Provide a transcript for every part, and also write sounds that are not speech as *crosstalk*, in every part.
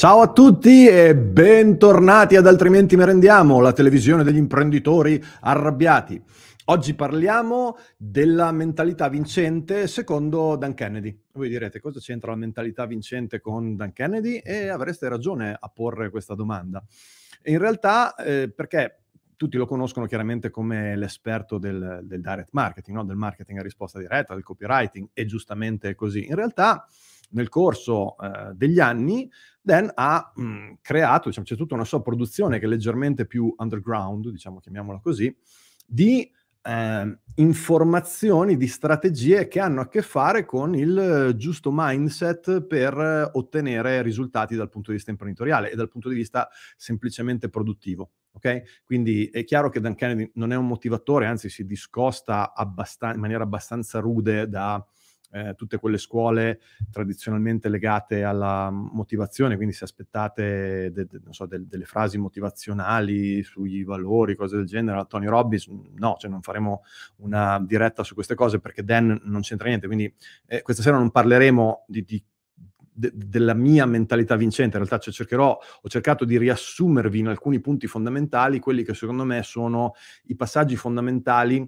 Ciao a tutti e bentornati ad Altrimenti Merendiamo, la televisione degli imprenditori arrabbiati. Oggi parliamo della mentalità vincente secondo Dan Kennedy. Voi direte cosa c'entra la mentalità vincente con Dan Kennedy e avreste ragione a porre questa domanda. In realtà eh, perché tutti lo conoscono chiaramente come l'esperto del, del direct marketing, no? del marketing a risposta diretta, del copywriting, e giustamente così. In realtà nel corso eh, degli anni Dan ha mh, mm, creato, diciamo, c'è tutta una sua produzione che è leggermente più underground, diciamo, chiamiamola così, di eh, informazioni, di strategie che hanno a che fare con il giusto mindset per ottenere risultati dal punto di vista imprenditoriale e dal punto di vista semplicemente produttivo. Okay? Quindi è chiaro che Dan Kennedy non è un motivatore, anzi si discosta abbast- in maniera abbastanza rude da eh, tutte quelle scuole tradizionalmente legate alla motivazione, quindi se aspettate de, de, so, de, delle frasi motivazionali sui valori, cose del genere, a Tony Robbins, no, cioè non faremo una diretta su queste cose perché Dan non c'entra niente, quindi eh, questa sera non parleremo di, di della mia mentalità vincente, in realtà cioè cercherò, ho cercato di riassumervi in alcuni punti fondamentali quelli che secondo me sono i passaggi fondamentali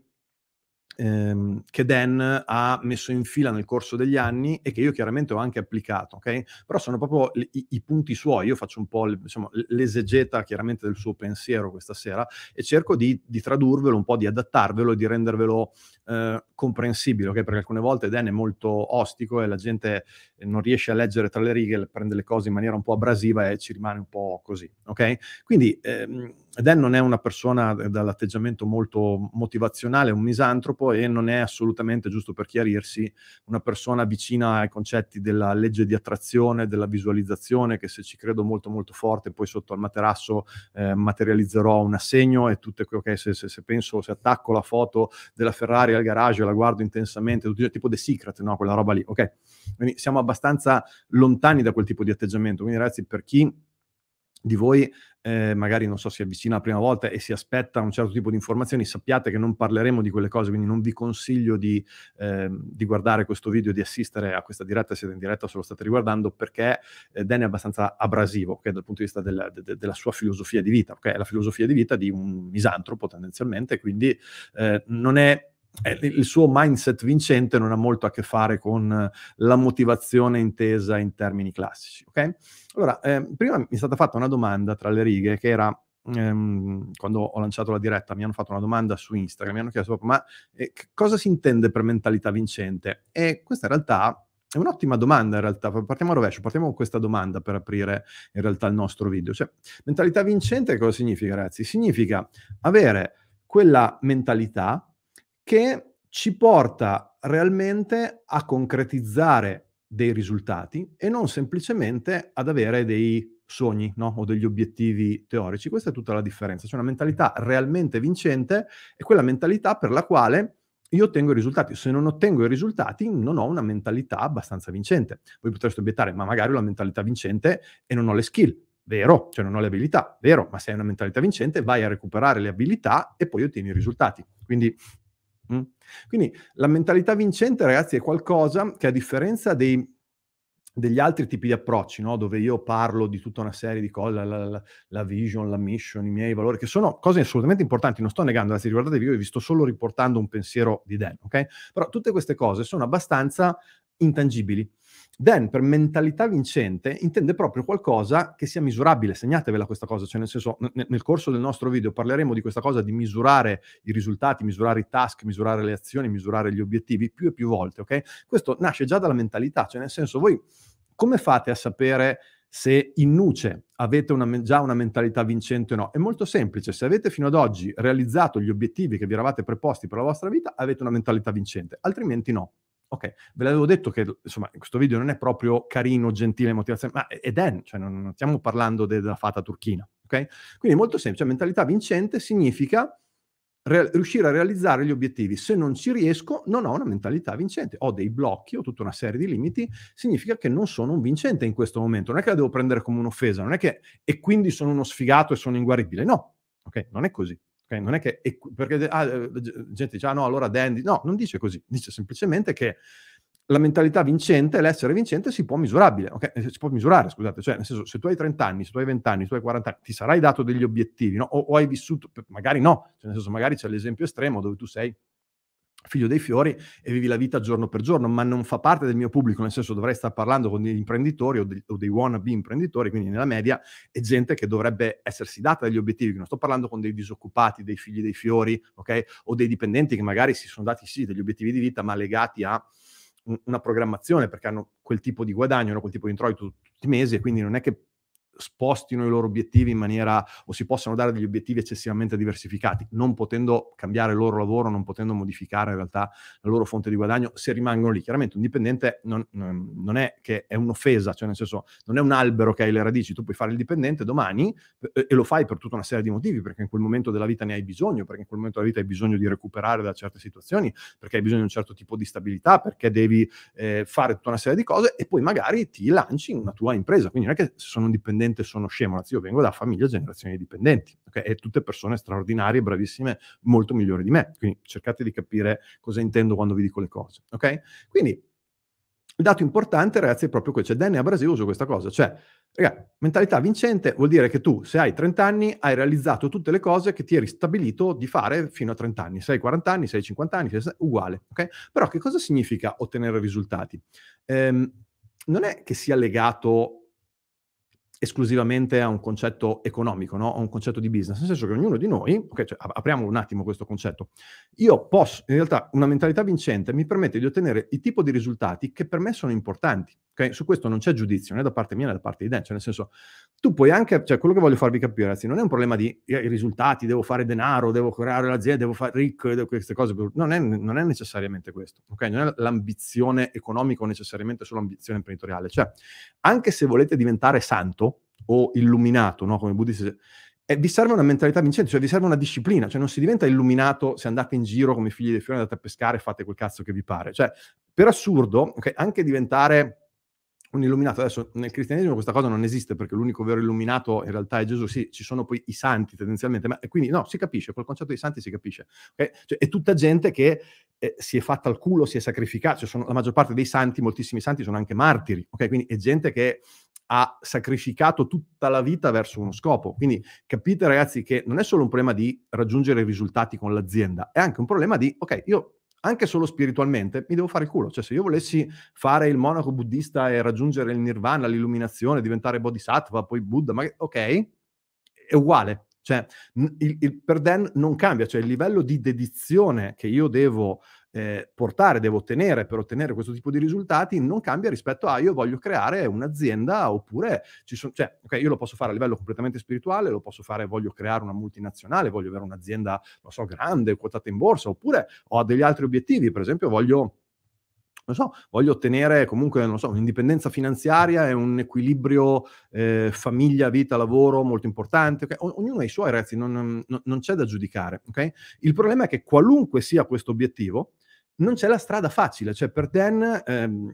ehm, che Dan ha messo in fila nel corso degli anni e che io chiaramente ho anche applicato, ok? Però sono proprio i, i punti suoi, io faccio un po' diciamo, l'esegeta chiaramente del suo pensiero questa sera e cerco di, di tradurvelo un po', di adattarvelo e di rendervelo eh, comprensibile, ok? Perché alcune volte Dan è molto ostico e la gente eh, non riesce a leggere tra le righe, prende le cose in maniera un po' abrasiva e ci rimane un po' così, ok? Quindi... Ehm, ed è non è una persona eh, dall'atteggiamento molto motivazionale, un misantropo e non è assolutamente, giusto per chiarirsi, una persona vicina ai concetti della legge di attrazione, della visualizzazione, che se ci credo molto molto forte poi sotto al materasso eh, materializzerò un assegno e tutte quello che se, se, se, penso, se attacco la foto della Ferrari al garage e la guardo intensamente, tutto, tipo The Secret, no? quella roba lì, ok? Quindi siamo abbastanza lontani da quel tipo di atteggiamento, quindi ragazzi per chi di voi eh, magari non so si avvicina la prima volta e si aspetta un certo tipo di informazioni sappiate che non parleremo di quelle cose quindi non vi consiglio di, eh, di guardare questo video di assistere a questa diretta se siete in diretta se lo state riguardando perché eh, Dan è abbastanza abrasivo okay, dal punto di vista della, de, della sua filosofia di vita okay? è la filosofia di vita di un misantropo tendenzialmente quindi eh, non è eh, il suo mindset vincente non ha molto a che fare con eh, la motivazione intesa in termini classici. Okay? Allora, eh, prima mi è stata fatta una domanda tra le righe che era ehm, quando ho lanciato la diretta, mi hanno fatto una domanda su Instagram, mi hanno chiesto proprio, ma eh, cosa si intende per mentalità vincente? E questa in realtà è un'ottima domanda in realtà, partiamo a rovescio, partiamo con questa domanda per aprire in realtà il nostro video. Cioè, mentalità vincente cosa significa ragazzi? Significa avere quella mentalità che ci porta realmente a concretizzare dei risultati e non semplicemente ad avere dei sogni no? o degli obiettivi teorici. Questa è tutta la differenza. C'è una mentalità realmente vincente e quella mentalità per la quale io ottengo i risultati. Se non ottengo i risultati, non ho una mentalità abbastanza vincente. Voi potreste obiettare, ma magari ho la mentalità vincente e non ho le skill. Vero, cioè non ho le abilità, vero, ma se hai una mentalità vincente vai a recuperare le abilità e poi ottieni i risultati. Quindi Mm? Quindi la mentalità vincente, ragazzi, è qualcosa che a differenza dei, degli altri tipi di approcci, no? dove io parlo di tutta una serie di cose, la, la, la, vision, la mission, i miei valori, che sono cose assolutamente importanti, non sto negando, anzi ricordatevi, io vi sto solo riportando un pensiero di Dan, ok? Però tutte queste cose sono abbastanza intangibili. Dan per mentalità vincente intende proprio qualcosa che sia misurabile, segnatevela questa cosa, cioè nel senso n- nel corso del nostro video parleremo di questa cosa di misurare i risultati, misurare i task, misurare le azioni, misurare gli obiettivi più e più volte, ok? Questo nasce già dalla mentalità, cioè nel senso voi come fate a sapere se in nuce avete una, già una mentalità vincente o no. È molto semplice, se avete fino ad oggi realizzato gli obiettivi che vi eravate preposti per la vostra vita, avete una mentalità vincente, altrimenti no. Ok, ve l'avevo detto che insomma questo video non è proprio carino, gentile, motivazione, ma è Dan, cioè non, non stiamo parlando de- della fata turchina, ok? Quindi molto semplice, mentalità vincente significa re- riuscire a realizzare gli obiettivi. Se non ci riesco, non ho una mentalità vincente, ho dei blocchi, ho tutta una serie di limiti, significa che non sono un vincente in questo momento, non è che la devo prendere come un'offesa, non è che e quindi sono uno sfigato e sono inguaribile, no, ok? Non è così. Okay? Non è che... Perché ah, eh, gente dice, ah no, allora Dandy... No, non dice così, dice semplicemente che la mentalità vincente, l'essere vincente si può misurabile, okay? Eh, si può misurare, scusate, cioè nel senso se tu hai 30 anni, se tu hai 20 anni, se tu hai 40 anni, ti sarai dato degli obiettivi, no? o, o, hai vissuto, magari no, cioè, nel senso magari c'è l'esempio estremo dove tu sei figlio dei fiori e vivi la vita giorno per giorno, ma non fa parte del mio pubblico, nel senso dovrei star parlando con degli imprenditori o, dei, o dei wannabe imprenditori, quindi nella media e gente che dovrebbe essersi data degli obiettivi, non sto parlando con dei disoccupati, dei figli dei fiori, ok? O dei dipendenti che magari si sono dati sì degli obiettivi di vita, ma legati a una programmazione perché hanno quel tipo di guadagno, hanno quel tipo di introito tutti i mesi e quindi non è che spostino i loro obiettivi in maniera o si possano dare degli obiettivi eccessivamente diversificati, non potendo cambiare il loro lavoro, non potendo modificare in realtà la loro fonte di guadagno, se rimangono lì. Chiaramente un dipendente non, non è che è un'offesa, cioè nel senso non è un albero che hai le radici, tu puoi fare il dipendente domani e lo fai per tutta una serie di motivi, perché in quel momento della vita ne hai bisogno, perché in quel momento della vita hai bisogno di recuperare da certe situazioni, perché hai bisogno di un certo tipo di stabilità, perché devi eh, fare tutta una serie di cose e poi magari ti lanci in una tua impresa. Quindi non è che se sono un dipendente dipendente sono scemo, anzi io vengo da famiglia generazioni di dipendenti, okay? e tutte persone straordinarie, bravissime, molto migliori di me, quindi cercate di capire cosa intendo quando vi dico le cose, ok? Quindi il dato importante, ragazzi, è proprio questo. Cioè, Danny a Brasile uso questa cosa. Cioè, raga, mentalità vincente vuol dire che tu, se hai 30 anni, hai realizzato tutte le cose che ti eri stabilito di fare fino a 30 anni. Sei 40 anni, sei 50 anni, sei, uguale. ok? Però che cosa significa ottenere risultati? Ehm, non è che sia legato esclusivamente a un concetto economico, no? a un concetto di business, nel senso che ognuno di noi, okay, cioè, apriamo un attimo questo concetto, io posso, in realtà una mentalità vincente mi permette di ottenere il tipo di risultati che per me sono importanti, okay? su questo non c'è giudizio né da parte mia né da parte di Dan, cioè, nel senso tu puoi anche, cioè quello che voglio farvi capire ragazzi, non è un problema di eh, risultati, devo fare denaro, devo creare l'azienda, devo fare ricco, devo queste cose, non è, non è necessariamente questo, okay? non è l'ambizione economica o necessariamente solo ambizione imprenditoriale, cioè anche se volete diventare santo, o illuminato, no? come buddista, eh, vi serve una mentalità vincente, cioè vi serve una disciplina, cioè non si diventa illuminato se andate in giro come figli dei fiori, andate a pescare e fate quel cazzo che vi pare. Cioè, per assurdo, okay, anche diventare un illuminato. Adesso nel cristianesimo questa cosa non esiste perché l'unico vero illuminato in realtà è Gesù. Sì, ci sono poi i santi tendenzialmente, ma quindi no, si capisce, quel concetto di santi si capisce. Okay? Cioè, è tutta gente che eh, si è fatta al culo, si è sacrificata. Cioè, sono, la maggior parte dei santi, moltissimi santi, sono anche martiri. Okay? Quindi è gente che ha sacrificato tutta la vita verso uno scopo. Quindi capite ragazzi che non è solo un problema di raggiungere risultati con l'azienda, è anche un problema di, ok, io anche solo spiritualmente, mi devo fare il culo. Cioè, se io volessi fare il monaco buddista e raggiungere il nirvana, l'illuminazione, diventare bodhisattva, poi Buddha, ma ok, è uguale. Cioè, il, il, per Dan non cambia, cioè il livello di dedizione che io devo eh, portare, devo ottenere per ottenere questo tipo di risultati, non cambia rispetto a io voglio creare un'azienda oppure ci sono, cioè, ok, io lo posso fare a livello completamente spirituale, lo posso fare, voglio creare una multinazionale, voglio avere un'azienda, non so, grande, quotata in borsa, oppure ho degli altri obiettivi, per esempio voglio non so, voglio ottenere comunque, non so, un'indipendenza finanziaria e un equilibrio eh, famiglia, vita, lavoro molto importante. Okay? O- ognuno ha i suoi, ragazzi, non, non, non c'è da giudicare. Okay? Il problema è che qualunque sia questo obiettivo, non c'è la strada facile. Cioè, per Dan ehm,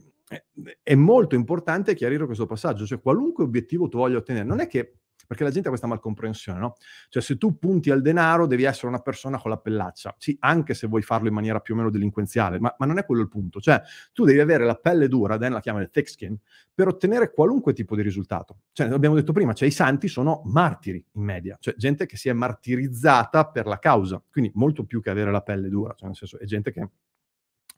è molto importante chiarire questo passaggio. Cioè, qualunque obiettivo tu voglia ottenere, non è che perché la gente ha questa malcomprensione, no? Cioè se tu punti al denaro devi essere una persona con la pellaccia, sì, anche se vuoi farlo in maniera più o meno delinquenziale, ma, ma non è quello il punto. Cioè tu devi avere la pelle dura, Dan la chiama il thick skin, per ottenere qualunque tipo di risultato. Cioè abbiamo detto prima, cioè i santi sono martiri in media, cioè gente che si è martirizzata per la causa, quindi molto più che avere la pelle dura, cioè nel senso è gente che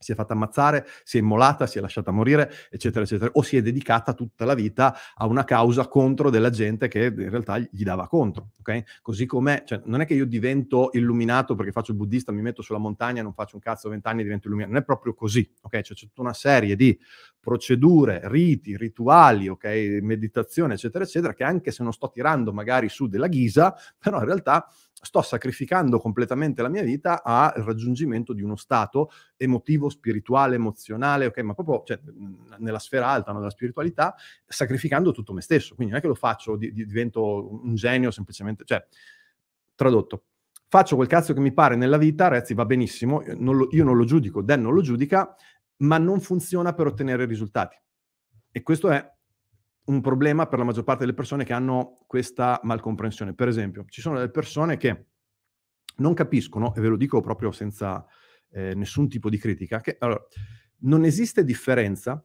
si è fatta ammazzare, si è immolata, si è lasciata morire, eccetera, eccetera, o si è dedicata tutta la vita a una causa contro della gente che in realtà gli dava contro, ok? Così come, cioè, non è che io divento illuminato perché faccio il buddista, mi metto sulla montagna, non faccio un cazzo vent'anni e divento illuminato, non è proprio così, ok? Cioè, c'è tutta una serie di procedure, riti, rituali, ok, meditazione, eccetera, eccetera, che anche se non sto tirando magari su della ghisa, *laughs* però in realtà sto sacrificando completamente la mia vita al raggiungimento di uno stato emotivo, spirituale, emozionale, ok, ma proprio cioè, nella sfera alta, no, della spiritualità, sacrificando tutto me stesso. Quindi non è che lo faccio, di, di, divento un genio semplicemente, cioè, tradotto, faccio quel cazzo che mi pare nella vita, ragazzi, va benissimo, non lo, io non lo giudico, Dan non lo giudica, ma non funziona per ottenere risultati. E questo è un problema per la maggior parte delle persone che hanno questa malcomprensione. Per esempio, ci sono delle persone che non capiscono, e ve lo dico proprio senza eh, nessun tipo di critica, che allora, non esiste differenza,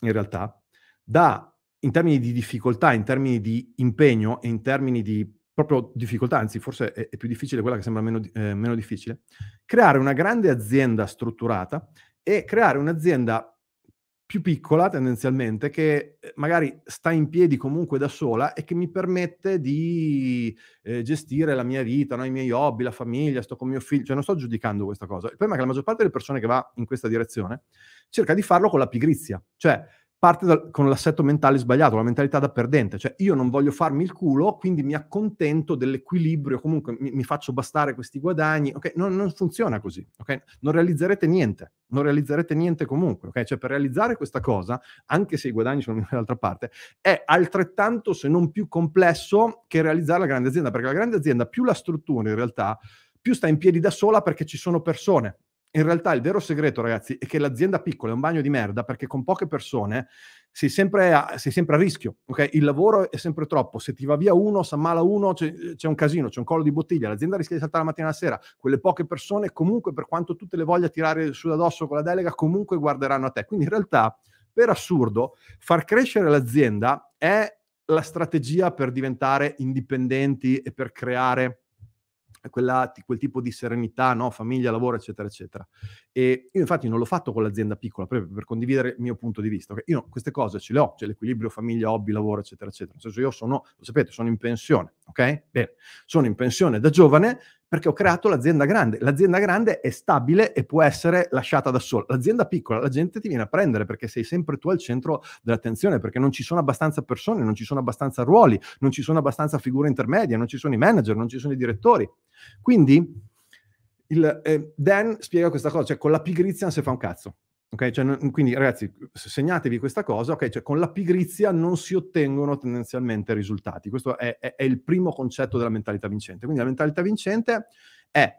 in realtà, da, in termini di difficoltà, in termini di impegno e in termini di proprio difficoltà, anzi forse è, è più difficile quella che sembra meno, eh, meno difficile, creare una grande azienda strutturata e creare un'azienda più piccola tendenzialmente che eh, magari sta in piedi comunque da sola e che mi permette di eh, gestire la mia vita, no? i miei hobby, la famiglia, sto con mio figlio, cioè non sto giudicando questa cosa. Il problema è che la maggior parte delle persone che va in questa direzione cerca di farlo con la pigrizia, cioè parte dal, con l'assetto mentale sbagliato, la mentalità da perdente, cioè io non voglio farmi il culo, quindi mi accontento dell'equilibrio, comunque mi, mi faccio bastare questi guadagni, ok? Non, non funziona così, ok? Non realizzerete niente, non realizzerete niente comunque, ok? Cioè per realizzare questa cosa, anche se i guadagni sono dall'altra parte, è altrettanto se non più complesso che realizzare la grande azienda, perché la grande azienda più la struttura in realtà più sta in piedi da sola perché ci sono persone in realtà il vero segreto, ragazzi, è che l'azienda piccola è un bagno di merda perché con poche persone sei sempre a, sei sempre a rischio. Okay? Il lavoro è sempre troppo. Se ti va via uno, si ammala uno, c'è, c'è, un casino, c'è un collo di bottiglia. L'azienda rischia di saltare la mattina e la sera. Quelle poche persone, comunque, per quanto tu te le voglia tirare su da dosso con la delega, comunque guarderanno a te. Quindi in realtà, per assurdo, far crescere l'azienda è la strategia per diventare indipendenti e per creare quella, quel tipo di serenità, no? famiglia, lavoro, eccetera, eccetera. E io infatti non l'ho fatto con l'azienda piccola, proprio per condividere il mio punto di vista. Okay? Io queste cose ce le ho, cioè l'equilibrio famiglia, hobby, lavoro, eccetera, eccetera. Nel senso io sono, lo sapete, sono in pensione, ok? Bene, sono in pensione da giovane, perché ho creato l'azienda grande. L'azienda grande è stabile e può essere lasciata da sola. L'azienda piccola, la gente ti viene a prendere perché sei sempre tu al centro dell'attenzione, perché non ci sono abbastanza persone, non ci sono abbastanza ruoli, non ci sono abbastanza figure intermedie, non ci sono i manager, non ci sono i direttori. Quindi il, eh, Dan spiega questa cosa, cioè con la pigrizia non si fa un cazzo. Okay? Cioè, quindi ragazzi, segnatevi questa cosa, okay? cioè, con la pigrizia non si ottengono tendenzialmente risultati. Questo è, è, è, il primo concetto della mentalità vincente. Quindi la mentalità vincente è,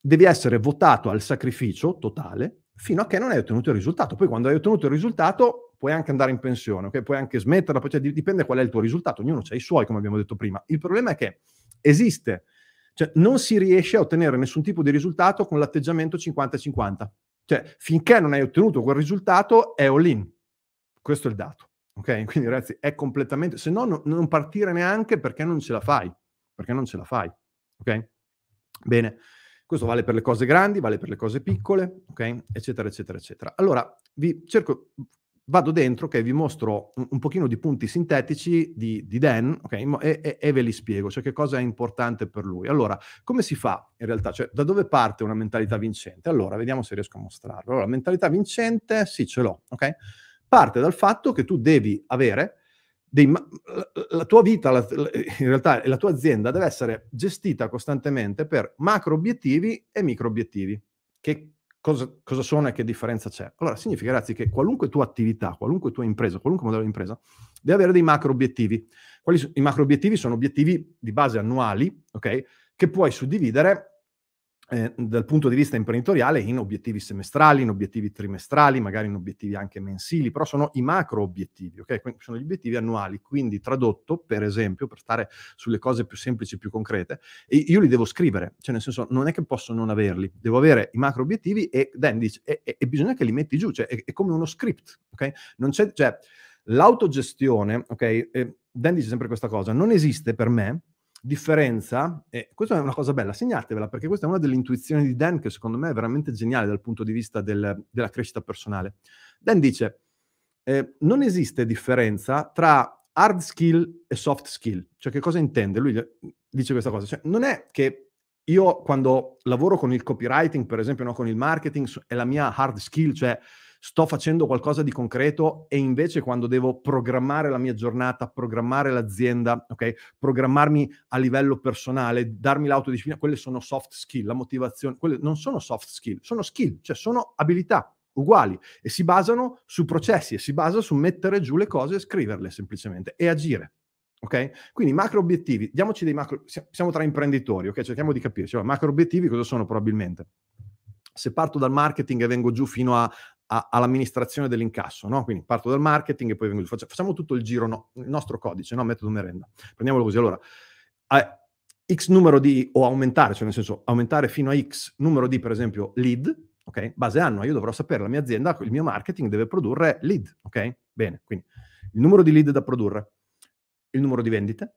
devi essere votato al sacrificio totale fino a che non hai ottenuto il risultato. Poi quando hai ottenuto il risultato puoi anche andare in pensione, okay? puoi anche smetterla, cioè, dipende qual è il tuo risultato, ognuno ha i suoi, come abbiamo detto prima. Il problema è che esiste, cioè non si riesce a ottenere nessun tipo di risultato con l'atteggiamento 50-50. Cioè, finché non hai ottenuto quel risultato, è all-in. Questo è il dato. Ok? *laughs* Quindi, ragazzi, è completamente... Se no, no non partire neanche perché non ce la fai. Perché non ce la fai. Ok? Bene. Questo vale per le cose grandi, vale per le cose piccole, ok? Eccetera, eccetera, eccetera. Allora, vi cerco vado dentro, che okay, vi mostro un, un, pochino di punti sintetici di, di Dan okay, e, e, e, ve li spiego, cioè che cosa è importante per lui. Allora, come si fa in realtà? Cioè, da dove parte una mentalità vincente? Allora, vediamo se riesco a mostrarlo. Allora, mentalità vincente, sì, ce l'ho, ok? Parte dal fatto che tu devi avere dei, la, la, tua vita, la, in realtà la tua azienda deve essere gestita costantemente per macro obiettivi e micro obiettivi. Che Cosa, cosa sono e che differenza c'è? Allora, significa, ragazzi, che qualunque tua attività, qualunque tua impresa, qualunque modello di impresa, deve avere dei macro obiettivi. Quali, I macro obiettivi sono obiettivi di base annuali, ok? Che puoi suddividere eh, dal punto di vista imprenditoriale in obiettivi semestrali, in obiettivi trimestrali, magari in obiettivi anche mensili, però sono i macro obiettivi, ok? Quindi sono gli obiettivi annuali, quindi tradotto, per esempio, per stare sulle cose più semplici, più concrete, io li devo scrivere, cioè nel senso non è che posso non averli, devo avere i macro obiettivi e, Dan dice, e, e, e bisogna che li metti giù, cioè è, è, come uno script, ok? Non c'è, cioè, l'autogestione, ok? Eh, Dan dice sempre questa cosa, non esiste per me, differenza, e questa è una cosa bella, segnatevela perché questa è una delle intuizioni di Dan che secondo me è veramente geniale dal punto di vista del, della crescita personale. Dan dice, eh, non esiste differenza tra hard skill e soft skill, cioè che cosa intende? Lui mm, dice questa cosa, cioè, non è che io quando lavoro con il copywriting, per esempio, no, con il marketing, è la mia hard skill, cioè sto facendo qualcosa di concreto e invece quando devo programmare la mia giornata, programmare l'azienda, okay, programmarmi a livello personale, darmi l'autodisciplina, quelle sono soft skill, la motivazione, quelle non sono soft skill, sono skill, cioè sono abilità uguali e si basano su processi e si basa su mettere giù le cose e scriverle semplicemente e agire. Ok? Quindi macro obiettivi, diamoci dei macro, siamo tra imprenditori, ok? cerchiamo di capirci, allora, macro obiettivi cosa sono probabilmente? Se parto dal marketing e vengo giù fino a, a, all'amministrazione dell'incasso, no? Quindi parto dal marketing e poi vengo, facciamo, facciamo tutto il giro, no, il nostro codice, no? Metodo merenda. Prendiamolo così. Allora, eh, X numero di, o aumentare, cioè nel senso aumentare fino a X numero di, per esempio, lead, ok? Base annua, io dovrò sapere la mia azienda, il mio marketing deve produrre lead, ok? Bene, quindi il numero di lead da produrre, il numero di vendite,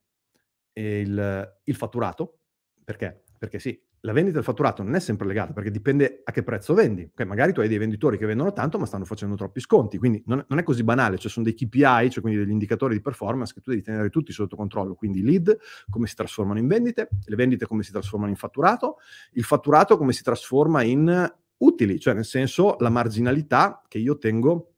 il, il fatturato, perché? Perché sì, la vendita del fatturato non è sempre legata perché dipende a che prezzo vendi. Okay, magari tu hai dei venditori che vendono tanto ma stanno facendo troppi sconti, quindi non, non, è così banale, cioè sono dei KPI, cioè quindi degli indicatori di performance che tu devi tenere tutti sotto controllo, quindi lead, come si trasformano in vendite, le vendite come si trasformano in fatturato, il fatturato come si trasforma in utili, cioè nel senso la marginalità che io tengo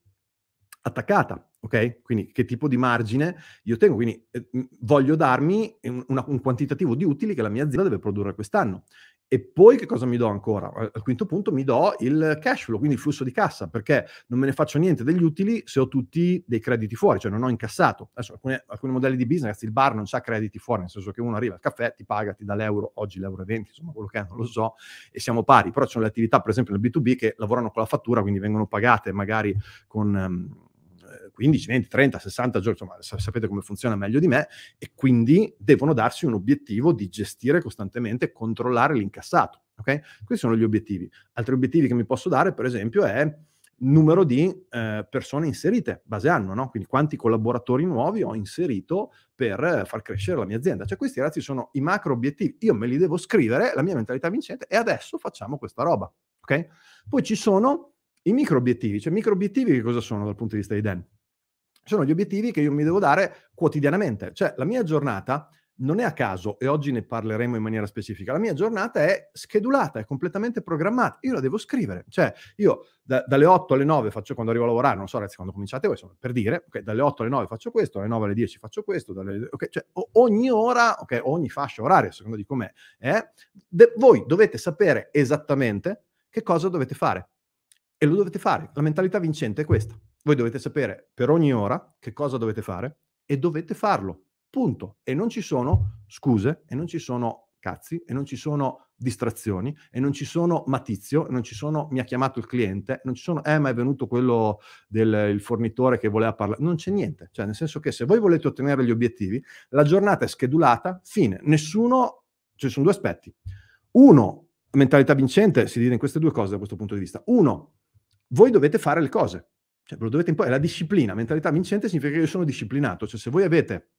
attaccata. Ok? Quindi che tipo di margine io tengo? Quindi eh, voglio darmi un, una, un quantitativo di utili che la mia azienda deve produrre quest'anno. E poi che cosa mi do ancora? Al quinto punto mi do il cash flow, quindi il flusso di cassa, perché non me ne faccio niente degli utili se ho tutti dei crediti fuori, cioè non ho incassato. Adesso alcune, alcuni modelli di business, il bar non ha crediti fuori, nel senso che uno arriva al caffè, ti paga, ti dà l'euro, oggi l'euro è 20, insomma quello che è, non lo so, e siamo pari. Però ci sono le attività, per esempio nel B2B, che lavorano con la fattura, quindi vengono pagate magari con... Um, 15, 20, 30, 60 giorni, insomma, sapete come funziona meglio di me, e quindi devono darsi un obiettivo di gestire costantemente controllare l'incassato. Okay? Questi sono gli obiettivi. Altri obiettivi che mi posso dare, per esempio, è numero di eh, persone inserite, base anno, no? quindi quanti collaboratori nuovi ho inserito per far crescere la mia azienda. Cioè questi ragazzi sono i macro obiettivi, io me li devo scrivere, la mia mentalità vincente e adesso facciamo questa roba. Okay? Poi ci sono i micro obiettivi, cioè micro obiettivi che cosa sono dal punto di vista di Dan? sono gli obiettivi che io mi devo dare quotidianamente. Cioè, la mia giornata non è a caso, e oggi ne parleremo in maniera specifica, la mia giornata è schedulata, è completamente programmata, io la devo scrivere. Cioè, io da, dalle 8 alle 9 faccio quando arrivo a lavorare, non so ragazzi quando cominciate voi, sono per dire, okay, dalle 8 alle 9 faccio questo, dalle 9 alle 10 faccio questo, dalle, okay, cioè, ogni ora, okay, ogni fascia oraria, secondo di com'è, eh, de- voi dovete sapere esattamente che cosa dovete fare. E lo dovete fare. La mentalità vincente è questa. Voi dovete sapere per ogni ora che cosa dovete fare e dovete farlo. Punto. E non ci sono scuse e non ci sono cazzi e non ci sono distrazioni e non ci sono matizio, non ci sono mi ha chiamato il cliente, non ci sono eh ma è venuto quello del fornitore che voleva parlare, non c'è niente, cioè nel senso che se voi volete ottenere gli obiettivi, la giornata è schedulata, fine, nessuno, ci sono due aspetti. Uno, mentalità vincente si divide in queste due cose da questo punto di vista. Uno, voi dovete fare le cose. Cioè, ve lo dovete imparare. La disciplina, mentalità vincente significa che io sono disciplinato. Cioè, se voi avete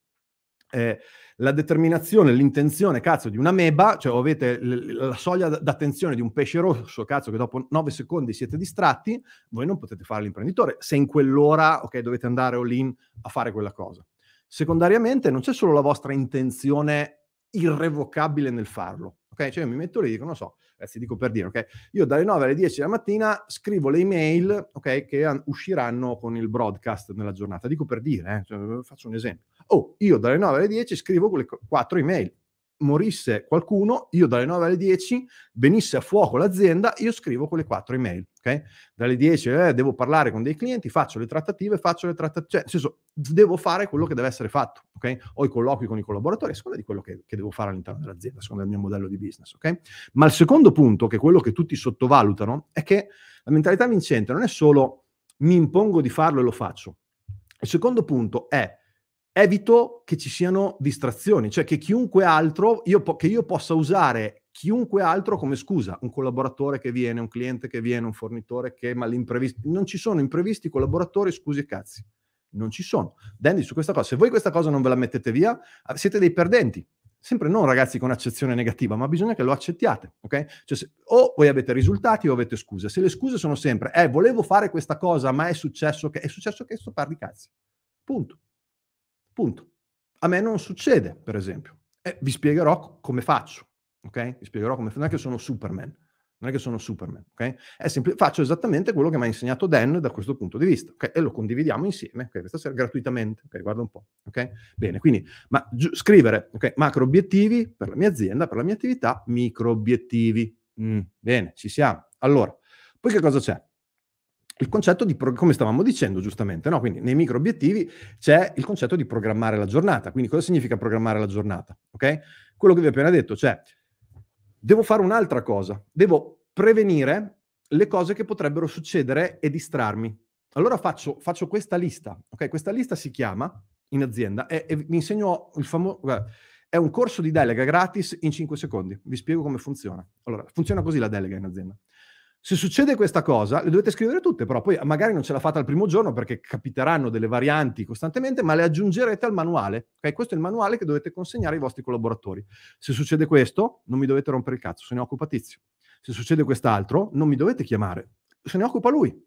eh, la determinazione, l'intenzione, cazzo, di una meba, cioè avete l- la soglia d- d'attenzione di un pesce rosso, cazzo, che dopo 9 secondi siete distratti, voi non potete fare l'imprenditore. Se in quell'ora, ok, dovete andare all-in a fare quella cosa. Secondariamente, non c'è solo la vostra intenzione irrevocabile nel farlo, ok? Cioè, io mi metto lì e dico, non so, ragazzi, eh, dico per dire, ok? Io dalle 9 alle 10 della mattina scrivo le email, ok, che usciranno con il broadcast nella giornata. Dico per dire, eh? cioè, faccio un esempio. Oh, io dalle 9 alle 10 scrivo quelle 4 email. Morisse qualcuno, io dalle 9 alle 10, venisse a fuoco l'azienda, io scrivo quelle 4 email Okay? Dalle 10 eh, devo parlare con dei clienti, faccio le trattative, faccio le trattative, cioè nel senso devo fare quello che deve essere fatto, ok? Ho i colloqui con i collaboratori a seconda di quello che, che devo fare all'interno dell'azienda, secondo il mio modello di business, ok? Ma il secondo punto, che è quello che tutti sottovalutano, è che la mentalità vincente non è solo mi impongo di farlo e lo faccio. Il secondo punto è evito che ci siano distrazioni, cioè che chiunque altro, io che io possa usare chiunque altro come scusa, un collaboratore che viene, un cliente che viene, un fornitore che ma l'imprevisto, non ci sono imprevisti, collaboratori, scusi e cazzi, non ci sono. Dandy su questa cosa, se voi questa cosa non ve la mettete via, ah, siete dei perdenti. Sempre non ragazzi con accezione negativa, ma bisogna che lo accettiate, ok? Cioè, se, o voi avete risultati o avete scuse. Se le scuse sono sempre, eh, volevo fare questa cosa, ma è successo che... È successo che sto par di cazzi. Punto. Punto. A me non succede, per esempio. E vi spiegherò come faccio ok? Vi spiegherò come, non è che sono Superman, non è che sono Superman, ok? Sempl- faccio esattamente quello che mi ha insegnato Dan da questo punto di vista, ok? E lo condividiamo insieme, ok? Questa sera gratuitamente, ok? Guarda un po', ok? Bene, quindi ma, gi- scrivere, ok? Macro obiettivi per la mia azienda, per la mia attività, micro obiettivi. Mm, bene, ci siamo. Allora, poi che cosa c'è? Il concetto di, pro- come stavamo dicendo giustamente, no? Quindi nei micro obiettivi c'è il concetto di programmare la giornata. Quindi cosa significa programmare la giornata, ok? Quello che vi ho appena detto, cioè devo fare un'altra cosa, devo prevenire le cose che potrebbero succedere e distrarmi. Allora faccio, faccio questa lista, ok? Questa lista si chiama in azienda e, e vi insegno il famoso... È un corso di delega gratis in 5 secondi, vi spiego come funziona. Allora, funziona così la delega in azienda. Se succede questa cosa, le dovete scrivere tutte, però poi magari non ce la fate al primo giorno perché capiteranno delle varianti costantemente, ma le aggiungerete al manuale. Okay? Questo è il manuale che dovete consegnare ai vostri collaboratori. Se succede questo, non mi dovete rompere il cazzo, se ne occupa Tizio. Se succede quest'altro, non mi dovete chiamare, se ne occupa lui.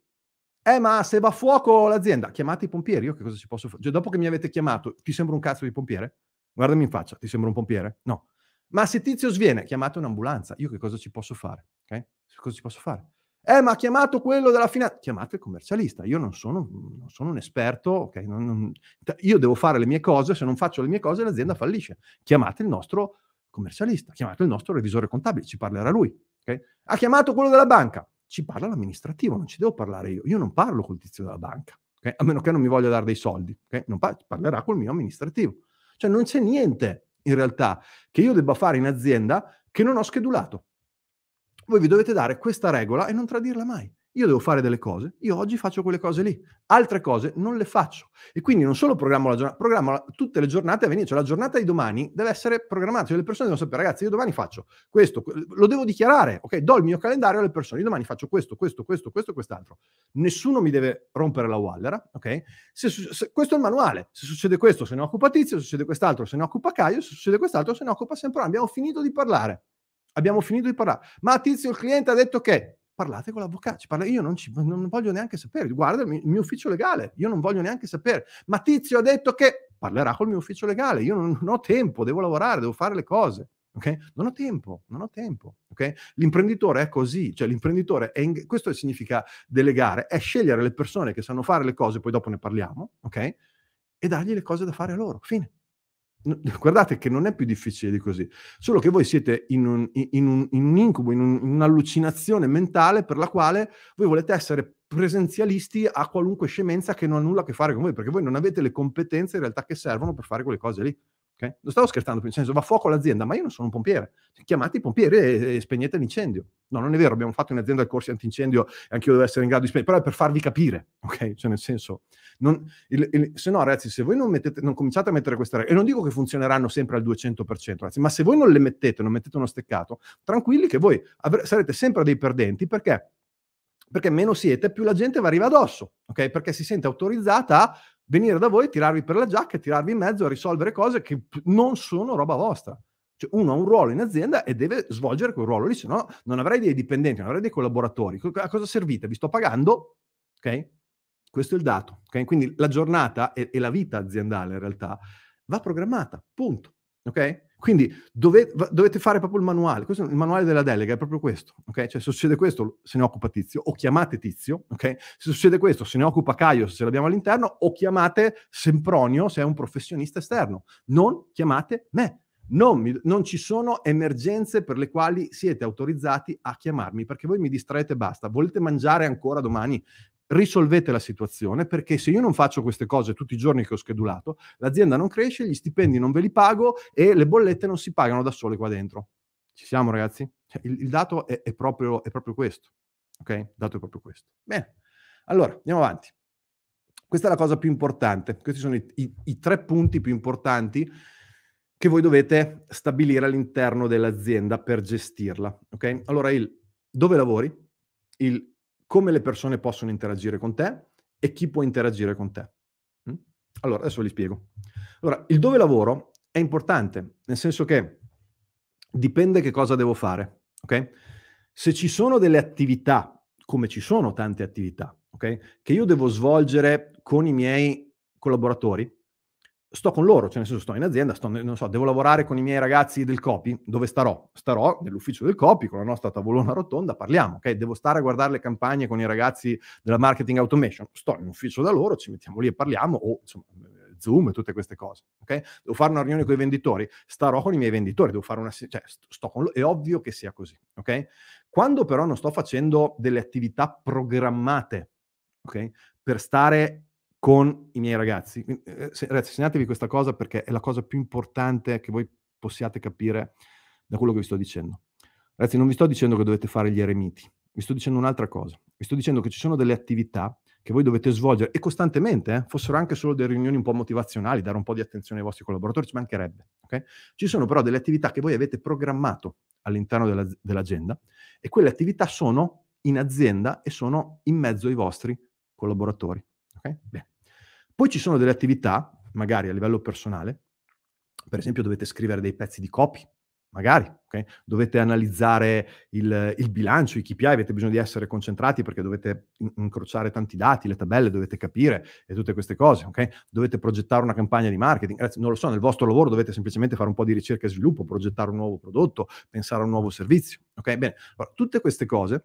Eh, ma se va a fuoco l'azienda, chiamate i pompieri, io che cosa ci posso fare? Cioè, dopo che mi avete chiamato, ti sembra un cazzo di pompiere? Guardami in faccia, ti sembra un pompiere? No. Ma se Tizio sviene, chiamate un'ambulanza, io che cosa ci posso fare? Ok? Cosa ci posso fare? Eh, ma ha chiamato quello della finanza. Chiamate il commercialista. Io non sono, non sono un esperto, ok? Non, non, io devo fare le mie cose. Se non faccio le mie cose, l'azienda mm. fallisce. Chiamate il nostro commercialista, chiamate il nostro revisore contabile, ci parlerà lui. Okay? Ha chiamato quello della banca, ci parla l'amministrativo, non ci devo parlare io. Io non parlo col tizio della banca, okay? a meno che non mi voglia dare dei soldi. Okay? Non par- parlerà col mio amministrativo. Cioè non c'è niente in realtà che io debba fare in azienda che non ho schedulato. Voi vi dovete dare questa regola e non tradirla mai. Io devo fare delle cose, io oggi faccio quelle cose lì, altre cose non le faccio. E quindi non solo programmo la giornata, programmo la, tutte le giornate a venire, cioè la giornata di domani deve essere programmata, cioè le persone devono sapere ragazzi io domani faccio questo, lo devo dichiarare, ok? Do il mio calendario alle persone, io domani faccio questo, questo, questo, questo e quest'altro. Nessuno mi deve rompere la wallera, ok? Se, se, questo è il manuale, se succede questo se ne occupa Tizio, se succede quest'altro se ne occupa Caio, se succede quest'altro se ne occupa Sempron, abbiamo finito di parlare abbiamo finito di parlare. Ma tizio il cliente ha detto che parlate con l'avvocato, parla, io non, ci, non, voglio neanche sapere, guarda il mio, ufficio legale, io non voglio neanche sapere, ma tizio ha detto che parlerà col mio ufficio legale, io non, non ho tempo, devo lavorare, devo fare le cose. Okay? Non ho tempo, non ho tempo. Okay? L'imprenditore è così, cioè l'imprenditore è in, questo significa delegare, è scegliere le persone che sanno fare le cose, poi dopo ne parliamo, ok? E dargli le cose da fare a loro. Fine. Guardate che non è più difficile di così, solo che voi siete in un, in un, in un incubo, in, un, in un'allucinazione mentale per la quale voi volete essere presenzialisti a qualunque scemenza che non ha nulla a che fare con voi, perché voi non avete le competenze in realtà che servono per fare quelle cose lì. Okay? Non stavo scherzando, nel senso va a fuoco l'azienda, ma io non sono un pompiere. Cioè, chiamate i pompieri e, e spegnete l'incendio. No, non è vero, abbiamo fatto in azienda il corso antincendio e anche io devo essere in grado di spegnere, però è per farvi capire, ok? Cioè nel senso, non, il, il, se no ragazzi, se voi non, mettete, non cominciate a mettere queste regole, e non dico che funzioneranno sempre al 200%, ragazzi, ma se voi non le mettete, non mettete uno steccato, tranquilli che voi avre- sarete sempre dei perdenti perché perché meno siete, più la gente vi arriva addosso, ok? Perché si sente autorizzata a venire da voi, tirarvi per la giacca, tirarvi in mezzo a risolvere cose che non sono roba vostra. Cioè, uno ha un ruolo in azienda e deve svolgere quel ruolo lì, se no non avrei dei dipendenti, non avrei dei collaboratori. A cosa servite? Vi sto pagando? Ok? Questo è il dato. Okay? Quindi la giornata e, e la vita aziendale in realtà va programmata, punto. Ok? Quindi dove, dovete fare proprio il manuale, questo, il manuale della delega è proprio questo, ok? Cioè se succede questo se ne occupa Tizio o chiamate Tizio, ok? Se succede questo se ne occupa Caio se ce l'abbiamo all'interno o chiamate Sempronio se è un professionista esterno, non chiamate me. Non, mi, non, ci sono emergenze per le quali siete autorizzati a chiamarmi perché voi mi distraete e basta. Volete mangiare ancora domani? risolvete la situazione perché se io non faccio queste cose tutti i giorni che ho schedulato, l'azienda non cresce, gli stipendi non ve li pago e le bollette non si pagano da sole qua dentro. Ci siamo ragazzi? Cioè, il, il, dato è, è, proprio, è, proprio, questo. Ok? Il dato è proprio questo. Bene, allora andiamo avanti. Questa è la cosa più importante, questi sono i, i, i tre punti più importanti che voi dovete stabilire all'interno dell'azienda per gestirla. Ok? Allora il dove lavori, il come le persone possono interagire con te e chi può interagire con te. Mm? Allora, adesso vi spiego. Allora, il dove lavoro è importante, nel senso che dipende che cosa devo fare, ok? Se ci sono delle attività, come ci sono tante attività, ok? Che io devo svolgere con i miei collaboratori, sto con loro, cioè nel senso sto in azienda, sto, non so, devo lavorare con i miei ragazzi del copy, dove starò? Starò nell'ufficio del copy con la nostra tavolona rotonda, parliamo, ok? Devo stare a guardare le campagne con i ragazzi della marketing automation, sto in ufficio da loro, ci mettiamo lì e parliamo o insomma Zoom e tutte queste cose, ok? Devo fare una riunione con i venditori, starò con i miei venditori, devo fare una cioè sto con loro, è ovvio che sia così, ok? Quando però non sto facendo delle attività programmate, ok? Per stare con i miei ragazzi. Eh, ragazzi, segnatevi questa cosa perché è la cosa più importante che voi possiate capire da quello che vi sto dicendo. Ragazzi, non vi sto dicendo che dovete fare gli eremiti, vi sto dicendo un'altra cosa. Vi sto dicendo che ci sono delle attività che voi dovete svolgere e costantemente, eh, fossero anche solo delle riunioni un po' motivazionali, dare un po' di attenzione ai vostri collaboratori, ci mancherebbe. Okay? Ci sono però delle attività che voi avete programmato all'interno della, dell'agenda e quelle attività sono in azienda e sono in mezzo ai vostri collaboratori. Okay? Bene. Poi ci sono delle attività, magari a livello personale, per esempio dovete scrivere dei pezzi di copy, magari, okay? dovete analizzare il, il, bilancio, i KPI, avete bisogno di essere concentrati perché dovete incrociare tanti dati, le tabelle, dovete capire e tutte queste cose, okay? dovete progettare una campagna di marketing, non lo so, nel vostro lavoro dovete semplicemente fare un po' di ricerca e sviluppo, progettare un nuovo prodotto, pensare a un nuovo servizio, okay? Bene, allora, tutte queste cose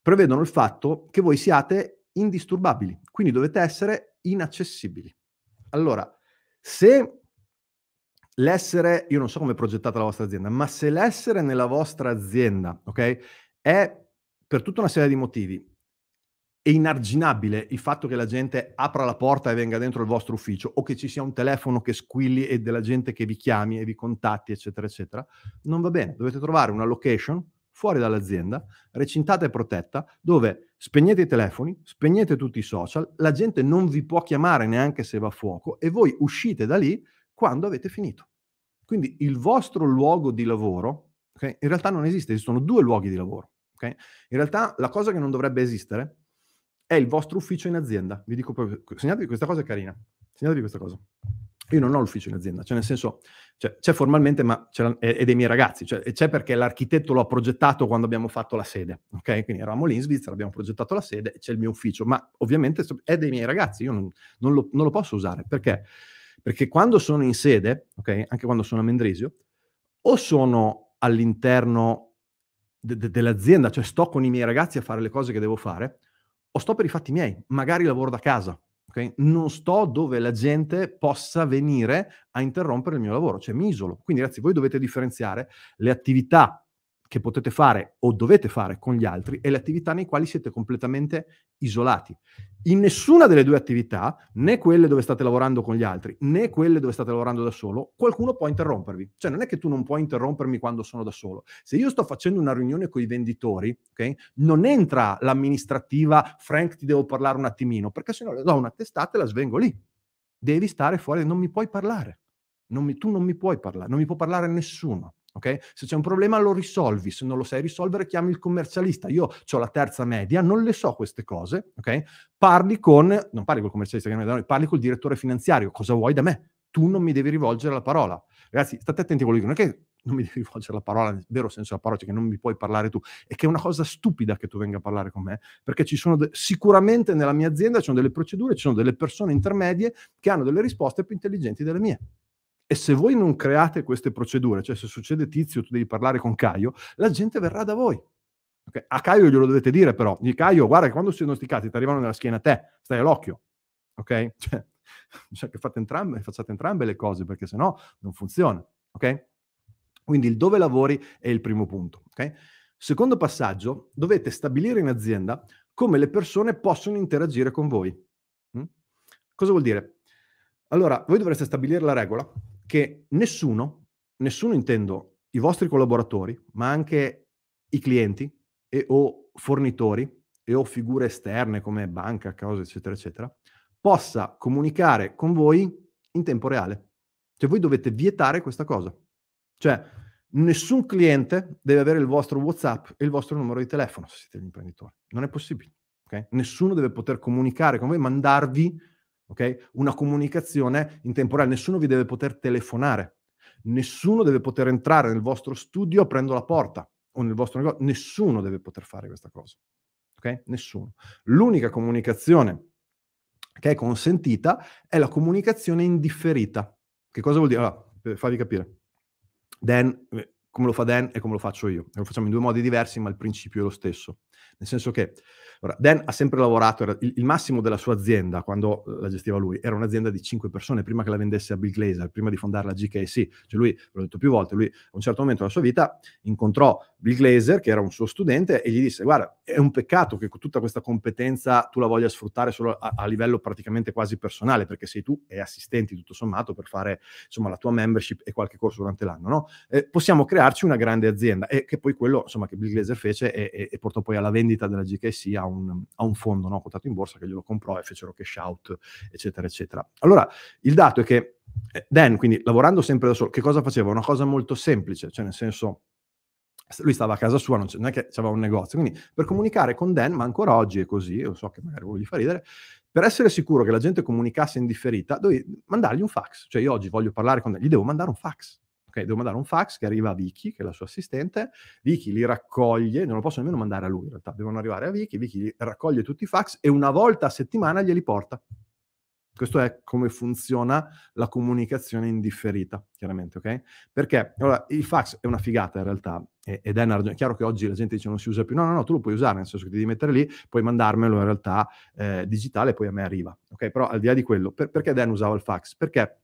prevedono il fatto che voi siate indisturbabili, quindi dovete essere inaccessibili. Allora, se l'essere, io non so come è progettata la vostra azienda, ma se l'essere nella vostra azienda, ok, è per tutta una serie di motivi è inarginabile il fatto che la gente apra la porta e venga dentro il vostro ufficio o che ci sia un telefono che squilli e della gente che vi chiami e vi contatti, eccetera, eccetera, non va bene. Dovete trovare una location fuori dall'azienda, recintata e protetta, dove Spegnete i telefoni, spegnete tutti i social, la gente non vi può chiamare neanche se va a fuoco e voi uscite da lì quando avete finito. Quindi il vostro luogo di lavoro, okay, in realtà non esiste, esistono due luoghi di lavoro. Okay? In realtà la cosa che non dovrebbe esistere è il vostro ufficio in azienda. Vi dico proprio, segnatevi questa cosa è carina. Segnatevi questa cosa io non ho l'ufficio in azienda, cioè nel senso cioè, c'è formalmente, ma c'è, è, è, dei miei ragazzi, cioè, c'è perché l'architetto lo ha progettato quando abbiamo fatto la sede, ok? Quindi eravamo lì in Svizzera, abbiamo progettato la sede, c'è il mio ufficio, ma ovviamente è dei miei ragazzi, io non, non, lo, non lo, posso usare perché? Perché quando sono in sede, ok? Anche quando sono a Mendrisio, o sono all'interno de- de- dell'azienda, cioè sto con i miei ragazzi a fare le cose che devo fare, o sto per i fatti miei, magari lavoro da casa, Okay? Non sto dove la gente possa venire a interrompere il mio lavoro, cioè mi isolo. Quindi ragazzi, voi dovete differenziare le attività che potete fare o dovete fare con gli altri e le attività nei quali siete completamente isolati. In nessuna delle due attività, né quelle dove state lavorando con gli altri, né quelle dove state lavorando da solo, qualcuno può interrompervi. Cioè non è che tu non puoi interrompermi quando sono da solo. Se io sto facendo una riunione con i venditori, okay, non entra l'amministrativa, Frank ti devo parlare un attimino, perché se no le do una testata e la svengo lì. Devi stare fuori, non mi puoi parlare. Non mi, tu non mi puoi parlare, non mi può parlare nessuno. Okay? Se c'è un problema lo risolvi, se non lo sai risolvere chiami il commercialista. Io ho la terza media, non le so queste cose, okay? Parli con, non parli col commercialista che non da noi, parli col direttore finanziario, cosa vuoi da me? Tu non mi devi rivolgere la parola. Ragazzi, state attenti a quello che non è che non mi devi *laughs* rivolgere la parola nel vero senso della parola, cioè che non mi puoi parlare tu, è che è una cosa stupida che tu venga a parlare con me, perché ci sono de- sicuramente nella mia azienda ci sono delle procedure, ci sono delle persone intermedie che hanno delle risposte più intelligenti delle mie. E se voi non create queste procedure, cioè se succede tizio, tu devi parlare con Caio, la gente verrà da voi. Okay? A Caio glielo dovete dire però, di Caio, guarda che quando sono sticati ti arrivano nella schiena a te, stai all'occhio. Ok? *laughs* Cioè, cioè che fate entrambe, facciate entrambe le cose perché sennò non funziona. Ok? Quindi il dove lavori è il primo punto. Okay? Secondo passaggio, dovete stabilire in azienda come le persone possono interagire con voi. Mm? Cosa vuol dire? Allora, voi dovreste stabilire la regola che nessuno, nessuno intendo i vostri collaboratori, ma anche i clienti e o fornitori e o figure esterne come banca, cause, eccetera, eccetera, possa comunicare con voi in tempo reale. Cioè voi dovete vietare questa cosa. Cioè nessun cliente deve avere il vostro WhatsApp e il vostro numero di telefono se siete un imprenditore. Non è possibile. Okay? Nessuno deve poter comunicare con voi, mandarvi Okay? Una comunicazione in tempo reale, nessuno vi deve poter telefonare, nessuno deve poter entrare nel vostro studio aprendo la porta o nel vostro negozio, nessuno deve poter fare questa cosa, okay? Nessuno. L'unica comunicazione che è consentita è la comunicazione indifferita. Che cosa vuol dire? Allora, per farvi capire, Dan, eh, come lo fa Dan e come lo faccio io. Lo facciamo in due modi diversi, ma il principio è lo stesso. Nel senso che allora, Dan ha sempre lavorato, il, il, massimo della sua azienda quando eh, la gestiva lui era un'azienda di 5 persone prima che la vendesse a Bill Glazer, prima di fondare la GKC. Cioè lui, l'ho detto più volte, lui a un certo momento della sua vita incontrò Bill Glazer, che era un suo studente, e gli disse, guarda, è un peccato che tutta questa competenza tu la voglia sfruttare solo a, a livello praticamente quasi personale, perché sei tu e assistenti tutto sommato per fare insomma, la tua membership e qualche corso durante l'anno. No? Eh, possiamo crearci una grande azienda e che poi quello insomma, che Bill Glazer fece e, e, e portò poi alla vendita vendita della GKC a un, a un fondo no, quotato in borsa che glielo comprò e fecero cash out, eccetera, eccetera. Allora, il dato è che eh, Dan, quindi lavorando sempre da solo, che cosa faceva? Una cosa molto semplice, cioè nel senso lui stava a casa sua, non, non è che c'era un negozio, quindi per comunicare con Dan, ma ancora oggi è così, io so che magari voglio gli fa ridere, per essere sicuro che la gente comunicasse in differita, dovevi mandargli un fax, cioè io oggi voglio parlare con Dan, gli devo mandare un fax, Ok, devo mandare un fax che arriva a Vicky, che è la sua assistente. Vicky li raccoglie, non lo posso nemmeno mandare a lui in realtà, devono arrivare a Vicky. Vicky raccoglie tutti i fax e una volta a settimana glieli porta. Questo è come funziona la comunicazione indifferita, chiaramente, ok? Perché allora, il fax è una figata in realtà ed è una ragione. chiaro che oggi la gente dice non si usa più. No, no, no, tu lo puoi usare, nel senso che ti devi mettere lì, puoi mandarmelo in realtà eh, digitale, poi a me arriva, ok? Però al di là di quello, per, perché Dan usava il fax? Perché,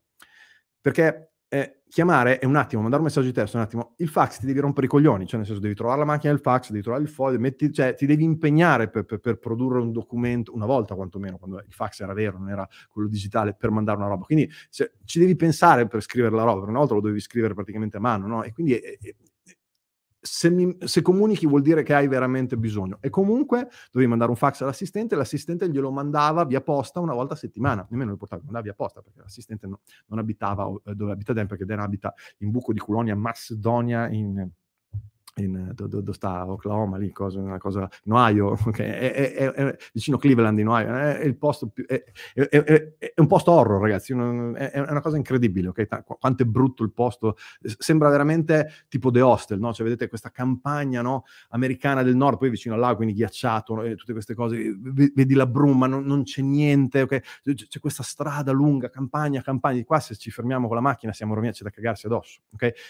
perché eh, chiamare è un attimo, mandare un messaggio di testo un attimo, il fax ti devi rompere i coglioni, cioè nel senso devi trovare la macchina del fax, devi trovare il foglio, metti, cioè ti devi impegnare per, per, per, produrre un documento, una volta quantomeno, quando il fax era vero, non era quello digitale, per mandare una roba. Quindi cioè, ci devi pensare per scrivere la roba, per una volta lo dovevi scrivere praticamente a mano, no? E quindi è, è, se, mi, se, comunichi vuol dire che hai veramente bisogno. E comunque dovevi mandare un fax all'assistente, l'assistente glielo mandava via posta una volta a settimana, nemmeno lo portava, mandava via posta perché l'assistente no, non abitava eh, dove abita Dan, perché Dan abita in Buco di Colonia, Macedonia, in in, eh, do, do, do sta Oklahoma lì, cosa, una cosa in Ohio, *laughs* okay? è, è, è, vicino Cleveland in Ohio, è, il posto più, è, un posto horror ragazzi, un, è, una cosa incredibile, okay? quanto è brutto il posto, sembra veramente tipo The Hostel, no? cioè vedete questa campagna no? americana del nord, poi vicino al lago, quindi ghiacciato, no? tutte queste cose, vedi la bruma, non, non c'è niente, okay? c'è questa strada lunga, campagna, campagna, di qua se ci fermiamo con la macchina siamo rovinati, c'è da cagarsi addosso,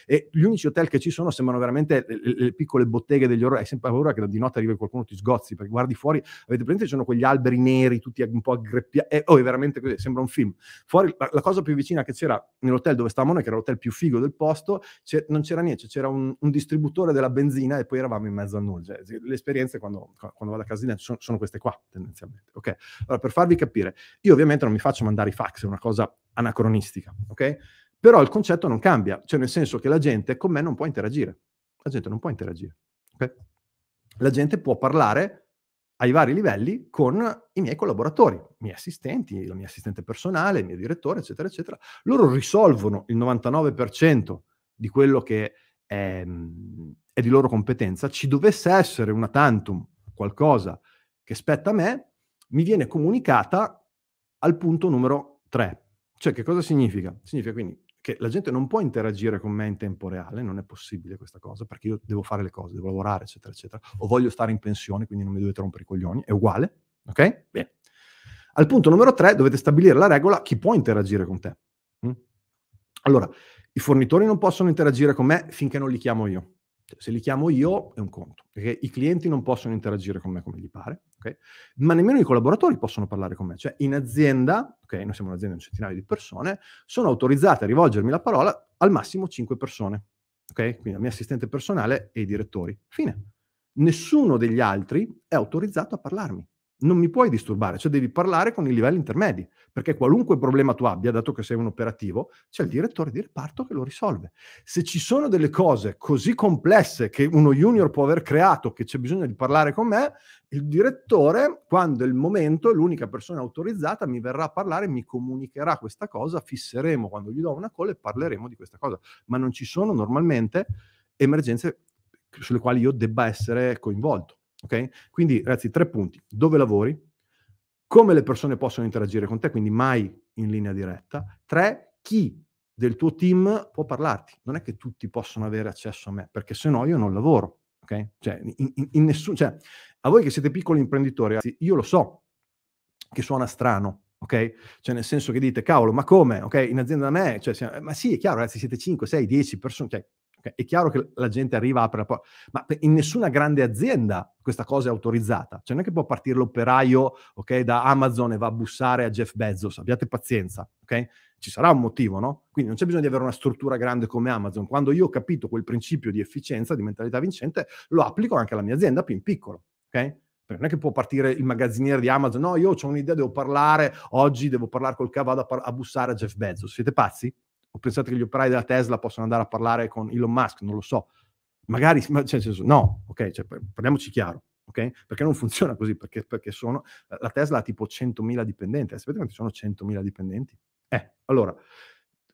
e gli unici hotel che ci sono sembrano veramente le piccole botteghe degli orari, hai sempre paura che di notte arrivi qualcuno ti sgozzi, perché guardi fuori, avete presente, ci sono quegli alberi neri, tutti un po' aggreppiati, eh, oh, è veramente così, sembra un film. Fuori, la, la, cosa più vicina che c'era nell'hotel dove stavamo noi, che era l'hotel più figo del posto, c'era, non c'era niente, c'era un, un, distributore della benzina e poi eravamo in mezzo a nulla. Cioè, le esperienze quando, quando, vado a casina sono, sono queste qua, tendenzialmente. Ok? Allora, per farvi capire, io ovviamente non mi faccio mandare i fax, è una cosa anacronistica, ok? Però il concetto non cambia, cioè nel senso che la gente con me non può interagire la gente non può interagire. Okay? La gente può parlare ai vari livelli con i miei collaboratori, i miei assistenti, la mia assistente personale, il mio direttore, eccetera, eccetera. Loro risolvono il 99% di quello che è, è di loro competenza. Ci dovesse essere una tantum, qualcosa che spetta a me, mi viene comunicata al punto numero 3. Cioè, che cosa significa? Significa quindi che la gente non può interagire con me in tempo reale, non è possibile questa cosa, perché io devo fare le cose, devo lavorare, eccetera, eccetera, o voglio stare in pensione, quindi non mi dovete rompere i coglioni, è uguale, ok? Bene. Al punto numero tre dovete stabilire la regola chi può interagire con te. Mm? Allora, i fornitori non possono interagire con me finché non li chiamo io. Cioè, se li chiamo io è un conto, perché i clienti non possono interagire con me come gli pare, okay? ma nemmeno i collaboratori possono parlare con me. Cioè, in azienda, ok, noi siamo un'azienda di un centinaio di persone, sono autorizzate a rivolgermi la parola al massimo 5 persone, ok? Quindi la mia assistente personale e i direttori. Fine. Nessuno degli altri è autorizzato a parlarmi non mi puoi disturbare, cioè devi parlare con i livelli intermedi, perché qualunque problema tu abbia, dato che sei un operativo, c'è il direttore di reparto che lo risolve. Se ci sono delle cose così complesse che uno junior può aver creato, che c'è bisogno di parlare con me, il direttore, quando è il momento, l'unica persona autorizzata, mi verrà a parlare, mi comunicherà questa cosa, fisseremo quando gli do una call e parleremo di questa cosa. Ma non ci sono normalmente emergenze sulle quali io debba essere coinvolto. Okay? Quindi, ragazzi, tre punti. Dove lavori? Come le persone possono interagire con te, quindi mai in linea diretta. Tre, chi del tuo team può parlarti. Non è che tutti possono avere accesso a me, perché se no io non lavoro. Ok? Cioè, in, in, in nessun, cioè, a voi che siete piccoli imprenditori, ragazzi, io lo so che suona strano, ok? Cioè nel senso che dite, cavolo, ma come? Ok, in azienda da me, cioè, ma sì, è chiaro, ragazzi, siete 5, 6, 10 persone, cioè, è chiaro che la gente arriva, apre la porta, ma in nessuna grande azienda questa cosa è autorizzata. Cioè non è che può partire l'operaio okay, da Amazon e va a bussare a Jeff Bezos, abbiate pazienza, okay? Ci sarà un motivo, no? Quindi non c'è bisogno di avere una struttura grande come Amazon. Quando io ho capito quel principio di efficienza, di mentalità vincente, lo applico anche alla mia azienda più in piccolo, ok? Perché non è che può partire il magazziniere di Amazon, no, io ho un'idea, devo parlare, oggi devo parlare col cavo, vado a, par- a bussare a Jeff Bezos. Siete pazzi? o pensate che gli operai della Tesla possano andare a parlare con Elon Musk? Non lo so. Magari, ma, cioè, no, ok, cioè, parliamoci chiaro. ok? Perché non *laughs* funziona così? Perché, perché sono, la Tesla ha tipo 100.000 dipendenti, eh, sapete quanti sono 100.000 dipendenti? Eh, allora,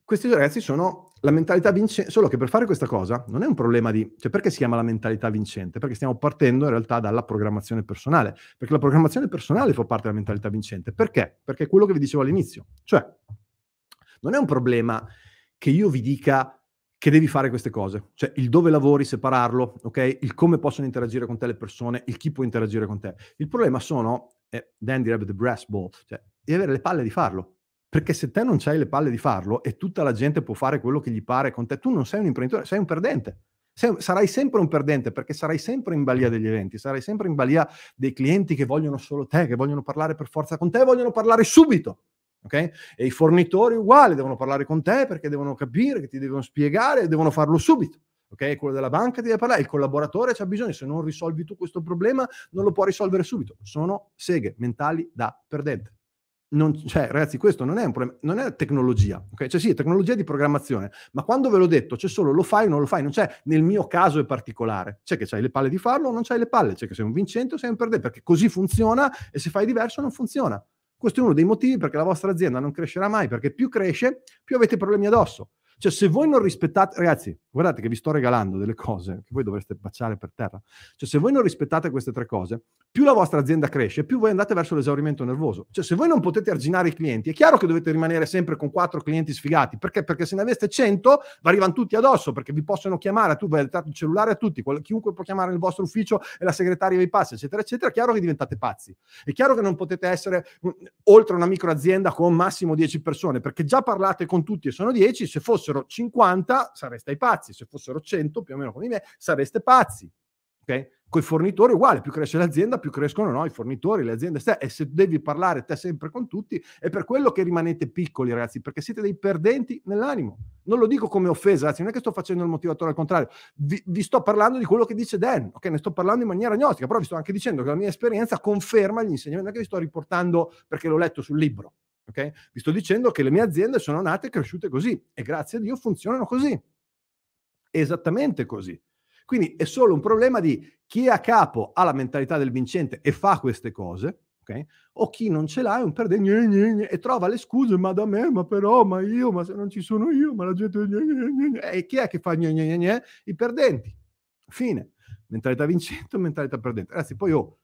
questi ragazzi sono la mentalità vincente, solo che per fare questa cosa non è un problema di, cioè perché si chiama la mentalità vincente? Perché stiamo partendo in realtà dalla programmazione personale, perché la programmazione personale fa parte della mentalità vincente. Perché? Perché è quello che vi dicevo all'inizio, cioè non è un problema che io vi dica che devi fare queste cose, cioè il dove lavori, separarlo, ok? Il come possono interagire con te le persone, il chi può interagire con te. Il problema sono, eh, Dan direbbe the brass ball, cioè di avere le palle di farlo. Perché se te non hai le palle di farlo e tutta la gente può fare quello che gli pare con te, tu non sei un imprenditore, sei un perdente. Sei, sarai sempre un perdente perché sarai sempre in balia degli eventi, sarai sempre in balia dei clienti che vogliono solo te, che vogliono parlare per forza con te, vogliono parlare subito. Okay? E i fornitori uguali devono parlare con te perché devono capire, che ti devono spiegare e devono farlo subito. Okay? Quello della banca ti deve parlare, il collaboratore c'ha bisogno, se non risolvi tu questo problema non lo può risolvere subito. Sono seghe mentali da perdente. Non, cioè, ragazzi, questo non è un problema, non è tecnologia, okay? cioè sì, tecnologia di programmazione, ma quando ve l'ho detto c'è solo lo fai o non lo fai, non c'è nel mio caso è particolare, c'è che hai le palle di farlo o non hai le palle, c'è che sei un vincente o sei un perdente, perché così funziona e se fai diverso non funziona. Questo è uno dei motivi perché la vostra azienda non crescerà mai, perché più cresce, più avete problemi addosso. Cioè, se voi non rispettate, ragazzi, guardate che vi sto regalando delle cose che voi dovreste baciare per terra. Cioè, se voi non rispettate queste tre cose, più la vostra azienda cresce, più voi andate verso l'esaurimento nervoso. Cioè, se voi non potete arginare i clienti, è chiaro che dovete rimanere sempre con quattro clienti sfigati. Perché? Perché se ne aveste 100, vi arrivano tutti addosso, perché vi possono chiamare, tu vai dato il cellulare a tutti, chiunque può chiamare nel vostro ufficio e la segretaria vi passa, eccetera, eccetera. È chiaro che diventate pazzi. È chiaro che non potete essere oltre una microazienda con massimo 10 persone, perché già parlate con tutti e sono 10, se fosse fossero 50 sareste ai pazzi, se fossero 100 più o meno come me sareste pazzi. Ok? Con i fornitori uguale, più cresce l'azienda, più crescono no? i fornitori, le aziende stesse. E se devi parlare te sempre con tutti, è per quello che rimanete piccoli, ragazzi, perché siete dei perdenti nell'animo. Non lo dico come offesa, ragazzi, non è che sto facendo il motivatore al contrario. Vi, vi sto parlando di quello che dice Dan, ok? Ne sto parlando in maniera agnostica, però vi sto anche dicendo che la mia esperienza conferma gli insegnamenti, non è che vi sto riportando perché l'ho letto sul libro, Okay? Vi sto dicendo che le mie aziende sono nate e cresciute così e grazie a Dio funzionano così. Esattamente così. Quindi è solo un problema di chi è a capo ha la mentalità del vincente e fa queste cose, okay? o chi non ce l'ha è un perdente e trova le scuse, ma da me, ma però, ma io, ma se non ci sono io, ma la gente... Gne, gne, gne. E chi è che fa I perdenti. Fine. Mentalità vincente, o mentalità perdente. Ragazzi, poi oh,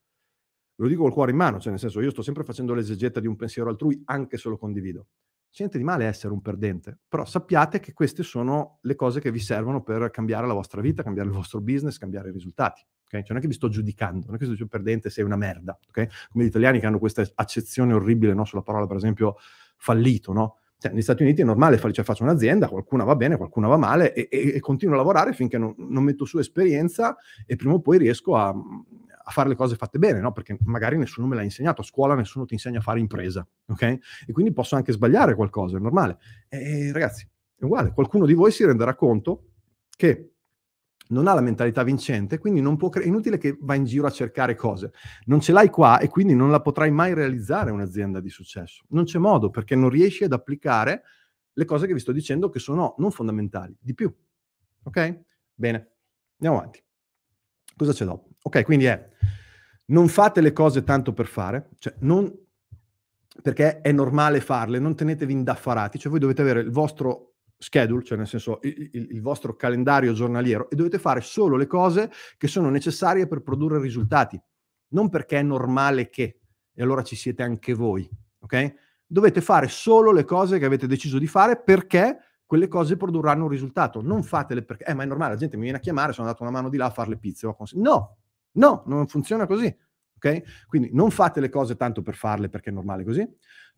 lo dico col cuore in mano, cioè nel senso io sto sempre facendo l'esegetta di un pensiero altrui anche se lo condivido. C'è niente di male essere un perdente, però sappiate che queste sono le cose che vi servono per cambiare la vostra vita, cambiare il vostro business, cambiare i risultati. Okay? Cioè non è che vi sto giudicando, non è che se sei un perdente sei una merda. Okay? Come gli italiani che hanno questa accezione orribile no? sulla parola, per esempio, fallito, no? Cioè, negli Stati Uniti è normale, cioè faccio un'azienda, qualcuna va bene, qualcuna va male e, e, e continuo a lavorare finché non, non, metto su esperienza e prima o poi riesco a, a fare le cose fatte bene, no? Perché magari nessuno me l'ha insegnato, a scuola nessuno ti insegna a fare impresa, ok? E quindi posso anche sbagliare qualcosa, è normale. E, ragazzi, è uguale, qualcuno di voi si renderà conto che non ha la mentalità vincente, quindi non può cre- è inutile che va in giro a cercare cose. Non ce l'hai qua e quindi non la potrai mai realizzare un'azienda di successo. Non c'è modo perché non riesci ad applicare le cose che vi sto dicendo che sono non fondamentali, di più. Ok? Bene, andiamo avanti. Cosa c'è dopo? Ok, quindi è non fate le cose tanto per fare, cioè non, perché è normale farle, non tenetevi indaffarati, cioè voi dovete avere il vostro schedule, cioè nel senso il, il, vostro calendario giornaliero e dovete fare solo le cose che sono necessarie per produrre risultati, non perché è normale che, e allora ci siete anche voi, ok? Dovete fare solo le cose che avete deciso di fare perché quelle cose produrranno un risultato. Non mm-hmm. fatele perché, eh, ma è normale, la gente mi viene a chiamare, sono andato una mano di là a fare le pizze. Cons- no, no, non funziona così. Okay? Quindi non fate le cose tanto per farle perché è normale così.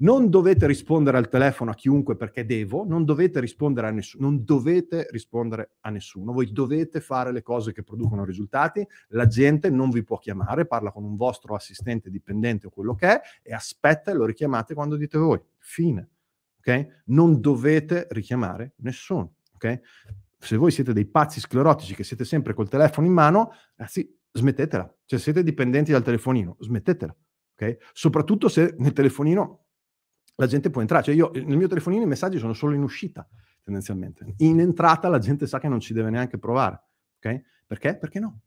Non dovete rispondere al telefono a chiunque perché devo, non dovete rispondere a nessuno, non dovete rispondere a nessuno. Voi dovete fare le cose che producono risultati, la gente non vi può chiamare, parla con un vostro assistente dipendente o quello che è e aspetta e lo richiamate quando dite voi. Fine ok? Non dovete richiamare nessuno, ok? Se voi siete dei pazzi sclerotici che siete sempre col telefono in mano, ragazzi, smettetela. Cioè, siete dipendenti dal telefonino, smettetela, ok? Soprattutto se nel telefonino la gente può entrare. Cioè, io eh, nel mio telefonino i messaggi sono solo in uscita, tendenzialmente. In entrata la gente sa che non ci deve neanche provare, ok? Perché? Perché no?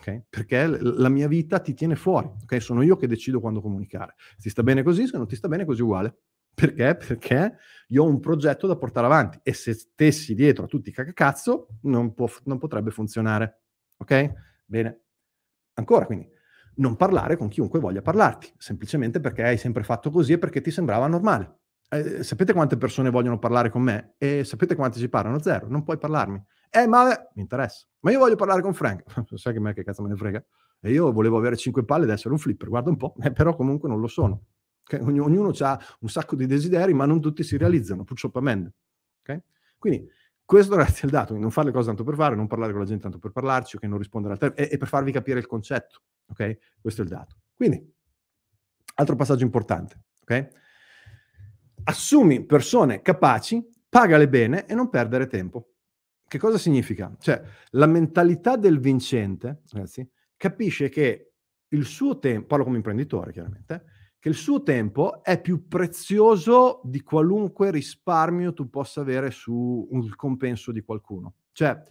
Okay? Perché la mia vita ti tiene fuori, okay? sono io che decido quando comunicare. Ti sta bene così, se non ti sta bene così uguale. Perché? Perché io ho un progetto da portare avanti e se stessi dietro a tutti i cacacazzo non, può, non potrebbe funzionare. Ok? Bene. Ancora, quindi, non parlare con chiunque voglia parlarti, semplicemente perché hai sempre fatto così e perché ti sembrava normale. Eh, sapete quante persone vogliono parlare con me? E sapete quante ci parlano? Zero, non puoi parlarmi. Eh, ma mi interessa. Ma io voglio parlare con Frank. *laughs* Sai che me che cazzo me ne frega? E io volevo avere cinque palle ed essere un flipper, guarda un po', eh, però comunque non lo sono. Okay? ognuno ha un sacco di desideri, ma non tutti si realizzano, purtroppo Okay? Quindi questo ragazzi è il dato, non fare le cose tanto per fare, non parlare con la gente tanto per parlarci, okay? non rispondere al telefono, e-, e, per farvi capire il concetto. Okay? Questo è il dato. Quindi, altro passaggio importante. Okay? Assumi persone capaci, pagale bene e non perdere tempo. Che cosa significa? Cioè, la mentalità del vincente, ragazzi, capisce che il suo tempo, parlo come imprenditore chiaramente, che il suo tempo è più prezioso di qualunque risparmio tu possa avere sul compenso di qualcuno. Cioè,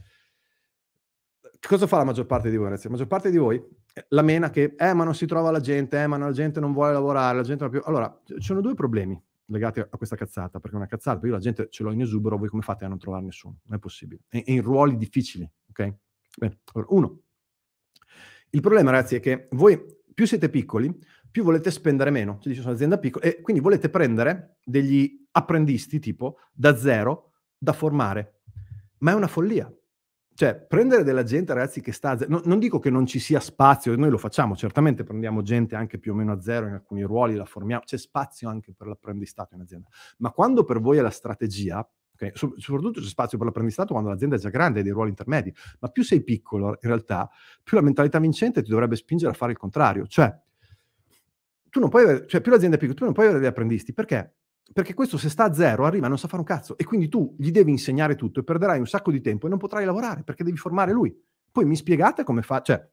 cosa fa la maggior parte di voi, ragazzi? La maggior parte di voi eh, la mena che, eh, ma non si trova la gente, eh, ma la gente non vuole lavorare, la gente non più... Allora, ci sono due problemi legati a questa cazzata, perché è una cazzata, io la gente ce l'ho in esubero, voi come fate a non trovare nessuno? Non è possibile. E, in ruoli difficili, ok? Bene, allora, uno. Il problema, ragazzi, è che voi più siete piccoli, più volete spendere meno. Cioè, dice, sono un'azienda piccola e quindi volete prendere degli apprendisti tipo da zero da formare. Ma è una follia. Cioè, prendere della gente, ragazzi, che sta a zero. No, non dico che non ci sia spazio, noi lo facciamo, certamente prendiamo gente anche più o meno a zero in alcuni ruoli, la formiamo, c'è spazio anche per l'apprendistato in azienda. Ma quando per voi è la strategia, Okay. soprattutto c'è spazio per l'apprendistato quando l'azienda è già grande, ha dei ruoli intermedi, ma più sei piccolo in realtà, più la mentalità vincente ti dovrebbe spingere a fare il contrario, cioè tu non puoi avere, cioè più l'azienda è piccola, tu non puoi avere degli apprendisti, perché? Perché questo se sta a zero arriva e non sa fare un cazzo e quindi tu gli devi insegnare tutto e perderai un sacco di tempo e non potrai lavorare perché devi formare lui. Poi mi spiegate come fa, cioè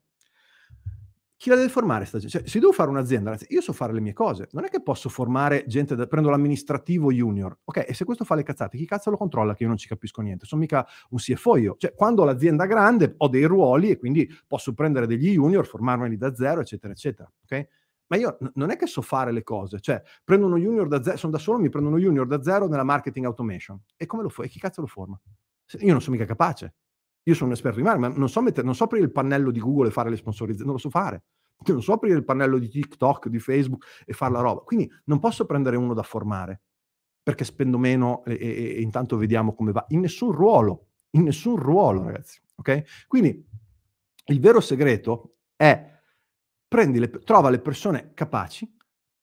chi la deve formare sta gente? Cioè, se devo fare un'azienda, ragazzi, io so fare le mie cose, non è che posso formare gente, da, prendo l'amministrativo junior, ok? E se questo fa le cazzate, chi cazzo lo controlla che io non ci capisco niente? Sono mica un CFO io, cioè quando ho l'azienda grande ho dei ruoli e quindi posso prendere degli junior, formarmeli da zero, eccetera, eccetera, ok? ma io n- non è che so fare le cose, cioè prendo uno junior da zero, sono da solo, mi prendo uno junior da zero nella marketing automation. E come lo fa? E chi cazzo lo forma? Io non sono mica capace. Io sono un esperto di marketing, ma non so, metter- non so aprire il pannello di Google e fare le sponsorizzazioni, non lo so fare. Cioè, non so aprire il pannello di TikTok, di Facebook e fare la roba. Quindi non posso prendere uno da formare perché spendo meno e, e, e intanto vediamo come va. In nessun ruolo, in nessun ruolo, ragazzi. Ok? Quindi il vero segreto è le, trova le persone capaci,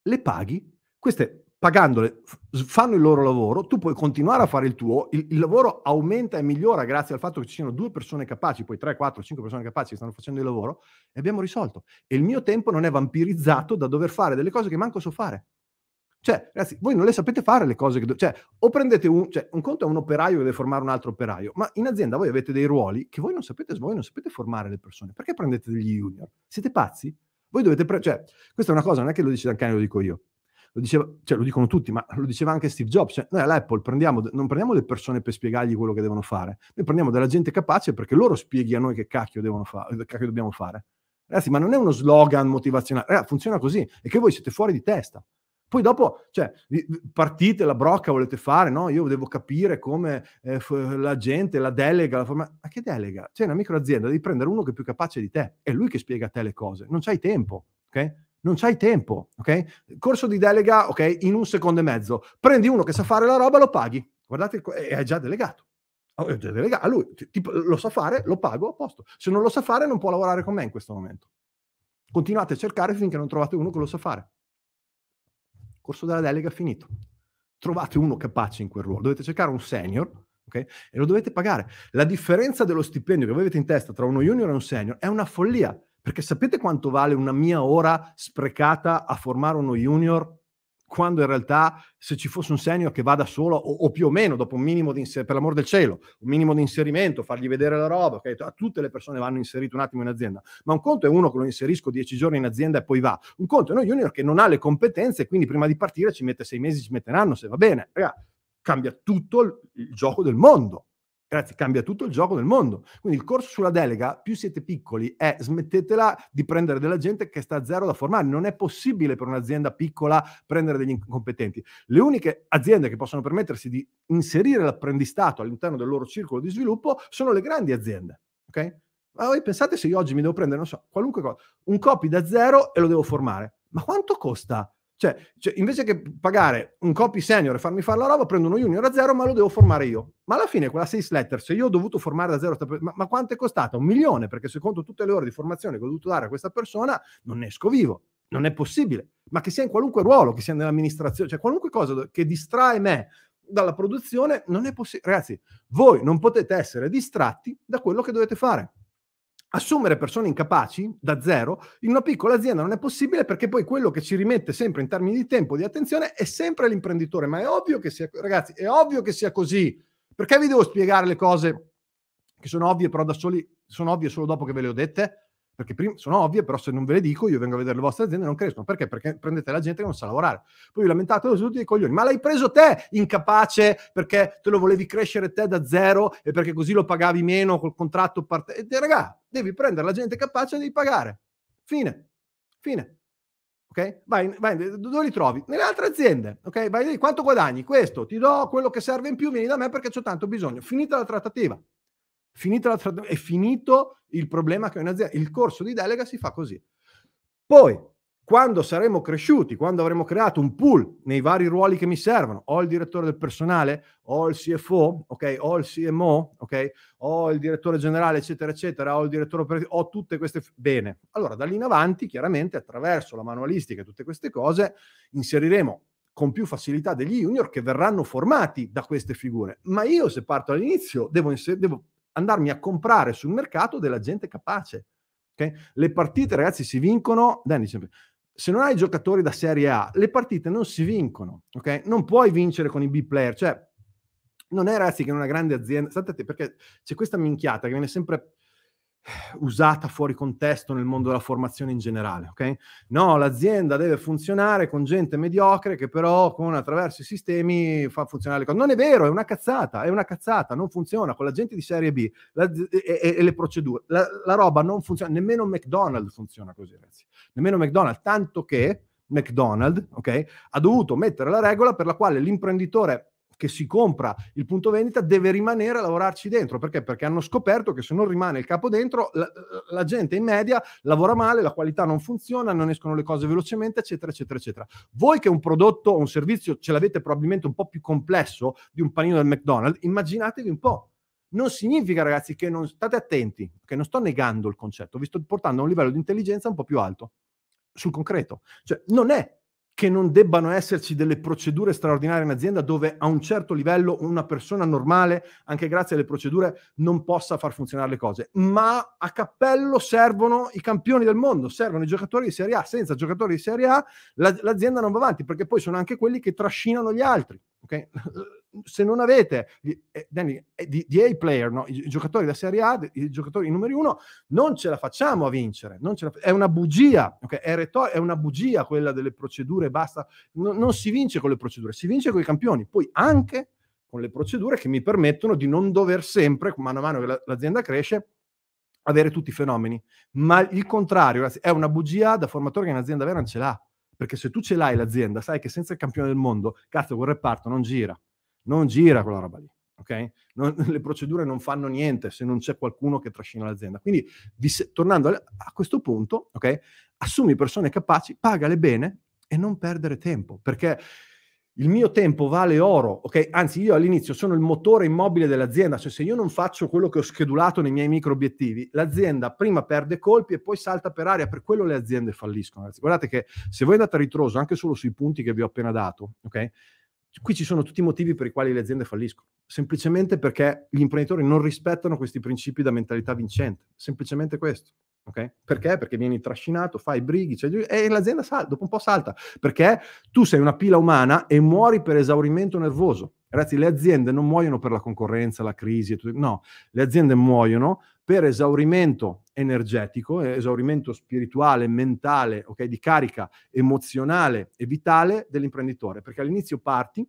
le paghi, queste pagandole fanno il loro lavoro, tu puoi continuare a fare il tuo, il, il, lavoro aumenta e migliora grazie al fatto che ci siano due persone capaci, poi tre, quattro, cinque persone capaci che stanno facendo il lavoro e abbiamo risolto. E il mio tempo non è vampirizzato da dover fare delle cose che manco so fare. Cioè, ragazzi, voi non le sapete fare le cose che... Do- cioè, o prendete un... Cioè, un conto è un operaio che deve formare un altro operaio, ma in azienda voi avete dei ruoli che voi non sapete, voi non sapete formare le persone. Perché prendete degli junior? Siete pazzi? Voi dovete... Pre- cioè, questa è una cosa, non è che lo dice Dan Kane, lo dico io. Lo, diceva, cioè, lo dicono tutti, ma lo diceva anche Steve Jobs. Cioè, noi all'Apple prendiamo, non prendiamo le persone per spiegargli quello che devono fare, noi prendiamo della gente capace perché loro spieghi a noi che cacchio, devono fa- cacchio dobbiamo fare. Ragazzi, ma non è uno slogan motivazionale, Ragazzi, funziona così, è che voi siete fuori di testa. Poi dopo, cioè, partite, la brocca volete fare, no? Io devo capire come eh, la gente, la delega, la forma... Ma che delega? C'è cioè, una microazienda, devi prendere uno che è più capace di te. È lui che spiega a te le cose. Non c'hai tempo, ok? Non c'hai tempo, ok? Corso di delega, ok? In un secondo e mezzo. Prendi uno che sa fare la roba, lo paghi. Guardate, è già delegato. Oh, è già delegato. A lui tipo, lo sa fare, lo pago, a posto. Se non lo sa fare, non può lavorare con me in questo momento. Continuate a cercare finché non trovate uno che lo sa fare corso della delega finito. Trovate uno capace in quel ruolo, dovete cercare un senior okay? e lo dovete pagare. La differenza dello stipendio che voi avete in testa tra uno junior e un senior è una follia, perché sapete quanto vale una mia ora sprecata a formare uno junior quando in realtà se ci fosse un senior che vada solo o, o più o meno dopo un minimo di inserimento, per l'amor del cielo, un minimo di inserimento, fargli vedere la roba, okay? a tutte le persone vanno inserite un attimo in azienda, ma un conto è uno che lo inserisco dieci giorni in azienda e poi va, un conto è uno junior che non ha le competenze e quindi prima di partire ci mette sei mesi, ci mette un anno se va bene, Raga, cambia tutto il, il gioco del mondo. Ragazzi, cambia tutto il gioco del mondo. Quindi il corso sulla delega, più siete piccoli, è eh, smettetela di prendere della gente che sta a zero da formare. Non è possibile per un'azienda piccola prendere degli incompetenti. Le uniche aziende che possono permettersi di inserire l'apprendistato all'interno del loro circolo di sviluppo sono le grandi aziende. Ok? Ma voi pensate se io oggi mi devo prendere, non so, qualunque cosa, un copy da zero e lo devo formare. Ma quanto costa cioè, cioè, invece che pagare un copy senior e farmi fare la roba, prendo uno junior a zero, ma lo devo formare io. Ma alla fine quella sales letter, se io ho dovuto formare da zero, ma, ma quanto è costata? Un milione, perché secondo tutte le ore di formazione che ho dovuto dare a questa persona, non ne esco vivo. Non è possibile. Ma che sia in qualunque ruolo, che sia nell'amministrazione, cioè qualunque cosa che distrae me dalla produzione, non è possibile. Ragazzi, voi non potete essere distratti da quello che dovete fare. Assumere persone incapaci da zero in una piccola azienda non è possibile perché poi quello che ci rimette sempre in termini di tempo, di attenzione, è sempre l'imprenditore. Ma è ovvio che sia, ragazzi, è ovvio che sia così. Perché vi devo spiegare le cose che sono ovvie, però da soli sono ovvie solo dopo che ve le ho dette? Perché prim- sono ovvie, però se non ve le dico io vengo a vedere le vostre aziende e non crescono. Perché? Perché prendete la gente che non sa lavorare. Poi vi lamentate oh, tutti dei coglioni. Ma l'hai preso te, incapace, perché te lo volevi crescere te da zero e perché così lo pagavi meno col contratto. Parte- e te, raga, devi prendere la gente capace e devi pagare. Fine. Fine. Ok? Vai, vai, dove li trovi? Nelle altre aziende, ok? Vai lì, quanto guadagni? Questo, ti do quello che serve in più, vieni da me perché c'ho tanto bisogno. Finita la trattativa finita la Trad- è finito il problema che ho in Il corso di delega si fa così. Poi, quando saremo cresciuti, quando avremo creato un pool nei vari ruoli che mi servono, ho il direttore del personale, ho il CFO, okay? ho il CMO, okay? ho il direttore generale, eccetera, eccetera, ho il direttore operativo, ho tutte queste... F- Bene, allora da lì in avanti, chiaramente, attraverso la manualistica e tutte queste cose, inseriremo con più facilità degli junior che verranno formati da queste figure. Ma io se parto all'inizio devo, inser- devo andarmi a comprare sul mercato della gente capace. Okay? Le partite, ragazzi, si vincono. Danny, sempre. Se non hai giocatori da Serie A, le partite non si vincono. ok? Non puoi vincere con i B player. Cioè, non è, ragazzi, che in una grande azienda. State perché c'è questa minchiata che viene sempre usata fuori contesto nel mondo della formazione in generale. ok? No, l'azienda deve funzionare con gente mediocre che però con, attraverso i sistemi fa funzionare le cose. Non è vero, è una cazzata, è una cazzata, non funziona con la gente di serie B la, e, e, e, le procedure. La, la, roba non funziona, nemmeno McDonald's funziona così, ragazzi. Nemmeno McDonald's, tanto che McDonald's ok, ha dovuto mettere la regola per la quale l'imprenditore che si compra il punto vendita deve rimanere a lavorarci dentro. Perché? Perché hanno scoperto che se non rimane il capo dentro, la, la, gente in media lavora male, la qualità non funziona, non escono le cose velocemente, eccetera, eccetera, eccetera. Voi che un prodotto o un servizio ce l'avete probabilmente un po' più complesso di un panino del McDonald's, immaginatevi un po'. Non significa, ragazzi, che non state attenti, che non sto negando il concetto, vi sto portando a un livello di intelligenza un po' più alto sul concreto. Cioè, non è che non debbano esserci delle procedure straordinarie in azienda dove a un certo livello una persona normale, anche grazie alle procedure, non possa far funzionare le cose. Ma a cappello servono i campioni del mondo, servono i giocatori di Serie A. Senza giocatori di Serie A l'azienda non va avanti perché poi sono anche quelli che trascinano gli altri. Okay? se non avete eh, Danny, eh, di, di A-player, no? I, giocatori da Serie A, i giocatori numeri uno, non ce la facciamo a vincere. La, è una bugia, okay? è, retor- è, una bugia quella delle procedure, basta. No, non si vince con le procedure, si vince con i campioni. Poi anche con le procedure che mi permettono di non dover sempre, mano a mano che l'azienda cresce, avere tutti i fenomeni. Ma il contrario è una bugia da formatore che un'azienda vera non ce l'ha. Perché se tu ce l'hai l'azienda, sai che senza il campione del mondo, cazzo, quel reparto non gira. Non gira quella roba lì. Okay? Non, *laughs* le procedure non fanno niente se non c'è qualcuno che trascina l'azienda. Quindi, vi, tornando a, questo punto, okay, assumi persone capaci, pagale bene e non perdere tempo, perché il mio tempo vale oro, okay? Anzi, io all'inizio sono il motore immobile dell'azienda, cioè se io non faccio quello che ho schedulato nei miei micro obiettivi, l'azienda prima perde colpi e poi salta per aria, per quello le aziende falliscono. Ragazzi. Guardate che se voi andate a ritroso anche solo sui punti che vi ho appena dato, ok? qui ci sono tutti i motivi per i quali le aziende falliscono, semplicemente perché gli imprenditori non rispettano questi principi da mentalità vincente, semplicemente questo. Okay? Perché? Perché vieni trascinato, fai brighi cioè, e l'azienda sal- dopo un po' salta, perché tu sei una pila umana e muori per esaurimento nervoso. Ragazzi, le aziende non muoiono per la concorrenza, la crisi, e tutto, no, le aziende muoiono per esaurimento energetico, eh, esaurimento spirituale, mentale, okay, di carica emozionale e vitale dell'imprenditore, perché all'inizio parti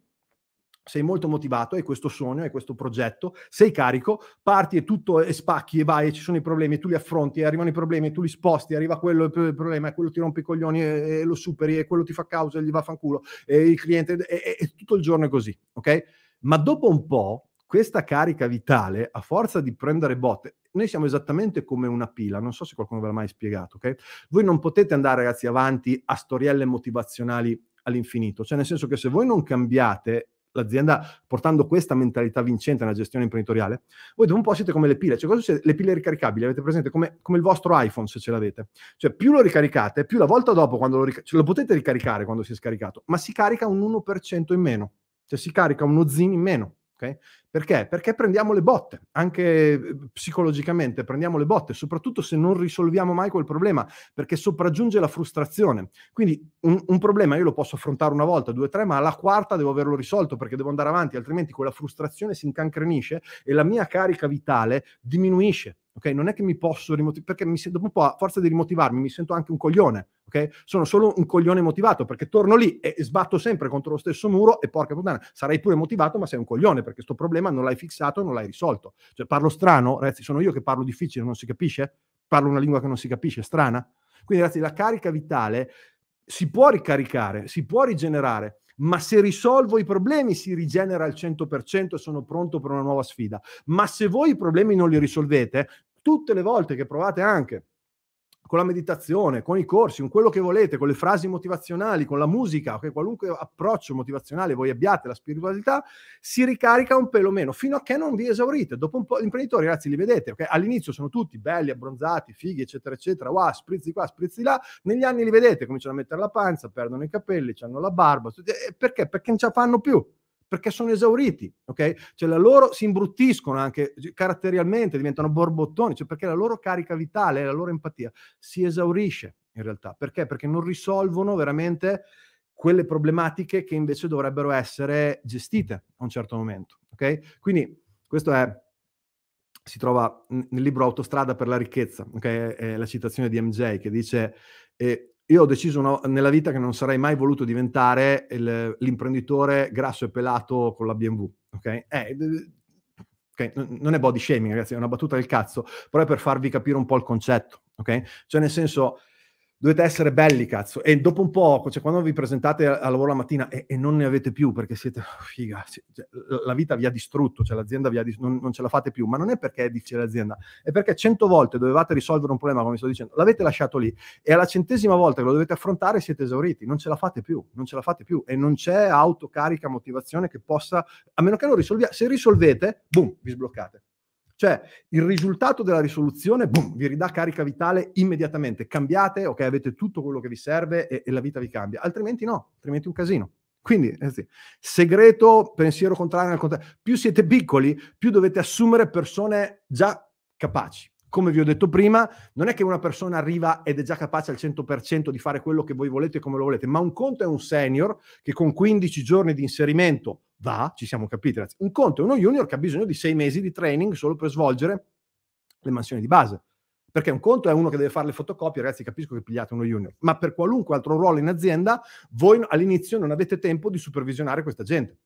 sei molto motivato, hai questo sogno, hai questo progetto, sei carico, parti e tutto e spacchi e vai e ci sono i problemi e tu li affronti e arrivano i problemi e tu li sposti, arriva quello il problema e quello ti rompe i coglioni e, e lo superi e quello ti fa causa e gli va fanculo e il cliente e, e, e tutto il giorno è così, ok? Ma dopo un po' questa carica vitale, a forza di prendere botte, noi siamo esattamente come una pila, non so se qualcuno ve l'ha mai spiegato, ok? Voi non potete andare, ragazzi, avanti a storielle motivazionali all'infinito, cioè nel senso che se voi non cambiate l'azienda portando questa mentalità vincente nella gestione imprenditoriale, voi dopo un po' siete come le pile, cioè cosa succede? Le pile ricaricabili, avete presente come, come, il vostro iPhone se ce l'avete, cioè più lo ricaricate, più la volta dopo quando lo, ric- cioè, lo potete ricaricare quando si è scaricato, ma si carica un 1% in meno, cioè si carica uno zin in meno perché? Perché prendiamo le botte, anche ehm, psicologicamente prendiamo le botte, soprattutto se non risolviamo mai quel problema, perché sopraggiunge la frustrazione. Quindi un, un problema io lo posso affrontare una volta, due, tre, ma alla quarta devo averlo risolto perché devo andare avanti, altrimenti quella frustrazione si incancrenisce e la mia carica vitale diminuisce. Ok, non è che mi posso rimotivare, perché mi sento, dopo un po', a forza di rimotivarmi, mi sento anche un coglione, ok? Sono solo un coglione motivato perché torno lì e sbatto sempre contro lo stesso muro e porca puttana, sarai pure motivato ma sei un coglione perché questo problema non l'hai fissato non l'hai risolto. Cioè, parlo strano, ragazzi, sono io che parlo difficile, non si capisce? Parlo una lingua che non si capisce, strana? Quindi ragazzi, la carica vitale si può ricaricare, si può rigenerare, ma se risolvo i problemi si rigenera al 100% e sono pronto per una nuova sfida. Ma se voi i problemi non li risolvete, tutte le volte che provate anche con la meditazione, con i corsi, con quello che volete, con le frasi motivazionali, con la musica, okay? qualunque approccio motivazionale voi abbiate, la spiritualità si ricarica un pelo meno, fino a che non vi esaurite. Dopo un po', gli imprenditori, ragazzi, li vedete, okay? all'inizio sono tutti belli, abbronzati, fighi, eccetera, eccetera, wow, sprizzi qua, sprizzi là, negli anni li vedete, cominciano a mettere la panza, perdono i capelli, hanno la barba, eh, perché? Perché non ce la fanno più perché sono esauriti, ok? Cioè la loro si imbruttiscono anche caratterialmente, diventano borbottoni, cioè perché la loro carica vitale, la loro empatia si esaurisce in realtà. Perché? Perché non risolvono veramente quelle problematiche che invece dovrebbero essere gestite a un certo momento, ok? Quindi questo è si trova nel libro Autostrada per la ricchezza, okay? la citazione di MJ che dice eh, io ho deciso una, nella vita che non sarei mai voluto diventare il, l'imprenditore grasso e pelato con la BMW, ok? Eh, okay? Non è body shaming, ragazzi, è una battuta del cazzo, però è per farvi capire un po' il concetto, ok? Cioè, nel senso, dovete essere belli, cazzo. E dopo un po', cioè, quando vi presentate al lavoro la mattina e, e, non ne avete più perché siete, oh, figa, cioè, la vita vi ha distrutto, cioè l'azienda vi ha distrutto, non, non, ce la fate più, ma non è perché dice l'azienda, è perché cento volte dovevate risolvere un problema, come sto dicendo, l'avete lasciato lì e alla centesima volta che lo dovete affrontare siete esauriti, non ce la fate più, non ce la fate più e non c'è autocarica, motivazione che possa, a meno che non risolviate, se risolvete, boom, vi sbloccate. Cioè, il risultato della risoluzione, boom, vi ridà carica vitale immediatamente. Cambiate, ok, avete tutto quello che vi serve e, e la vita vi cambia. Altrimenti no, altrimenti è un casino. Quindi, anzi, eh segreto, pensiero contrario contrario. Più siete piccoli, più dovete assumere persone già capaci come vi ho detto prima, non è che una persona arriva ed è già capace al 100% di fare quello che voi volete e come lo volete, ma un conto è un senior che con 15 giorni di inserimento va, ci siamo capiti, ragazzi. un conto è uno junior che ha bisogno di 6 mesi di training solo per svolgere le mansioni di base. Perché un conto è uno che deve fare le fotocopie, ragazzi, capisco che pigliate uno junior, ma per qualunque altro ruolo in azienda, voi all'inizio non avete tempo di supervisionare questa gente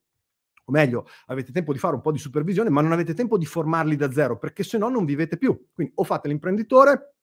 o meglio, avete tempo di fare un po' di supervisione, ma non avete tempo di formarli da zero, perché se no non vivete più. Quindi o fate l'imprenditore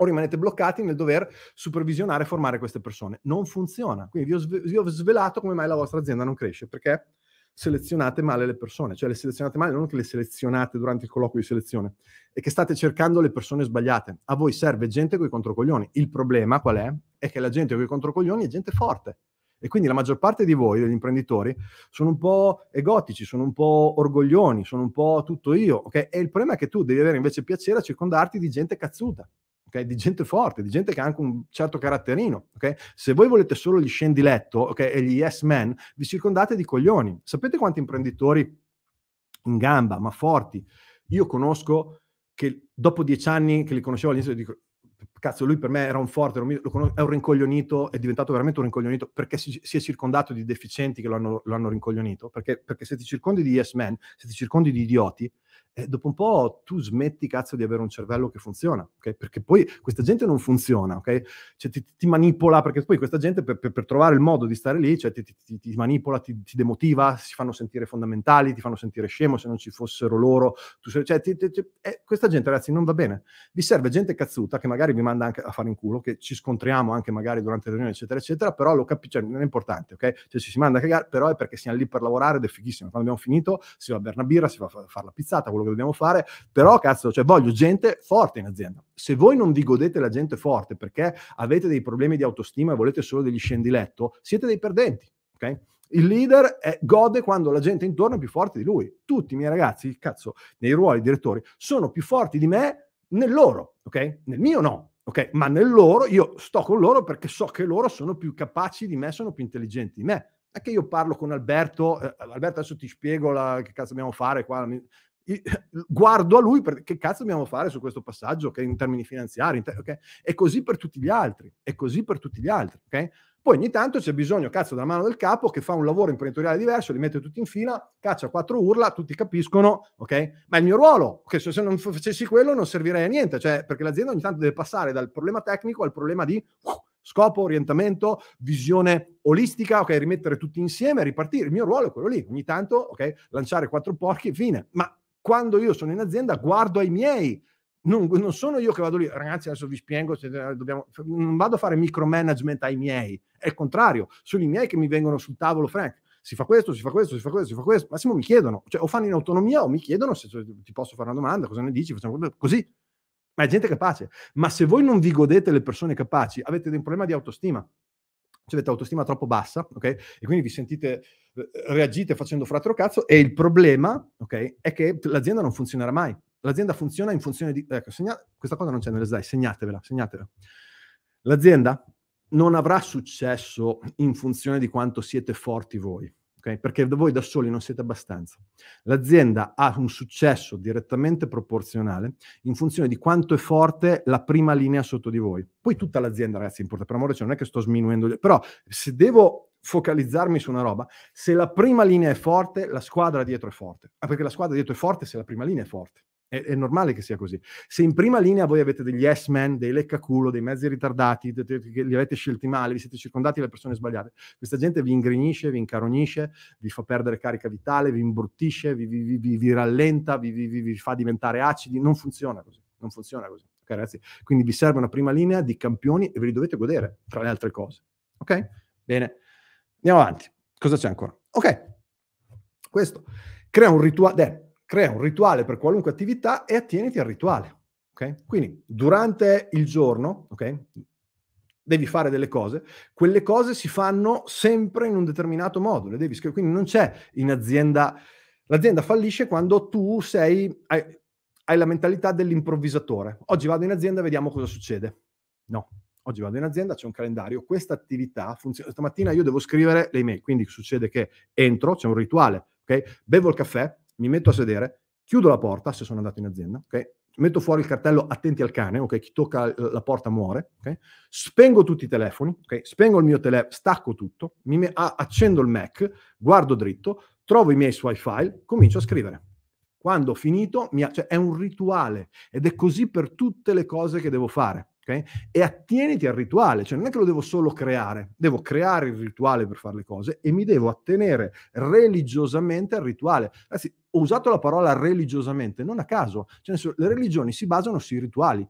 o rimanete bloccati nel dover supervisionare e formare queste persone. Non funziona. Quindi vi ho, sve- vi ho svelato come mai la vostra azienda non cresce, perché selezionate male le persone, cioè le selezionate male, non che le selezionate durante il colloquio di selezione, è che state cercando le persone sbagliate. A voi serve gente con i controcoglioni. Il problema qual è? È che la gente con i controcoglioni è gente forte e quindi la maggior parte di voi, degli imprenditori, sono un po' egotici, sono un po' orgoglioni, sono un po' tutto io, ok? E il problema è che tu devi avere invece piacere a circondarti di gente cazzuta. Okay? di gente forte, di gente che ha anche un certo caratterino. Okay? Se voi volete solo gli scendiletto okay, e gli yes men, vi circondate di coglioni. Sapete quanti imprenditori in gamba, ma forti, io conosco che dopo dieci anni che li conoscevo all'inizio, dico, cazzo, lui per me era un forte, è un rincoglionito, è diventato veramente un rincoglionito perché si, si è circondato di deficienti che lo hanno, lo hanno rincoglionito, perché, perché, se ti circondi di yes men, se ti circondi di idioti, eh, dopo un po' tu smetti cazzo di avere un cervello che funziona, okay? perché poi questa gente non funziona, okay? cioè, ti, ti, manipola, perché poi questa gente per, per, per, trovare il modo di stare lì, cioè, ti, ti, ti, manipola, ti, demotiva, si fanno sentire fondamentali, ti fanno sentire scemo, se non ci fossero loro, tu, cioè, eh, questa gente ragazzi non va bene, vi serve gente cazzuta che magari vi manda anche a fare in culo, che ci scontriamo anche magari durante le riunioni, eccetera, eccetera, però lo capisce, cioè, non è importante, ok? Cioè ci si manda a cagare, però è perché siamo lì per lavorare ed è fighissimo. Quando abbiamo finito si va a bere una birra, si va a fare la pizzata, quello che dobbiamo fare, però cazzo, cioè voglio gente forte in azienda. Se voi non vi godete la gente forte perché avete dei problemi di autostima e volete solo degli scendiletto, siete dei perdenti, ok? Il leader è, gode quando la gente intorno è più forte di lui. Tutti i miei ragazzi, cazzo, nei ruoli direttori, sono più forti di me nel loro, ok? Nel mio no, ok? Ma nel loro, io sto con loro perché so che loro sono più capaci di me, sono più intelligenti di me. Anche io parlo con Alberto, eh, Alberto adesso ti spiego la, che cazzo dobbiamo fare qua, mi, *laughs* guardo a lui perché che cazzo dobbiamo fare su questo passaggio, okay? in termini finanziari, in ter- okay? E così per tutti gli altri, è così per tutti gli altri, ok? Poi ogni tanto c'è bisogno, cazzo, della mano del capo che fa un lavoro imprenditoriale diverso, li mette tutti in fila, caccia quattro urla, tutti capiscono, ok? Ma è il mio ruolo, che se non facessi quello non servirei a niente, cioè perché l'azienda ogni tanto deve passare dal problema tecnico al problema di uh, scopo, orientamento, visione olistica, ok? Rimettere tutti insieme, ripartire. Il mio ruolo è quello lì, ogni tanto, ok? Lanciare quattro porchi fine. Ma quando io sono in azienda guardo ai miei non, non, sono io che vado lì, ragazzi, adesso vi spiego, eh, dobbiamo, non vado a fare micromanagement ai miei, è il contrario, sono i miei che mi vengono sul tavolo, Frank, si fa questo, si fa questo, si fa questo, si fa questo, massimo mi chiedono, cioè o fanno in autonomia o mi chiedono se ti posso fare una domanda, cosa ne dici, facciamo così. Ma è gente capace. Ma se voi non vi godete le persone capaci, avete un problema di autostima. Cioè avete autostima troppo bassa, ok? E quindi vi sentite, eh, reagite facendo fratro cazzo e il problema, ok, è che l'azienda non funzionerà mai l'azienda funziona in funzione di... Ecco, segna, questa cosa non c'è nelle slide, segnatevela, segnatevela. L'azienda non avrà successo in funzione di quanto siete forti voi, okay? perché voi da soli non siete abbastanza. L'azienda ha un successo direttamente proporzionale in funzione di quanto è forte la prima linea sotto di voi. Poi tutta l'azienda, ragazzi, importa, per amore, cioè non è che sto sminuendo, però se devo focalizzarmi su una roba, se la prima linea è forte, la squadra dietro è forte. Ah, perché la squadra dietro è forte se la prima linea è forte. È, è, normale che sia così. Se in prima linea voi avete degli yes men, dei leccaculo, dei mezzi ritardati, che li avete scelti male, vi siete circondati dalle persone sbagliate, questa gente vi ingrinisce, vi incaronisce, vi fa perdere carica vitale, vi imbruttisce, vi, vi, vi, vi rallenta, vi, fa diventare acidi. Non funziona così. Non funziona così. Okay, ragazzi? Quindi vi serve una prima linea di campioni e ve li dovete godere, tra le altre cose. Ok? Bene. Andiamo avanti. Cosa c'è ancora? Ok. Questo. Crea un rituale crea un rituale per qualunque attività e attieniti al rituale. Okay? Quindi durante il giorno, okay, devi fare delle cose, quelle cose si fanno sempre in un determinato modo, le devi scrivere. Quindi non c'è in azienda, l'azienda fallisce quando tu sei, hai, hai la mentalità dell'improvvisatore. Oggi vado in azienda, e vediamo cosa succede. No, oggi vado in azienda, c'è un calendario, questa attività funziona, stamattina io devo scrivere le email, quindi succede che entro, c'è un rituale, okay? bevo il caffè, mi metto a sedere, chiudo la porta se sono andato in azienda, ok? Metto fuori il cartello attenti al cane, ok? Chi tocca la porta muore, ok? Spengo tutti i telefoni, ok? Spengo il mio telefono, stacco tutto, me- accendo il Mac, guardo dritto, trovo i miei suoi file, comincio a scrivere. Quando ho finito, ha- cioè, è un rituale ed è così per tutte le cose che devo fare. Okay? E attieniti al rituale, cioè non è che lo devo solo creare, devo creare il rituale per fare le cose e mi devo attenere religiosamente al rituale. Anzi, ho usato la parola religiosamente, non a caso. Cioè, senso, le religioni si basano sui rituali.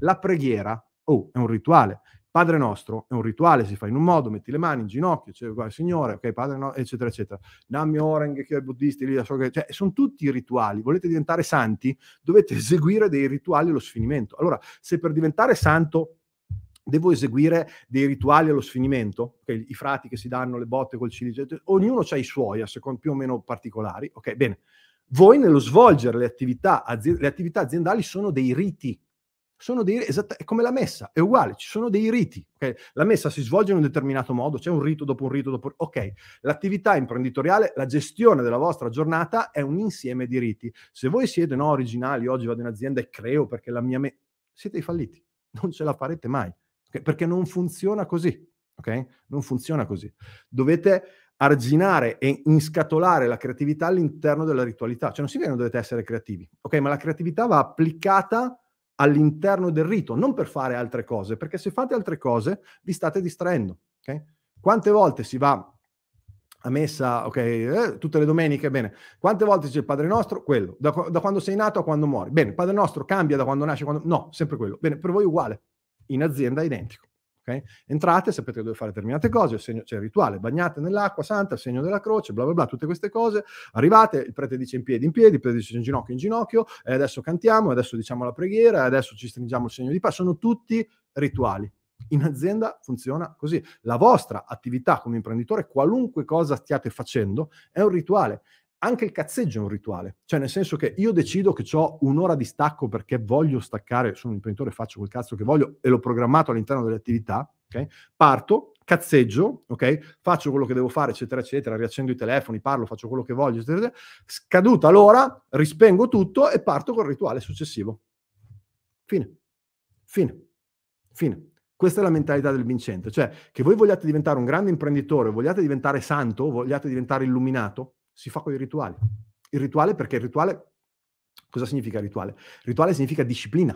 La preghiera, oh, è un rituale. Padre nostro è un rituale, si fa in un modo, metti le mani in ginocchio, cioè, guarda, Signore, ok, Padre no, eccetera, eccetera. Nammi Oreng, che è buddista, lì, so che, cioè, sono tutti rituali. Volete diventare santi? Dovete eseguire dei rituali allo sfinimento. Allora, se per diventare santo devo eseguire dei rituali allo sfinimento, okay, i frati che si danno le botte col cilice, ognuno ha i suoi, a seconda più o meno particolari, ok, bene. Voi nello svolgere le attività, azi- le attività aziendali sono dei riti, sono dei, esatta, è come la messa, è uguale, ci sono dei riti. Okay? La messa si svolge in un determinato modo, c'è un rito dopo un rito dopo... Ok, l'attività imprenditoriale, la gestione della vostra giornata è un insieme di riti. Se voi siete no, originali, oggi vado in azienda e creo perché la mia... Me- siete i falliti, *laughs* non ce la farete mai, okay? perché non funziona così. Okay? Non funziona così. Dovete arginare e inscatolare la creatività all'interno della ritualità. Cioè non si non dovete essere creativi, ok? Ma la creatività va applicata all'interno del rito, non per fare altre cose, perché se fate altre cose vi state distraendo, ok? Quante volte si va a messa, ok, eh, tutte le domeniche, bene. Quante volte c'è il Padre Nostro? Quello. Da, da quando sei nato a quando muori. Bene, il Padre Nostro cambia da quando nasce quando... No, sempre quello. Bene, per voi uguale. In azienda identico. Okay? Entrate, sapete che dovete fare determinate cose, c'è cioè il rituale, bagnate nell'acqua santa, il segno della croce, bla bla bla, tutte queste cose. Arrivate, il prete dice in piedi, in piedi, il prete dice in ginocchio, in ginocchio, e adesso cantiamo, adesso diciamo la preghiera, adesso ci stringiamo il segno di pace. Sono tutti rituali. In azienda funziona così. La vostra attività come imprenditore, qualunque cosa stiate facendo, è un rituale, anche il cazzeggio è un rituale, cioè nel senso che io decido che ho un'ora di stacco perché voglio staccare, sono un imprenditore, faccio quel cazzo che voglio e l'ho programmato all'interno delle attività, okay? parto, cazzeggio, okay? faccio quello che devo fare, eccetera, eccetera, riaccendo i telefoni, parlo, faccio quello che voglio, eccetera, eccetera. scaduta l'ora, rispengo tutto e parto col rituale successivo. Fine, fine, fine. Questa è la mentalità del vincente, cioè che voi vogliate diventare un grande imprenditore, vogliate diventare santo, vogliate diventare illuminato, si fa con i rituali. Il rituale perché il rituale, cosa significa rituale? Rituale significa disciplina,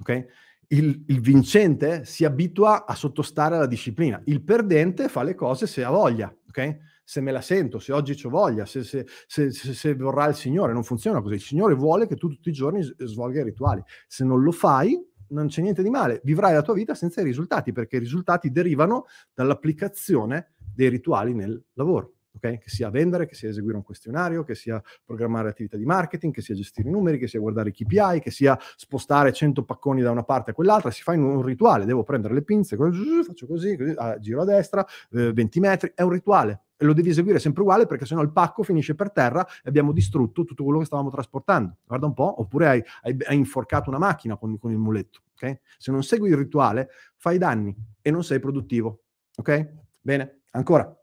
ok? Il, il, vincente si abitua a sottostare alla disciplina, il perdente fa le cose se ha voglia, ok? Se me la sento, se oggi ho voglia, se, se, se, se, vorrà il Signore, non funziona così. Il Signore vuole che tu tutti i giorni svolga i rituali. Se non lo fai, non c'è niente di male, vivrai la tua vita senza i risultati, perché i risultati derivano dall'applicazione dei rituali nel lavoro ok? Che sia vendere, che sia eseguire un questionario, che sia programmare attività di marketing, che sia gestire i numeri, che sia guardare i KPI, che sia spostare 100 pacconi da una parte a quell'altra, si fa in un rituale, devo prendere le pinze, faccio così, così ah, giro a destra, eh, 20 metri, è un rituale, e lo devi eseguire sempre uguale perché sennò il pacco finisce per terra e abbiamo distrutto tutto quello che stavamo trasportando. Guarda un po', oppure hai, hai, hai inforcato una macchina con, con il muletto. Okay? Se non segui il rituale, fai danni e non sei produttivo. Ok? Bene, ancora.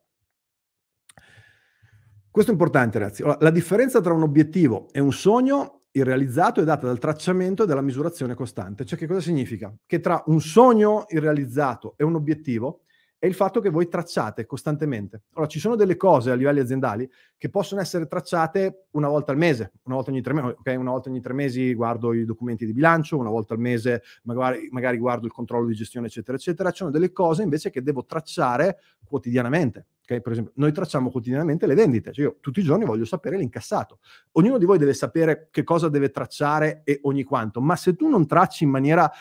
Questo è importante, ragazzi. Allora, la differenza tra un obiettivo e un sogno irrealizzato è data dal tracciamento e dalla misurazione costante. Cioè, che cosa significa? Che tra un sogno irrealizzato e un obiettivo è il fatto che voi tracciate costantemente. Allora, ci sono delle cose a livelli aziendali che possono essere tracciate una volta al mese, una volta ogni tre mesi, okay? una volta ogni tre mesi guardo i documenti di bilancio, una volta al mese magari, magari guardo il controllo di gestione, eccetera, eccetera. Ci sono delle cose invece che devo tracciare quotidianamente. Okay? Per esempio, noi tracciamo quotidianamente le vendite, cioè io tutti i giorni voglio sapere l'incassato. Ognuno di voi deve sapere che cosa deve tracciare e ogni quanto, ma se tu non tracci in maniera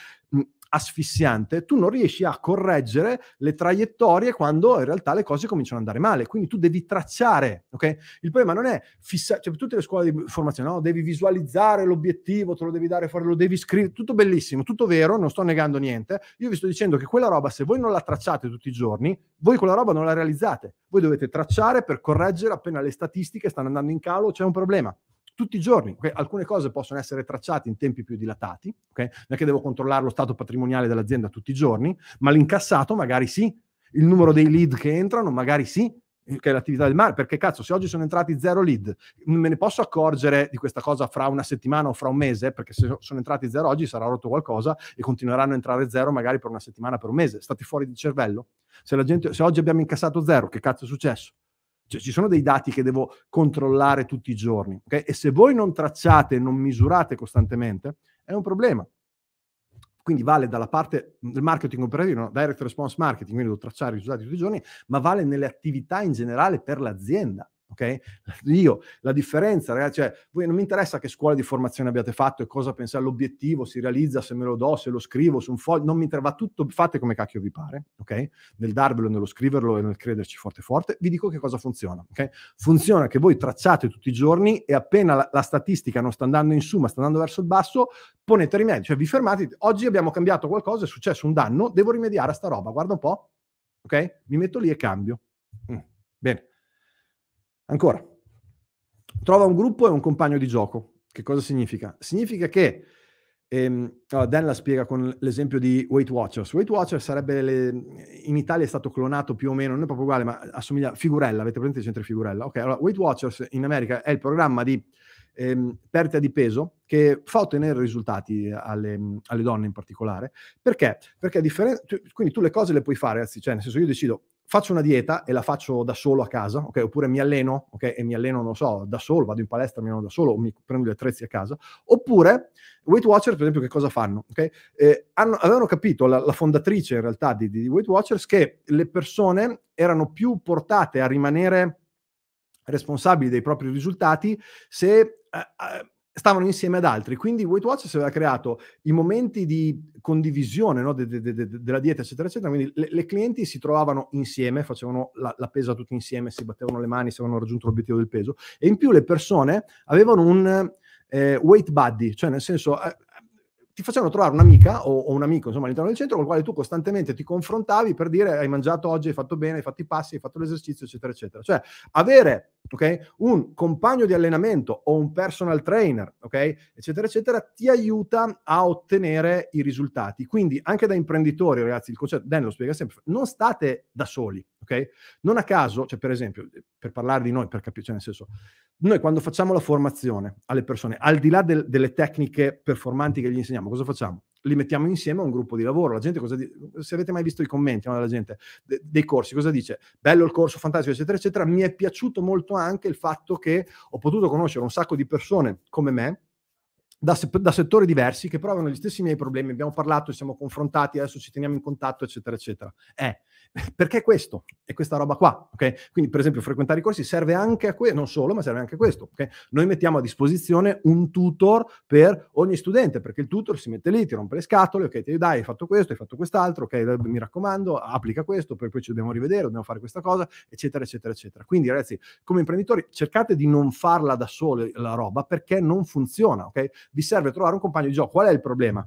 asfissiante, tu non riesci a correggere le traiettorie quando in realtà le cose cominciano ad andare male. Quindi tu devi tracciare, ok? Il problema non è fissare, cioè tutte le scuole di formazione, no? Devi visualizzare l'obiettivo, te lo devi dare fuori, lo devi scrivere, tutto bellissimo, tutto vero, non sto negando niente. Io vi sto dicendo che quella roba, se voi non la tracciate tutti i giorni, voi quella roba non la realizzate. Voi dovete tracciare per correggere appena le statistiche stanno andando in calo, c'è un problema tutti i giorni. Okay? Alcune cose possono essere tracciate in tempi più dilatati, okay? non è che devo controllare lo stato patrimoniale dell'azienda tutti i giorni, ma l'incassato magari sì, il numero dei lead che entrano magari sì, eh, che è l'attività del mare, perché cazzo, se oggi sono entrati zero lead, me ne posso accorgere di questa cosa fra una settimana o fra un mese, perché se sono entrati zero oggi sarà rotto qualcosa e continueranno a entrare zero magari per una settimana, per un mese, state fuori di cervello. Se, gente, se oggi abbiamo incassato zero, che cazzo è successo? Cioè, ci sono dei dati che devo controllare tutti i giorni. Okay? E se voi non tracciate, non misurate costantemente, è un problema. Quindi vale dalla parte del marketing operativo, no? direct response marketing, quindi devo tracciare i risultati tutti i giorni, ma vale nelle attività in generale per l'azienda ok? Io, la differenza, ragazzi, cioè, voi non mi interessa che scuola di formazione abbiate fatto e cosa pensate, l'obiettivo si realizza, se me lo do, se lo scrivo su un foglio, non mi interessa, tutto, fate come cacchio vi pare, ok? Nel darvelo, nello scriverlo e nel crederci forte forte, vi dico che cosa funziona, ok? Funziona che voi tracciate tutti i giorni e appena la, la statistica non sta andando in su, ma sta andando verso il basso, ponete rimedio, cioè vi fermate, oggi abbiamo cambiato qualcosa, è successo un danno, devo rimediare a sta roba, guarda un po', ok? Mi metto lì e cambio. Mm, bene Ancora, trova un gruppo e un compagno di gioco. Che cosa significa? Significa che, ehm, Dan la spiega con l'esempio di Weight Watchers. Weight Watchers sarebbe, le, in Italia è stato clonato più o meno, non è proprio uguale, ma assomiglia a Figurella, avete presente il centro Figurella? Ok, allora Weight Watchers in America è il programma di ehm, perdita di peso che fa ottenere risultati alle, alle donne in particolare. Perché? Perché differen- quindi tu le cose le puoi fare, anzi, cioè nel senso io decido faccio una dieta e la faccio da solo a casa, okay? oppure mi alleno ok? e mi alleno, non so, da solo, vado in palestra, mi alleno da solo, o mi prendo gli attrezzi a casa, oppure Weight Watchers, per esempio, che cosa fanno? Okay? Eh, hanno, avevano capito, la, la, fondatrice in realtà di, di Weight Watchers, che le persone erano più portate a rimanere responsabili dei propri risultati se... Eh, eh stavano insieme ad altri. Quindi Weight Watchers aveva creato i momenti di condivisione no, de, de, de, della dieta, eccetera, eccetera. Quindi le, le, clienti si trovavano insieme, facevano la, la pesa tutti insieme, si battevano le mani se avevano raggiunto l'obiettivo del peso. E in più le persone avevano un, eh, weight buddy, cioè nel senso eh, ti facevano trovare un'amica o, o un amico insomma, all'interno del centro con il quale tu costantemente ti confrontavi per dire hai mangiato oggi, hai fatto bene, hai fatto i passi, hai fatto l'esercizio, eccetera, eccetera. Cioè avere okay, un compagno di allenamento o un personal trainer, okay, eccetera, eccetera, ti aiuta a ottenere i risultati. Quindi anche da imprenditori, ragazzi, il concetto, Dan lo spiega sempre, non state da soli, Okay? Non a caso, cioè per esempio, eh, per parlare di noi, per capire, cioè nel senso, noi quando facciamo la formazione alle persone, al di là del, delle tecniche performanti che gli insegniamo, cosa facciamo? Li mettiamo insieme a un gruppo di lavoro. La gente, cosa di- se avete mai visto i commenti no, della gente de- dei corsi, cosa dice? Bello il corso, fantastico, eccetera, eccetera. Mi è piaciuto molto anche il fatto che ho potuto conoscere un sacco di persone come me, da, da, settori diversi che provano gli stessi miei problemi. Abbiamo parlato, ci siamo confrontati, adesso ci teniamo in contatto, eccetera, eccetera. Eh, *laughs* Perché questo? È questa roba qua, ok? Quindi, per esempio, frequentare i corsi serve anche a questo, non solo, ma serve anche a questo, ok? Noi mettiamo a disposizione un tutor per ogni studente, perché il tutor si mette lì, ti rompe le scatole, ok, ti dai, hai fatto questo, hai fatto quest'altro, ok, eh, mi raccomando, applica questo, poi, poi ci dobbiamo rivedere, dobbiamo fare questa cosa, eccetera, eccetera, eccetera. Quindi, ragazzi, come imprenditori, cercate di non farla da sole la roba, perché non funziona, ok? Vi serve trovare un compagno di gioco. Qual è il problema?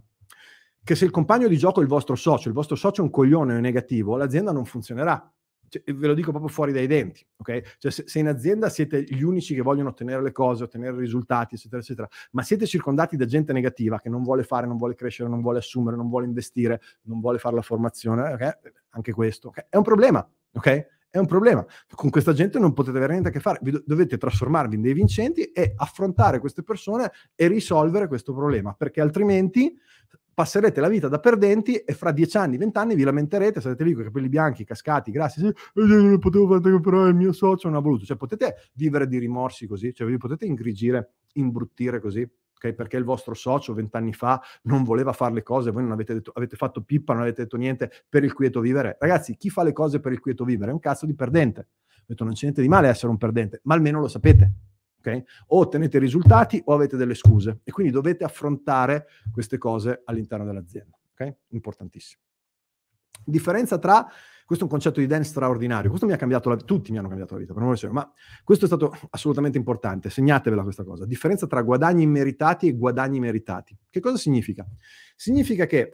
che se il compagno di gioco è il vostro socio, il vostro socio è un coglione, è negativo, l'azienda non funzionerà. Cioè, ve lo dico proprio fuori dai denti, ok? Cioè, se, se, in azienda siete gli unici che vogliono ottenere le cose, ottenere risultati, eccetera, eccetera, ma siete circondati da gente negativa che non vuole fare, non vuole crescere, non vuole assumere, non vuole investire, non vuole fare la formazione, okay? Anche questo okay? è un problema, ok? È un problema. Con questa gente non potete avere niente a che fare. Vi do- dovete trasformarvi in dei vincenti e affrontare queste persone e risolvere questo problema, perché altrimenti passerete la vita da perdenti e fra dieci anni, vent'anni vi lamenterete, sarete lì con i capelli bianchi, cascati, grassi, sì, eh, non potevo fare però il mio socio non ha voluto, cioè potete vivere di rimorsi così, cioè vi potete ingrigire, imbruttire così, okay? perché il vostro socio vent'anni fa non voleva fare le cose, voi non avete, detto, avete fatto pippa, non avete detto niente per il quieto vivere. Ragazzi, chi fa le cose per il quieto vivere è un cazzo di perdente. Ho detto non c'è niente di male essere un perdente, ma almeno lo sapete. Okay? O ottenete risultati o avete delle scuse e quindi dovete affrontare queste cose all'interno dell'azienda. Okay? Importantissimo. Differenza tra, questo è un concetto di Dan straordinario, questo mi ha cambiato la vita, tutti mi hanno cambiato la vita, per amore ma questo è stato assolutamente importante, segnatevela questa cosa, differenza tra guadagni immeritati e guadagni meritati. Che cosa significa? Significa che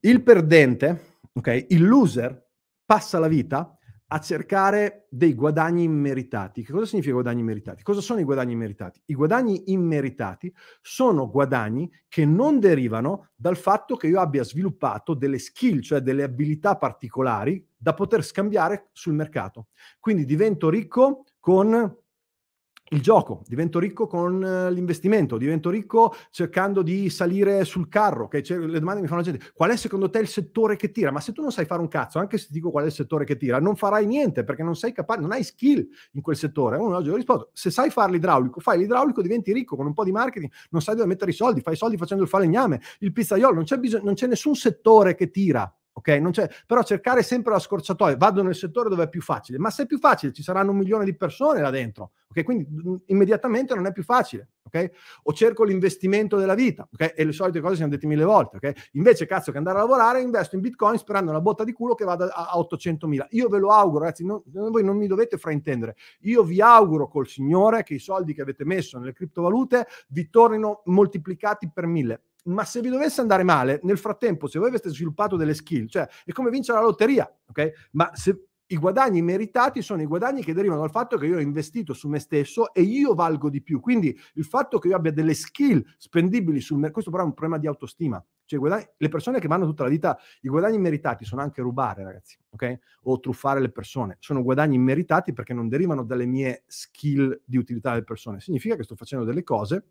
il perdente, okay, il loser, passa la vita a cercare dei guadagni immeritati. Che cosa significa guadagni immeritati? Cosa sono i guadagni immeritati? I guadagni immeritati sono guadagni che non derivano dal fatto che io abbia sviluppato delle skill, cioè delle abilità particolari da poter scambiare sul mercato. Quindi divento ricco con il gioco, divento ricco con eh, l'investimento, divento ricco cercando di salire sul carro, che okay? Cioè, le domande mi fanno la gente, qual è secondo te il settore che tira? Ma se tu non sai fare un cazzo, anche se ti dico qual è il settore che tira, non farai niente perché non sei capace, non hai skill in quel settore. Uno oggi ho risposto, se sai fare l'idraulico, fai l'idraulico, diventi ricco con un po' di marketing, non sai dove mettere i soldi, fai i soldi facendo il falegname, il pizzaiolo, non c'è, bisog- non c'è nessun settore che tira ok? Non c'è, però cercare sempre la scorciatoia, vado nel settore dove è più facile, ma se è più facile ci saranno un milione di persone là dentro, ok? Quindi mm, immediatamente non è più facile, ok? O cerco l'investimento della vita, ok? E le solite cose siamo dette mille volte, ok? Invece cazzo che andare a lavorare investo in bitcoin sperando una botta di culo che vada a 800.000. Io ve lo auguro, ragazzi, non, voi non mi dovete fraintendere, io vi auguro col Signore che i soldi che avete messo nelle criptovalute vi tornino moltiplicati per mille ma se vi dovesse andare male, nel frattempo, se voi aveste sviluppato delle skill, cioè è come vincere la lotteria, ok? Ma se i guadagni meritati sono i guadagni che derivano dal fatto che io ho investito su me stesso e io valgo di più. Quindi il fatto che io abbia delle skill spendibili sul mercato, questo però è un problema di autostima. Cioè, guadagni, le persone che vanno tutta la vita, i guadagni meritati sono anche rubare, ragazzi, ok? O truffare le persone. Sono guadagni meritati perché non derivano dalle mie skill di utilità delle persone. Significa che sto facendo delle cose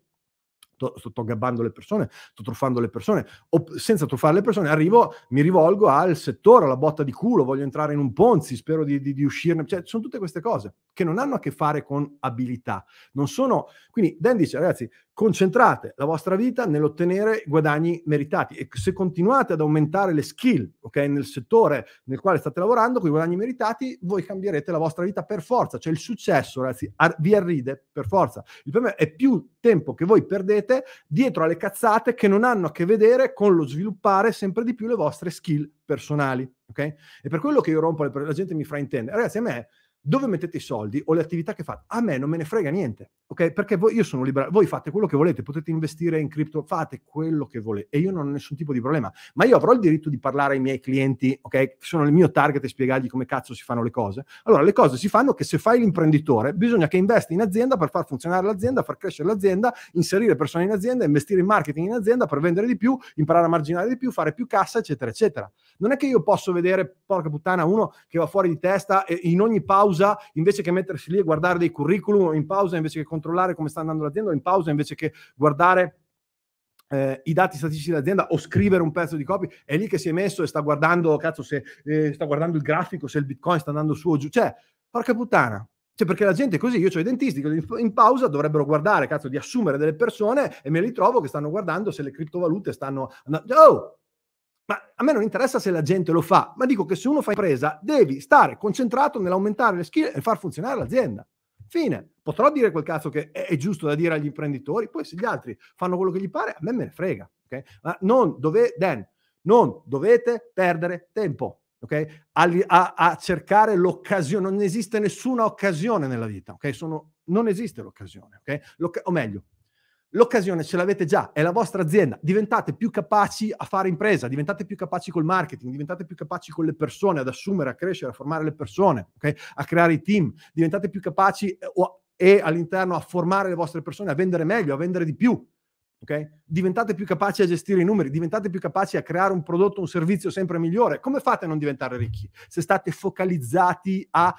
sto, sto gabbando le persone, sto truffando le persone, o senza truffare le persone arrivo, mi rivolgo al settore, alla botta di culo, voglio entrare in un ponzi, spero di, di, di uscirne, cioè sono tutte queste cose che non hanno a che fare con abilità, non sono, quindi Dan dice ragazzi concentrate la vostra vita nell'ottenere guadagni meritati e se continuate ad aumentare le skill ok, nel settore nel quale state lavorando, con i guadagni meritati, voi cambierete la vostra vita per forza, cioè il successo ragazzi ar- vi arride per forza, il problema è più tempo che voi perdete metterete dietro alle cazzate che non hanno a che vedere con lo sviluppare sempre di più le vostre skill personali. Ok? E per quello che io rompo, la gente mi fraintende. Ragazzi, a me dove mettete i soldi o le attività che fate, a me non me ne frega niente, ok? Perché voi, io sono libero, voi fate quello che volete, potete investire in cripto, fate quello che volete e io non ho nessun tipo di problema, ma io avrò il diritto di parlare ai miei clienti, ok? Sono il mio target e spiegargli come cazzo si fanno le cose. Allora, le cose si fanno che se fai l'imprenditore, bisogna che investi in azienda per far funzionare l'azienda, far crescere l'azienda, inserire persone in azienda, investire in marketing in azienda per vendere di più, imparare a marginare di più, fare più cassa, eccetera, eccetera. Non è che io posso vedere, porca puttana, uno che va fuori di testa e in ogni pausa pausa invece che mettersi lì e guardare dei curriculum, in pausa invece che controllare come sta andando l'azienda, in pausa invece che guardare eh, i dati statistici dell'azienda o scrivere un pezzo di copy, è lì che si è messo e sta guardando, cazzo, se eh, sta guardando il grafico, se il bitcoin sta andando su o giù. Cioè, porca puttana. Cioè, perché la gente è così, io ho i dentisti che in pausa dovrebbero guardare, cazzo, di assumere delle persone e me li trovo che stanno guardando se le criptovalute stanno andando. Oh! Ma a me non interessa se la gente lo fa, ma dico che se uno fa impresa devi stare concentrato nell'aumentare le skill e far funzionare l'azienda. Fine. Potrò dire quel cazzo che è, giusto da dire agli imprenditori, poi se gli altri fanno quello che gli pare, a me me ne frega. Okay? Ma non, dove, Dan, non dovete perdere tempo okay? a, a, cercare l'occasione. Non esiste nessuna occasione nella vita. Okay? Sono, non esiste l'occasione. L'oc- o meglio, L'occasione ce l'avete già, è la vostra azienda. Diventate più capaci a fare impresa, diventate più capaci col marketing, diventate più capaci con le persone, ad assumere, a crescere, a formare le persone, okay? a creare i team, diventate più capaci eh, e all'interno a formare le vostre persone, a vendere meglio, a vendere di più. Okay? Diventate più capaci a gestire i numeri, diventate più capaci a creare un prodotto, un servizio sempre migliore. Come fate a non diventare ricchi? Se state focalizzati a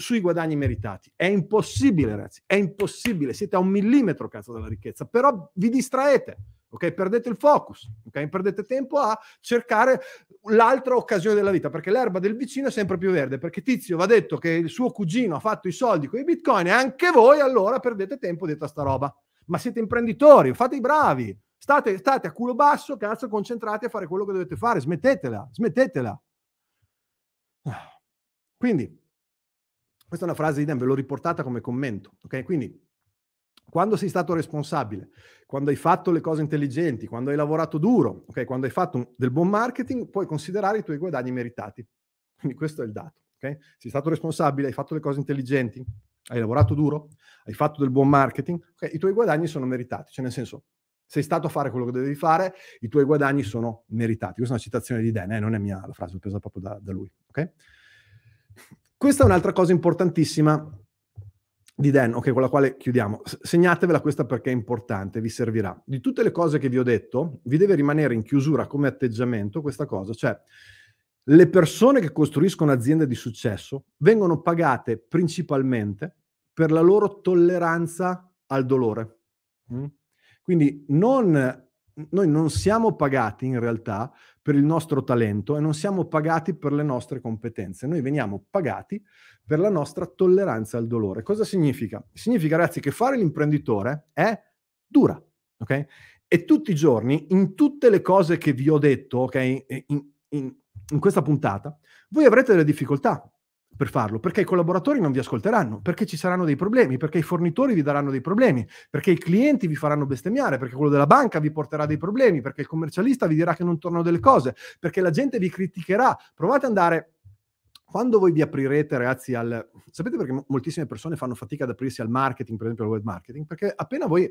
sui guadagni meritati. È impossibile, ragazzi, è impossibile. Siete a un millimetro, cazzo, dalla ricchezza, però vi distraete. Ok, perdete il focus, ok? Perdete tempo a cercare l'altra occasione della vita, perché l'erba del vicino è sempre più verde, perché Tizio va detto che il suo cugino ha fatto i soldi con i bitcoin e anche voi allora perdete tempo dietro a sta roba. Ma siete imprenditori, fate i bravi, state, state a culo basso, cazzo, concentrati a fare quello che dovete fare, smettetela, smettetela. Ah. Quindi questa è una frase di Dan, ve l'ho riportata come commento. Okay? Quindi, quando sei stato responsabile, quando hai fatto le cose intelligenti, quando hai lavorato duro, okay? quando hai fatto del buon marketing, puoi considerare i tuoi guadagni meritati. Quindi questo è il dato. Okay? Sei stato responsabile, hai fatto le cose intelligenti, hai lavorato duro, hai fatto del buon marketing, okay? i tuoi guadagni sono meritati. Cioè nel senso, sei stato a fare quello che devi fare, i tuoi guadagni sono meritati. Questa è una citazione di Dan, eh? non è mia la frase, l'ho presa proprio da, da lui. Ok? Questa è un'altra cosa importantissima di Dan, ok, con la quale chiudiamo. Segnatevela questa perché è importante, vi servirà. Di tutte le cose che vi ho detto, vi deve rimanere in chiusura come atteggiamento questa cosa, cioè le persone che costruiscono aziende di successo vengono pagate principalmente per la loro tolleranza al dolore. Mm? Quindi non noi non siamo pagati in realtà per il nostro talento e non siamo pagati per le nostre competenze, noi veniamo pagati per la nostra tolleranza al dolore. Cosa significa? Significa, ragazzi, che fare l'imprenditore è dura, ok? E tutti i giorni, in tutte le cose che vi ho detto, ok, in, in, in questa puntata, voi avrete delle difficoltà, per farlo, perché i collaboratori non vi ascolteranno, perché ci saranno dei problemi, perché i fornitori vi daranno dei problemi, perché i clienti vi faranno bestemmiare, perché quello della banca vi porterà dei problemi, perché il commercialista vi dirà che non tornano delle cose, perché la gente vi criticherà. Provate ad andare quando voi vi aprirete, ragazzi, al... Sapete perché moltissime persone fanno fatica ad aprirsi al marketing, per esempio al web marketing? Perché appena voi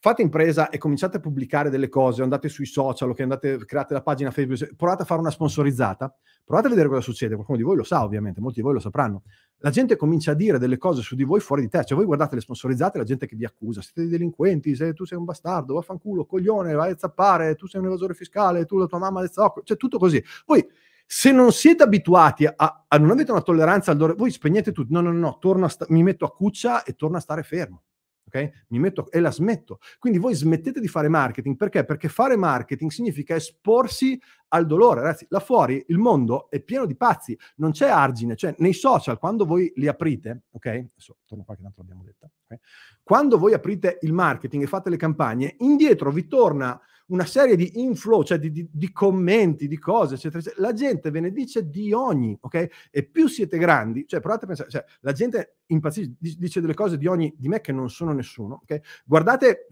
fate impresa e cominciate a pubblicare delle cose, andate sui social, che andate, create la pagina Facebook, provate a fare una sponsorizzata, provate a vedere cosa succede, qualcuno di voi lo sa ovviamente, molti di voi lo sapranno, la gente comincia a dire delle cose su di voi fuori di te, cioè voi guardate le sponsorizzate, la gente che vi accusa, siete dei delinquenti, se tu sei un bastardo, vaffanculo, coglione, vai a zappare, tu sei un evasore fiscale, tu la tua mamma le zocco, cioè tutto così. Poi se non siete abituati a, a, non avete una tolleranza allora voi spegnete tutto, no no no, no sta- mi metto a cuccia e torno a stare fermo ok? Mi metto e la smetto. Quindi voi smettete di fare marketing perché? Perché fare marketing significa esporsi al dolore, ragazzi. Là fuori il mondo è pieno di pazzi, non c'è argine, cioè nei social quando voi li aprite, ok? Adesso torno qua che tanto l'abbiamo detta. Okay? Quando voi aprite il marketing e fate le campagne, indietro vi torna una serie di inflow, cioè di, di, di commenti, di cose, eccetera, eccetera, La gente ve ne dice di ogni, ok? E più siete grandi, cioè provate a pensare, cioè, la gente impazzisce, dice delle cose di ogni, di me che non sono nessuno, ok? Guardate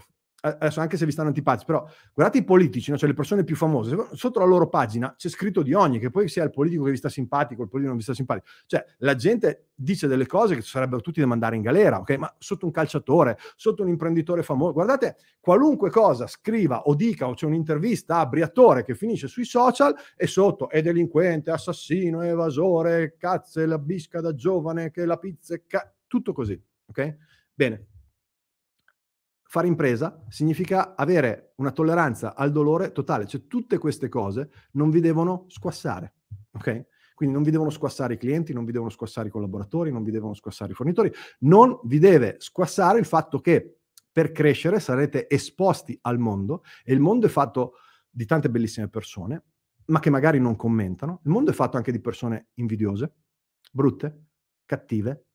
adesso anche se vi stanno antipatici, però guardate i politici, no? cioè le persone più famose, sotto la loro pagina c'è scritto di ogni, che poi sia il politico che vi sta simpatico, il politico non vi sta simpatico. Cioè la gente dice delle cose che sarebbero tutti da mandare in galera, ok? Ma sotto un calciatore, sotto un imprenditore famoso, guardate qualunque cosa scriva o dica o c'è un'intervista a Briatore che finisce sui social e sotto è delinquente, assassino, evasore, cazze, la bisca da giovane, che la pizza, ca- tutto così, ok? Bene, fare impresa significa avere una tolleranza al dolore totale, cioè tutte queste cose non vi devono squassare, ok? Quindi non vi devono squassare i clienti, non vi devono squassare i collaboratori, non vi devono squassare i fornitori, non vi deve squassare il fatto che per crescere sarete esposti al mondo e il mondo è fatto di tante bellissime persone, ma che magari non commentano. Il mondo è fatto anche di persone invidiose, brutte, cattive,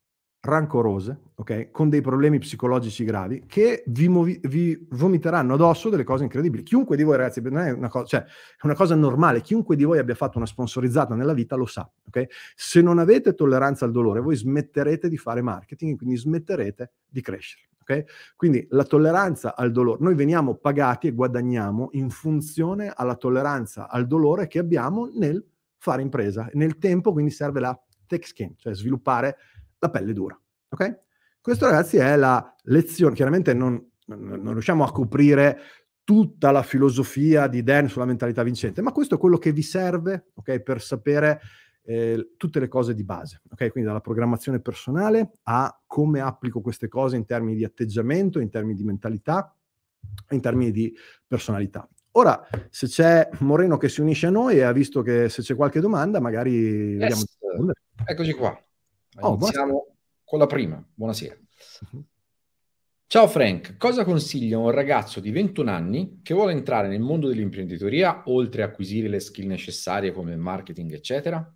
rancorose, ok? Con dei problemi psicologici gravi che vi, movi- vi, vomiteranno addosso delle cose incredibili. Chiunque di voi, ragazzi, non è una cosa, cioè, è una cosa normale, chiunque di voi abbia fatto una sponsorizzata nella vita lo sa, ok? Se non avete tolleranza al dolore, voi smetterete di fare marketing, quindi smetterete di crescere. Okay? Quindi la tolleranza al dolore, noi veniamo pagati e guadagniamo in funzione alla tolleranza al dolore che abbiamo nel fare impresa, nel tempo, quindi serve la tech skin, cioè sviluppare la pelle dura. Ok? Questo, ragazzi, è la lezione. Chiaramente non, non riusciamo a coprire tutta la filosofia di Dan sulla mentalità vincente, ma questo è quello che vi serve okay, per sapere eh, tutte le cose di base, okay? quindi dalla programmazione personale a come applico queste cose in termini di atteggiamento, in termini di mentalità, in termini di personalità. Ora, se c'è Moreno che si unisce a noi e ha visto che se c'è qualche domanda, magari yes. vediamo. Eccoci qua. Oh, Iniziamo buona... con la prima. Buonasera. Mhm. Ciao Frank, cosa consiglio a un ragazzo di 21 anni che vuole entrare nel mondo dell'imprenditoria oltre a acquisire le skill necessarie come marketing, eccetera?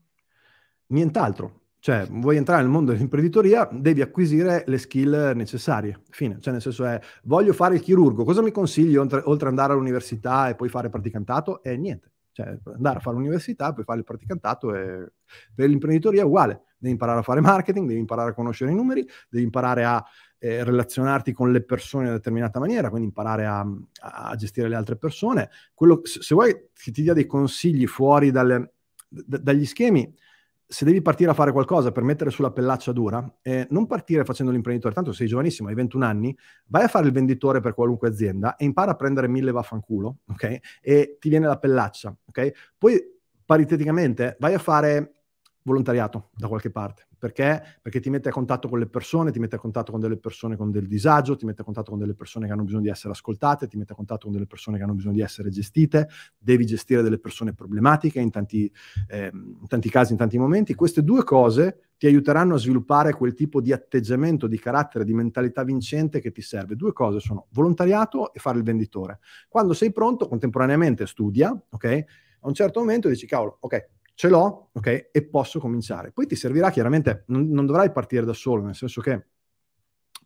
Nient'altro. Cioè, vuoi entrare nel mondo dell'imprenditoria, devi acquisire le skill necessarie. Fine. Cioè, nel senso è, voglio fare il chirurgo, cosa mi consiglio oltre, ad andare all'università e poi fare praticantato? E eh, niente. Cioè, andare a fare l'università, poi fare il praticantato e... Per l'imprenditoria è uguale. Devi imparare a fare marketing, devi imparare a conoscere i numeri, devi imparare a eh, relazionarti con le persone in una determinata maniera, quindi imparare a, a gestire le altre persone. Quello, se, se vuoi che ti dia dei consigli fuori dalle, d- dagli schemi, se devi partire a fare qualcosa per mettere sulla pellaccia dura, eh, non partire facendo l'imprenditore, tanto sei giovanissimo, hai 21 anni, vai a fare il venditore per qualunque azienda e impara a prendere mille vaffanculo, ok? E ti viene la pellaccia, ok? Poi pariteticamente vai a fare volontariato da qualche parte, perché? Perché ti mette a contatto con le persone, ti mette a contatto con delle persone con del disagio, ti mette a contatto con delle persone che hanno bisogno di essere ascoltate, ti mette a contatto con delle persone che hanno bisogno di essere gestite, devi gestire delle persone problematiche in tanti, eh, in tanti casi, in tanti momenti. Queste due cose ti aiuteranno a sviluppare quel tipo di atteggiamento, di carattere, di mentalità vincente che ti serve. Due cose sono volontariato e fare il venditore. Quando sei pronto, contemporaneamente studia, ok? A un certo momento dici, cavolo, ok, ce l'ho, ok, e posso cominciare. Poi ti servirà chiaramente, non, non, dovrai partire da solo, nel senso che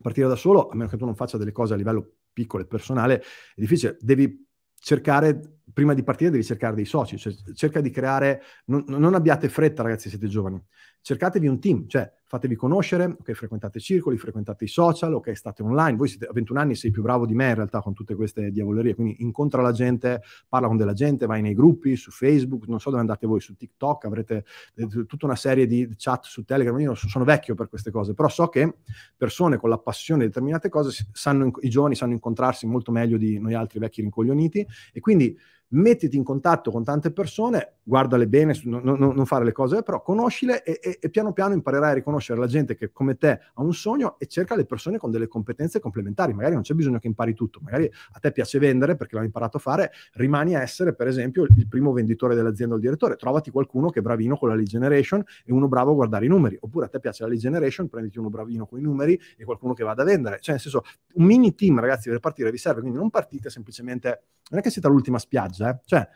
partire da solo, a meno che tu non faccia delle cose a livello piccolo e personale, è difficile, devi cercare, prima di partire devi cercare dei soci, cioè cerca di creare, non, non abbiate fretta ragazzi, siete giovani, cercatevi un team, cioè fatevi conoscere, ok, frequentate circoli, frequentate i social, ok, state online, voi siete a 21 anni sei più bravo di me in realtà con tutte queste diavolerie, quindi incontra la gente, parla con della gente, vai nei gruppi, su Facebook, non so dove andate voi, su TikTok, avrete eh, tutta una serie di chat su Telegram, io sono vecchio per queste cose, però so che persone con la passione di determinate cose, sanno, i giovani sanno incontrarsi molto meglio di noi altri vecchi rincoglioniti e quindi mettiti in contatto con tante persone, guardale bene, no, no, non fare le cose, però conoscile e, e, e, piano piano imparerai a riconoscere la gente che come te ha un sogno e cerca le persone con delle competenze complementari. Magari non c'è bisogno che impari tutto, magari a te piace vendere perché l'hai imparato a fare, rimani a essere per esempio il primo venditore dell'azienda o il direttore, trovati qualcuno che è bravino con la lead generation e uno bravo a guardare i numeri, oppure a te piace la lead generation, prenditi uno bravino con i numeri e qualcuno che vada a vendere. Cioè nel senso, un mini team ragazzi per partire vi serve, quindi non partite semplicemente, non è che siete all'ultima spiaggia, eh? cioè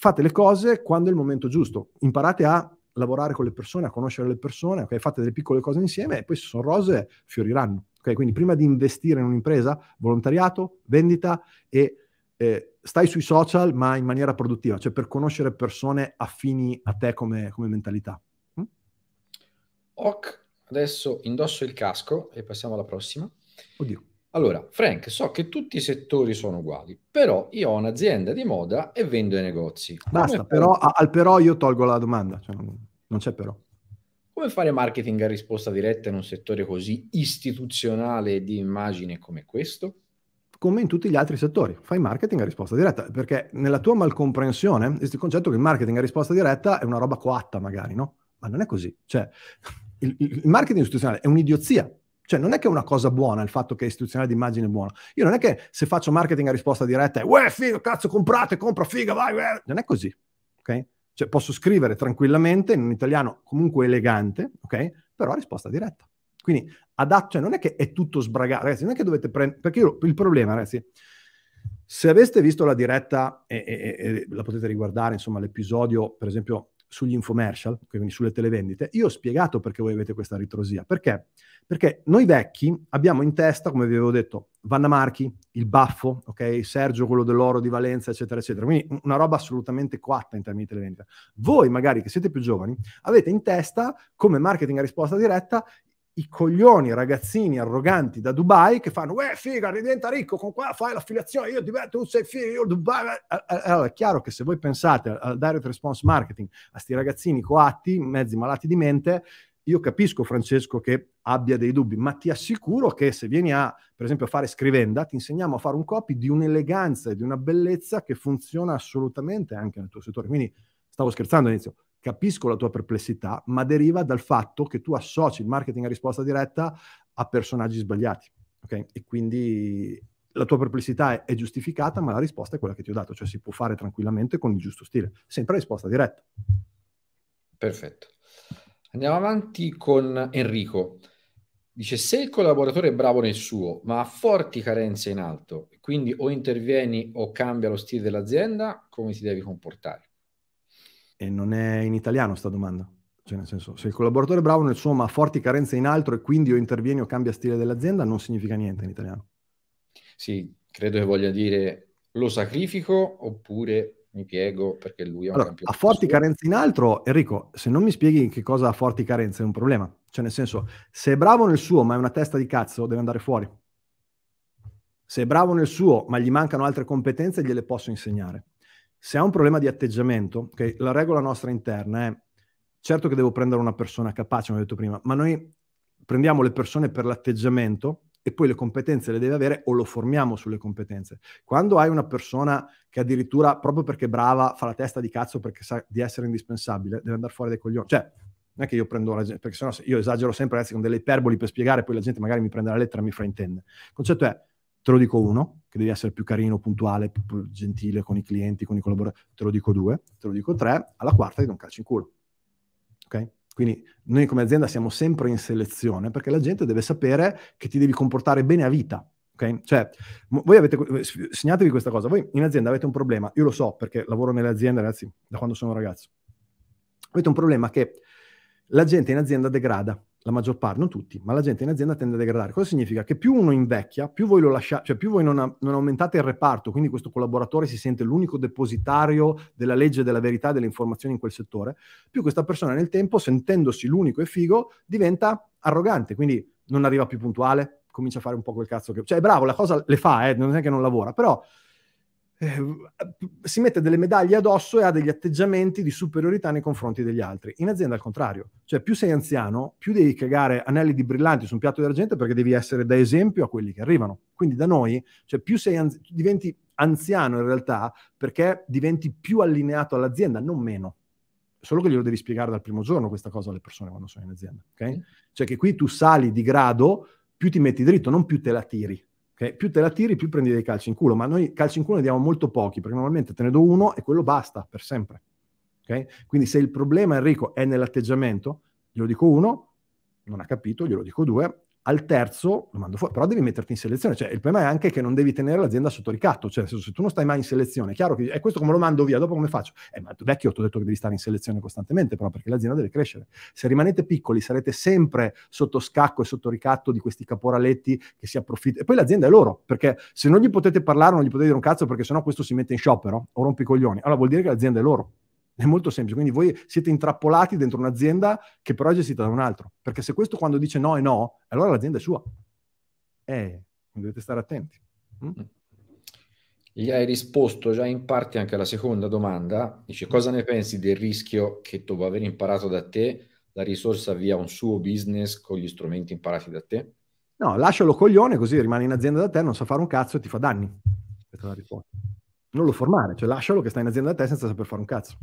fate le cose quando è il momento giusto, imparate a lavorare con le persone, a conoscere le persone, okay? fate delle piccole cose insieme e poi se sono rose fioriranno. Okay? Quindi prima di investire in un'impresa, volontariato, vendita e eh, stai sui social ma in maniera produttiva, cioè per conoscere persone affini a te come, come mentalità. Mm? Ok, adesso indosso il casco e passiamo alla prossima. Oddio. Allora, Frank, so che tutti i settori sono uguali, però io ho un'azienda di moda e vendo i negozi. Basta, Come però fare... al però io tolgo la domanda, cioè non, c'è però. Come fare marketing a risposta diretta in un settore così istituzionale di immagine come questo? come in tutti gli altri settori. Fai marketing a risposta diretta, perché nella tua malcomprensione esiste il concetto che il marketing a risposta diretta è una roba coatta magari, no? Ma non è così. Cioè, il, il marketing istituzionale è un'idiozia, cioè, non è che è una cosa buona il fatto che è istituzionale d'immagine è buona. Io non è che se faccio marketing a risposta diretta è, uè, figo, cazzo, comprate, compra, figa, vai, uè. Non è così, ok? Cioè, posso scrivere tranquillamente in un italiano comunque elegante, ok? Però a risposta diretta. Quindi, adatto, cioè, non è che è tutto sbragato, ragazzi, non è che dovete prendere... Perché io, il problema, ragazzi, se aveste visto la diretta e, e, e la potete riguardare, insomma, l'episodio, per esempio, sugli infomercial, quindi sulle televendite, io ho spiegato perché voi avete questa ritrosia. Perché? Perché noi vecchi abbiamo in testa, come vi avevo detto, Vanna Marchi, il baffo, ok? Sergio, quello dell'oro di Valenza, eccetera, eccetera. Quindi una roba assolutamente quatta in termini di televendita. Voi, magari che siete più giovani, avete in testa come marketing a risposta diretta i coglioni ragazzini arroganti da Dubai che fanno, uè eh, figa, diventa ricco, con qua fai l'affiliazione, io divento, tu sei figo, io Dubai... Eh, eh, allora è chiaro che se voi pensate al direct response marketing, a sti ragazzini coatti, mezzi malati di mente, io capisco Francesco che abbia dei dubbi, ma ti assicuro che se vieni a, per esempio, a fare scrivenda, ti insegniamo a fare un copy di un'eleganza e di una bellezza che funziona assolutamente anche nel tuo settore. Quindi stavo scherzando all'inizio, capisco la tua perplessità, ma deriva dal fatto che tu associ il marketing a risposta diretta a personaggi sbagliati. Okay? E quindi la tua perplessità è, è, giustificata, ma la risposta è quella che ti ho dato, cioè si può fare tranquillamente con il giusto stile, sempre risposta diretta. Perfetto. Andiamo avanti con Enrico. Dice, se il collaboratore è bravo nel suo, ma ha forti carenze in alto, quindi o intervieni o cambia lo stile dell'azienda, come ti devi comportare? E non è in italiano sta domanda. Cioè, nel senso, se il collaboratore è bravo nel suo ma ha forti carenze in altro e quindi o intervieni o cambia stile dell'azienda, non significa niente in italiano. Sì, credo che voglia dire lo sacrifico oppure mi piego perché lui è un allora, campione. Ha forti suo. carenze in altro, Enrico, se non mi spieghi che cosa ha forti carenze è un problema. Cioè, nel senso, se è bravo nel suo ma è una testa di cazzo, deve andare fuori. Se è bravo nel suo ma gli mancano altre competenze, gliele posso insegnare se ha un problema di atteggiamento, okay, la regola nostra interna è certo che devo prendere una persona capace, come ho detto prima, ma noi prendiamo le persone per l'atteggiamento e poi le competenze le deve avere o lo formiamo sulle competenze. Quando hai una persona che addirittura, proprio perché è brava, fa la testa di cazzo perché sa di essere indispensabile, deve andare fuori dai coglioni. Cioè, non è che io prendo la gente, perché sennò io esagero sempre ragazzi, con delle iperboli per spiegare, poi la gente magari mi prende la lettera e mi fraintende. Il concetto è, te lo dico uno, che devi essere più carino, puntuale, più gentile con i clienti, con i collaboratori, te lo dico due, te lo dico tre, alla quarta ti do un calcio in culo. Ok? Quindi noi come azienda siamo sempre in selezione perché la gente deve sapere che ti devi comportare bene a vita. Okay? Cioè, voi avete, eh, segnatevi questa cosa, voi in azienda avete un problema, io lo so perché lavoro nelle aziende, ragazzi, da quando sono ragazzo. Avete un problema che la gente in azienda degrada la maggior parte, non tutti, ma la gente in azienda tende a degradare. Cosa significa? Che più uno invecchia, più voi lo lasciate, cioè più voi non, a- non, aumentate il reparto, quindi questo collaboratore si sente l'unico depositario della legge, della verità, delle informazioni in quel settore, più questa persona nel tempo, sentendosi l'unico e figo, diventa arrogante, quindi non arriva più puntuale, comincia a fare un po' quel cazzo che... Cioè bravo, la cosa le fa, eh, non è che non lavora, però eh, si mette delle medaglie addosso e ha degli atteggiamenti di superiorità nei confronti degli altri. In azienda al contrario, cioè più sei anziano, più devi cagare anelli di brillanti su un piatto d'argento perché devi essere da esempio a quelli che arrivano. Quindi da noi, cioè più sei anzi- diventi anziano in realtà perché diventi più allineato all'azienda, non meno. Solo che glielo devi spiegare dal primo giorno questa cosa alle persone quando sono in azienda, ok? Cioè che qui tu sali di grado, più ti metti dritto, non più te la tiri Okay? Più te la tiri, più prendi dei calci in culo, ma noi calci in culo ne diamo molto pochi, perché normalmente te ne do uno e quello basta per sempre. Okay? Quindi se il problema, Enrico, è nell'atteggiamento, glielo dico uno, non ha capito, glielo dico due, al terzo lo mando fuori, però devi metterti in selezione, cioè il problema è anche che non devi tenere l'azienda sotto ricatto, cioè se tu non stai mai in selezione, è chiaro che è questo come lo mando via, dopo come faccio? Eh ma vecchio ti ho detto che devi stare in selezione costantemente, però perché l'azienda deve crescere. Se rimanete piccoli sarete sempre sotto scacco e sotto ricatto di questi caporaletti che si approfittano, e poi l'azienda è loro, perché se non gli potete parlare, non gli potete dire un cazzo, perché sennò questo si mette in sciopero o rompe i coglioni, allora vuol dire che l'azienda è loro. È molto semplice, quindi voi siete intrappolati dentro un'azienda che però è gestita da un altro, perché se questo quando dice no è no, allora l'azienda è sua. Eh, dovete stare attenti. Mm? Gli hai risposto già in parte anche alla seconda domanda, dice mm. cosa ne pensi del rischio che dopo aver imparato da te la risorsa via un suo business con gli strumenti imparati da te? No, lascialo coglione così rimane in azienda da te, non sa fare un cazzo e ti fa danni. Questa è la risposta non lo formare, cioè lascialo che sta in azienda da te senza saper fare un cazzo.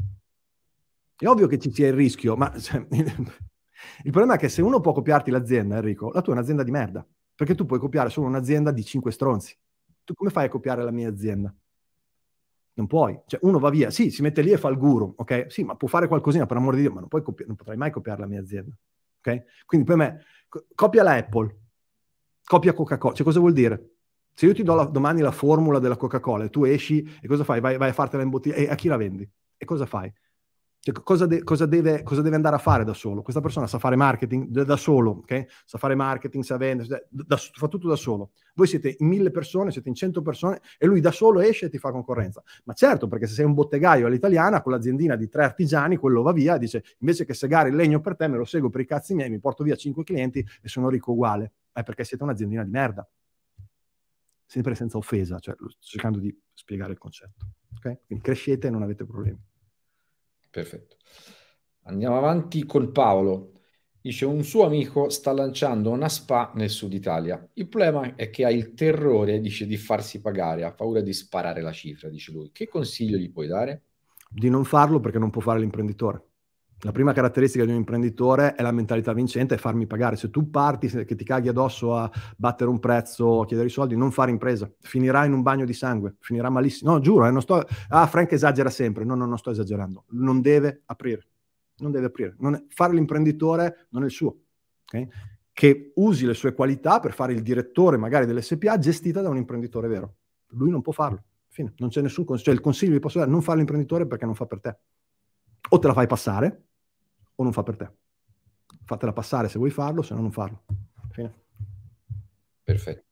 È ovvio che ci sia il rischio, ma *laughs* cioè, il problema è che se uno può copiarti l'azienda, Enrico, la tua è un'azienda di merda, perché tu puoi copiare solo un'azienda di 5 stronzi. Tu come fai a copiare la mia azienda? Non puoi. Cioè, uno va via, sì, si mette lì e fa il guru, ok? Sì, ma può fare qualcosina, per amor di Dio, ma non, copi- non potrai mai copiare la mia azienda, ok? Quindi per me, co- copia la Apple, copia Coca-Cola. Cioè, cosa vuol dire? Se io ti do la, domani la formula della Coca-Cola e tu esci, e cosa fai? Vai, vai a fartela imbottigliare, e a chi la vendi? E cosa fai? Cioè, cosa, de- cosa, deve, cosa, deve, andare a fare da solo? Questa persona sa fare marketing da, solo, okay? sa fare marketing, sa vendere, da, da, fa tutto da solo. Voi siete in mille persone, siete in cento persone e lui da solo esce e ti fa concorrenza. Ma certo, perché se sei un bottegaio all'italiana con l'aziendina di tre artigiani, quello va via e dice invece che segare il legno per te me lo seguo per i cazzi miei, mi porto via cinque clienti e sono ricco uguale. È eh, perché siete un'aziendina di merda. Sempre senza offesa, cioè, cercando di spiegare il concetto. Okay? Quindi crescete e non avete problemi. Perfetto. Andiamo avanti con Paolo. Dice un suo amico sta lanciando una spa nel sud Italia. Il problema è che ha il terrore, dice, di farsi pagare, ha paura di sparare la cifra, dice lui. Che consiglio gli puoi dare? Di non farlo perché non può fare l'imprenditore la prima caratteristica di un imprenditore è la mentalità vincente, è farmi pagare. Se tu parti che ti caghi addosso a battere un prezzo, a chiedere i soldi, non fare impresa, finirà in un bagno di sangue, finirà malissimo. No, giuro, eh, non sto... Ah, Frank esagera sempre. No, no, non sto esagerando. Non deve aprire. Non deve aprire. Non è... Fare l'imprenditore non è il suo. Okay? Che usi le sue qualità per fare il direttore magari dell'SPA gestita da un imprenditore vero. Lui non può farlo. Fine. Non c'è nessun consiglio. Cioè, il consiglio vi posso dare, è non fare l'imprenditore perché non fa per te o te la fai passare o non fa per te. Fatela passare se vuoi farlo, se no non farlo. Fine. Perfetto.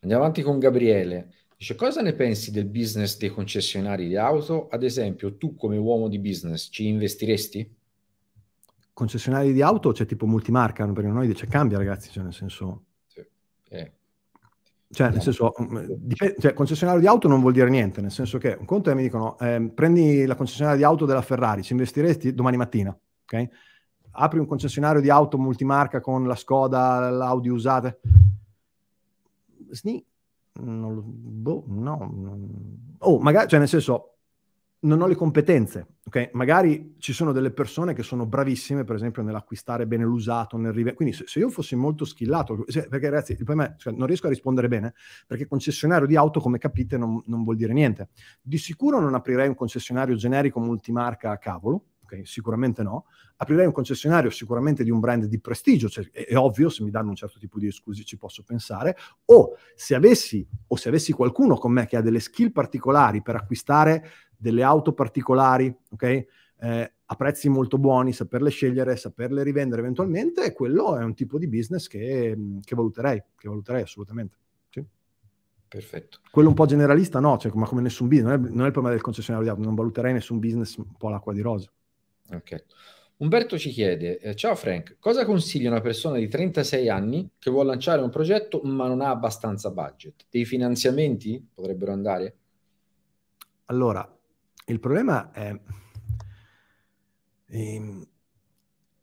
Andiamo avanti con Gabriele. Dice, cosa ne pensi del business dei concessionari di auto? Ad esempio, tu come uomo di business ci investiresti? Concessionari di auto c'è cioè, tipo multimarca, perché noi dice cambia ragazzi, cioè nel senso... Sì. Eh. Cioè, nel senso, mm, cioè, concessionario di auto non vuol dire niente, nel senso che un conto è mi dicono, eh, prendi la concessionaria di auto della Ferrari, ci investiresti domani mattina, ok? Apri un concessionario di auto multimarca con la Skoda, l'Audi usate. Sni, non lo, boh, no. Non... Oh, magari, cioè nel senso, non ho le competenze, ok? Magari ci sono delle persone che sono bravissime, per esempio, nell'acquistare bene l'usato, nel rive... quindi se, se, io fossi molto skillato, se, perché ragazzi, il problema è, cioè, non riesco a rispondere bene, perché concessionario di auto, come capite, non, non vuol dire niente. Di sicuro non aprirei un concessionario generico multimarca a cavolo, Okay, sicuramente no. Aprirei un concessionario sicuramente di un brand di prestigio, cioè è, è, ovvio, se mi danno un certo tipo di esclusi ci posso pensare, o se avessi, o se avessi qualcuno con me che ha delle skill particolari per acquistare delle auto particolari, ok? Eh, a prezzi molto buoni, saperle scegliere, saperle rivendere eventualmente, quello è un tipo di business che, mm, che valuterei, che valuterei assolutamente. Sì. Perfetto. Quello un po' generalista no, cioè, ma come nessun business, non è, non è il problema del concessionario di auto, non valuterei nessun business un po' l'acqua di rosa. Ok. Umberto ci chiede, eh, ciao Frank, cosa consiglia una persona di 36 anni che vuole lanciare un progetto ma non ha abbastanza budget? Dei finanziamenti potrebbero andare? Allora, il problema è ehm,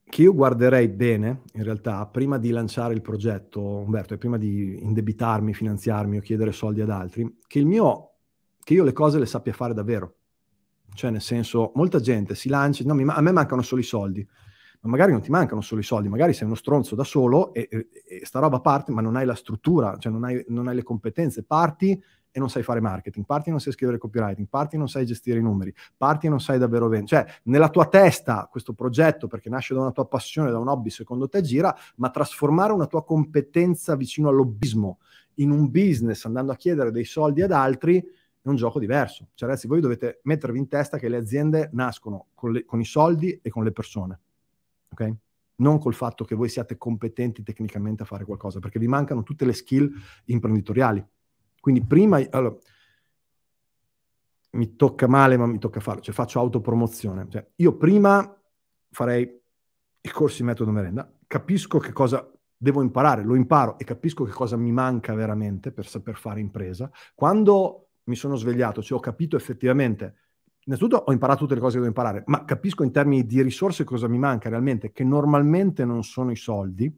che io guarderei bene, in realtà, prima di lanciare il progetto, Umberto, e prima di indebitarmi, finanziarmi o chiedere soldi ad altri, che, mio, che io le cose le sappia fare davvero. Cioè, nel senso, molta gente si lancia, no, mi, a me mancano solo i soldi ma magari non ti mancano solo i soldi, magari sei uno stronzo da solo e, e, e sta roba parte, ma non hai la struttura, cioè non hai, non hai, le competenze, parti e non sai fare marketing, parti non sai scrivere copywriting, parti non sai gestire i numeri, parti non sai davvero vendere. Cioè, nella tua testa questo progetto, perché nasce da una tua passione, da un hobby, secondo te gira, ma trasformare una tua competenza vicino al lobbismo in un business, andando a chiedere dei soldi ad altri, è un gioco diverso. Cioè, ragazzi, voi dovete mettervi in testa che le aziende nascono con, le, con i soldi e con le persone, ok? non col fatto che voi siate competenti tecnicamente a fare qualcosa, perché vi mancano tutte le skill imprenditoriali. Quindi prima, allora, mi tocca male, ma mi tocca farlo, cioè faccio autopromozione. Cioè, io prima farei i corsi metodo merenda, capisco che cosa devo imparare, lo imparo e capisco che cosa mi manca veramente per saper fare impresa. Quando mi sono svegliato, cioè ho capito effettivamente, innanzitutto ho imparato tutte le cose che devo imparare, ma capisco in termini di risorse cosa mi manca realmente, che normalmente non sono i soldi,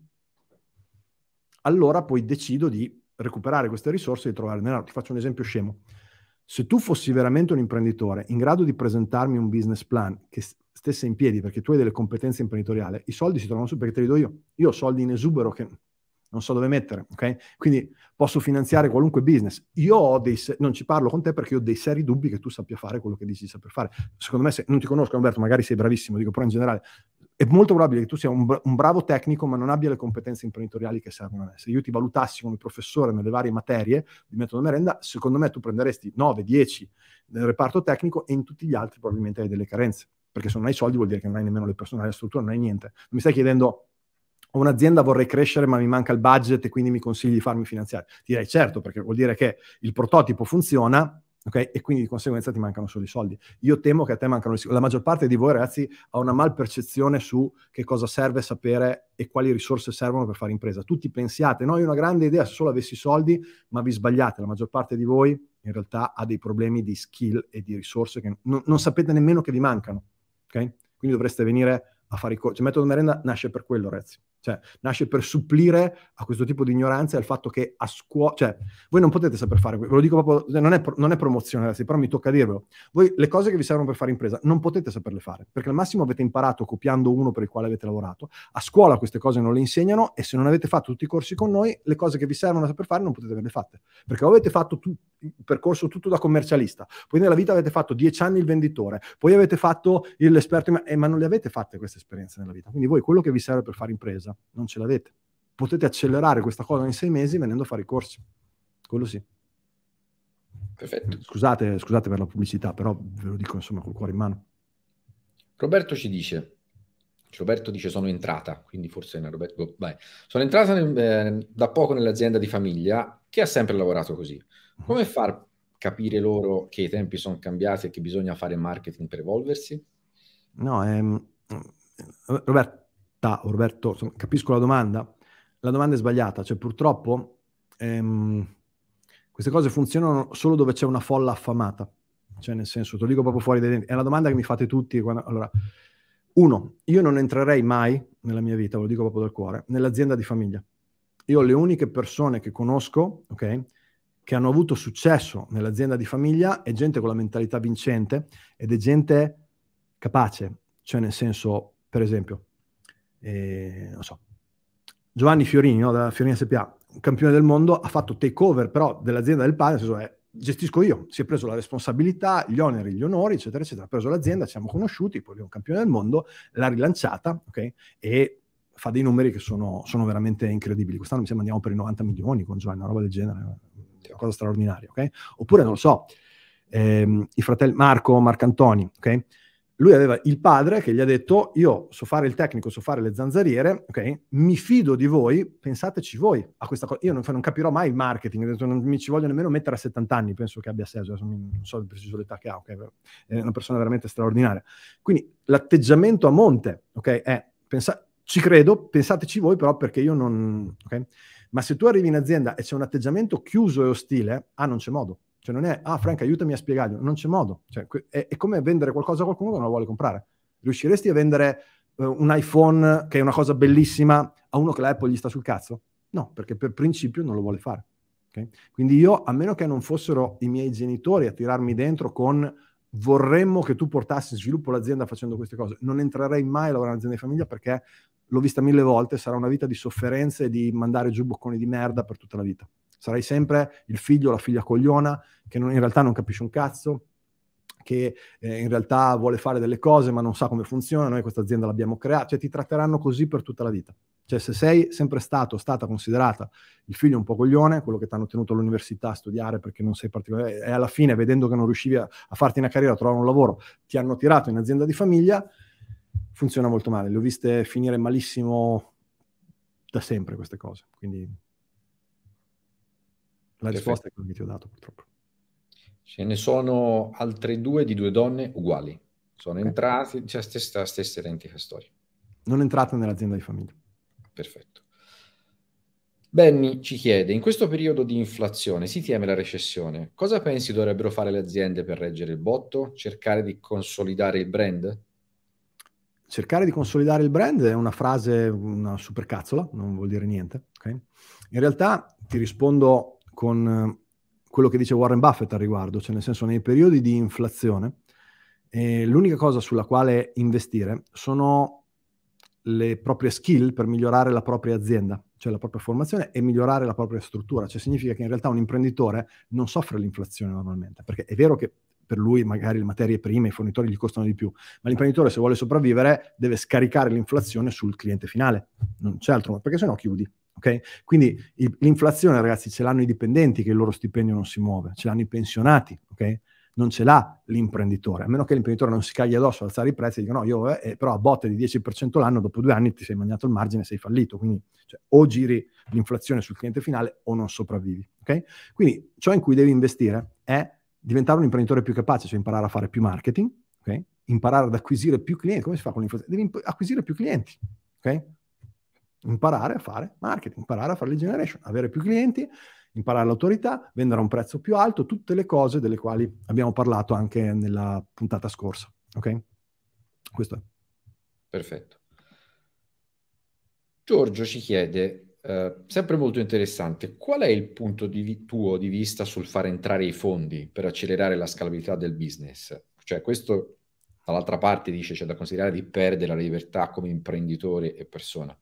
allora poi decido di recuperare queste risorse e trovare denaro. Ti faccio un esempio scemo. Se tu fossi veramente un imprenditore in grado di presentarmi un business plan che stesse in piedi perché tu hai delle competenze imprenditoriali, i soldi si trovano su perché te li do io. Io ho soldi in esubero che non so dove mettere, ok? Quindi posso finanziare qualunque business. Io ho dei se- non ci parlo con te perché ho dei seri dubbi che tu sappia fare quello che dici di saper fare. Secondo me se non ti conosco Roberto, magari sei bravissimo, dico però in generale, è molto probabile che tu sia un, un, bravo tecnico ma non abbia le competenze imprenditoriali che servono a me. Se io ti valutassi come professore nelle varie materie di metodo merenda, secondo me tu prenderesti 9, 10 nel reparto tecnico e in tutti gli altri probabilmente hai delle carenze, perché se non hai soldi vuol dire che non hai nemmeno le persone, la struttura, non hai niente. Non mi stai chiedendo ho un'azienda, vorrei crescere, ma mi manca il budget e quindi mi consigli di farmi finanziare. Direi certo, perché vuol dire che il prototipo funziona, ok? E quindi di conseguenza ti mancano solo i soldi. Io temo che a te mancano i soldi. La maggior parte di voi, ragazzi, ha una mal percezione su che cosa serve sapere e quali risorse servono per fare impresa. Tutti pensiate, no, io ho una grande idea se solo avessi i soldi, ma vi sbagliate. La maggior parte di voi in realtà ha dei problemi di skill e di risorse che non, non sapete nemmeno che vi mancano. ok? Quindi dovreste venire a fare i corsi. Cioè il metodo merenda nasce per quello, ragazzi. Cioè, nasce per supplire a questo tipo di ignoranza e al fatto che a scuola, cioè, voi non potete saper fare, ve lo dico proprio, cioè, non è, pro- non è promozione, ragazzi, però mi tocca dirvelo. Voi le cose che vi servono per fare impresa non potete saperle fare, perché al massimo avete imparato copiando uno per il quale avete lavorato. A scuola queste cose non le insegnano e se non avete fatto tutti i corsi con noi, le cose che vi servono a saper fare non potete averle fatte, perché avete fatto tu- il percorso tutto da commercialista, poi nella vita avete fatto dieci anni il venditore, poi avete fatto l'esperto, in- eh, ma non le avete fatte queste esperienze nella vita. Quindi voi quello che vi serve per fare impresa non ce l'avete. Potete accelerare questa cosa nei sei mesi venendo a fare i corsi. Quello sì. Perfetto. Scusate, scusate per la pubblicità, però ve lo dico insomma col cuore in mano. Roberto ci dice, cioè, Roberto dice sono entrata, quindi forse no, Roberto, boh, vai. Sono entrata nel, eh, da poco nell'azienda di famiglia che ha sempre lavorato così. Come far capire loro che i tempi sono cambiati e che bisogna fare marketing per evolversi? No, ehm, Roberto, Roberto, capisco la domanda, la domanda è sbagliata, cioè purtroppo ehm, queste cose funzionano solo dove c'è una folla affamata, cioè nel senso, te lo dico proprio fuori dai denti, è una domanda che mi fate tutti, quando, allora, uno, io non entrerei mai nella mia vita, ve lo dico proprio dal cuore, nell'azienda di famiglia. Io le uniche persone che conosco, ok, che hanno avuto successo nell'azienda di famiglia è gente con la mentalità vincente ed è gente capace, cioè nel senso, per esempio, eh, non so, Giovanni Fiorini, no, della Fiorini SPA, un campione del mondo, ha fatto takeover però dell'azienda del padre, nel senso è, eh, gestisco io, si è preso la responsabilità, gli oneri, gli onori, eccetera, eccetera, ha preso l'azienda, ci siamo conosciuti, poi è un campione del mondo, l'ha rilanciata, ok? E fa dei numeri che sono, sono veramente incredibili. Quest'anno mi sembra andiamo per i 90 milioni con Giovanni, una roba del genere, una cosa straordinaria, ok? Oppure, non lo so, ehm, i fratelli Marco, Antoni, ok? lui aveva il padre che gli ha detto io so fare il tecnico, so fare le zanzariere, ok? Mi fido di voi, pensateci voi a questa cosa. Io non, cioè, non capirò mai il marketing, non mi ci voglio nemmeno mettere a 70 anni, penso che abbia senso, non so il preciso l'età che ha, okay? È una persona veramente straordinaria. Quindi l'atteggiamento a monte, ok? È pensa- ci credo, pensateci voi però perché io non, ok? Ma se tu arrivi in azienda e c'è un atteggiamento chiuso e ostile, ah non c'è modo cioè non è, ah Frank aiutami a spiegargli, non c'è modo. Cioè, è, è, come vendere qualcosa a qualcuno che non lo vuole comprare. Riusciresti a vendere eh, un iPhone, che è una cosa bellissima, a uno che l'Apple gli sta sul cazzo? No, perché per principio non lo vuole fare. Okay? Quindi io, a meno che non fossero i miei genitori a tirarmi dentro con vorremmo che tu portassi sviluppo l'azienda facendo queste cose. Non entrerei mai a lavorare in azienda di famiglia perché l'ho vista mille volte, sarà una vita di sofferenze e di mandare giù bocconi di merda per tutta la vita. Sarai sempre il figlio o la figlia cogliona che non, in realtà non capisce un cazzo, che eh, in realtà vuole fare delle cose ma non sa come funziona, noi questa azienda l'abbiamo creata, cioè ti tratteranno così per tutta la vita. Cioè se sei sempre stato, stata considerata il figlio un po' coglione, quello che ti hanno tenuto all'università a studiare perché non sei particolare, e alla fine vedendo che non riuscivi a, a farti una carriera, a trovare un lavoro, ti hanno tirato in azienda di famiglia, funziona molto male. Le ho viste finire malissimo da sempre queste cose, quindi la risposta è quella che ti ho dato, purtroppo. Ce ne sono altre due di due donne uguali. Sono okay. entrate, c'è cioè stessa, stessa identica storia. Non entrate nell'azienda di famiglia. Perfetto. Benny ci chiede, in questo periodo di inflazione si teme la recessione, cosa pensi dovrebbero fare le aziende per reggere il botto? Cercare di consolidare il brand? Cercare di consolidare il brand è una frase, una supercazzola, non vuol dire niente. Okay? In realtà ti rispondo con eh, quello che dice Warren Buffett al riguardo, cioè nel senso nei periodi di inflazione eh, l'unica cosa sulla quale investire sono le proprie skill per migliorare la propria azienda, cioè la propria formazione e migliorare la propria struttura, cioè significa che in realtà un imprenditore non soffre l'inflazione normalmente, perché è vero che per lui magari le materie prime, i fornitori gli costano di più, ma l'imprenditore se vuole sopravvivere deve scaricare l'inflazione sul cliente finale, non c'è altro, perché sennò chiudi, Okay? Quindi il, l'inflazione, ragazzi, ce l'hanno i dipendenti che il loro stipendio non si muove, ce l'hanno i pensionati, okay? Non ce l'ha l'imprenditore, a meno che l'imprenditore non si cagli addosso ad alzare i prezzi e dica no, io eh, eh però a botte di 10% l'anno, dopo due anni ti sei mangiato il margine e sei fallito. Quindi cioè, o giri l'inflazione sul cliente finale o non sopravvivi. Okay? Quindi ciò in cui devi investire è diventare un imprenditore più capace, cioè imparare a fare più marketing, imparare ad acquisire più clienti. Come si fa con l'inflazione? Devi acquisire più clienti. Okay? imparare a fare marketing, imparare a fare lead generation, avere più clienti, imparare l'autorità, vendere a un prezzo più alto, tutte le cose delle quali abbiamo parlato anche nella puntata scorsa. Ok? Questo è. Perfetto. Giorgio ci chiede, eh, sempre molto interessante, qual è il punto di vi- tuo di vista sul far entrare i fondi per accelerare la scalabilità del business? Cioè questo, dall'altra parte, dice c'è da considerare di perdere la libertà come imprenditore e persona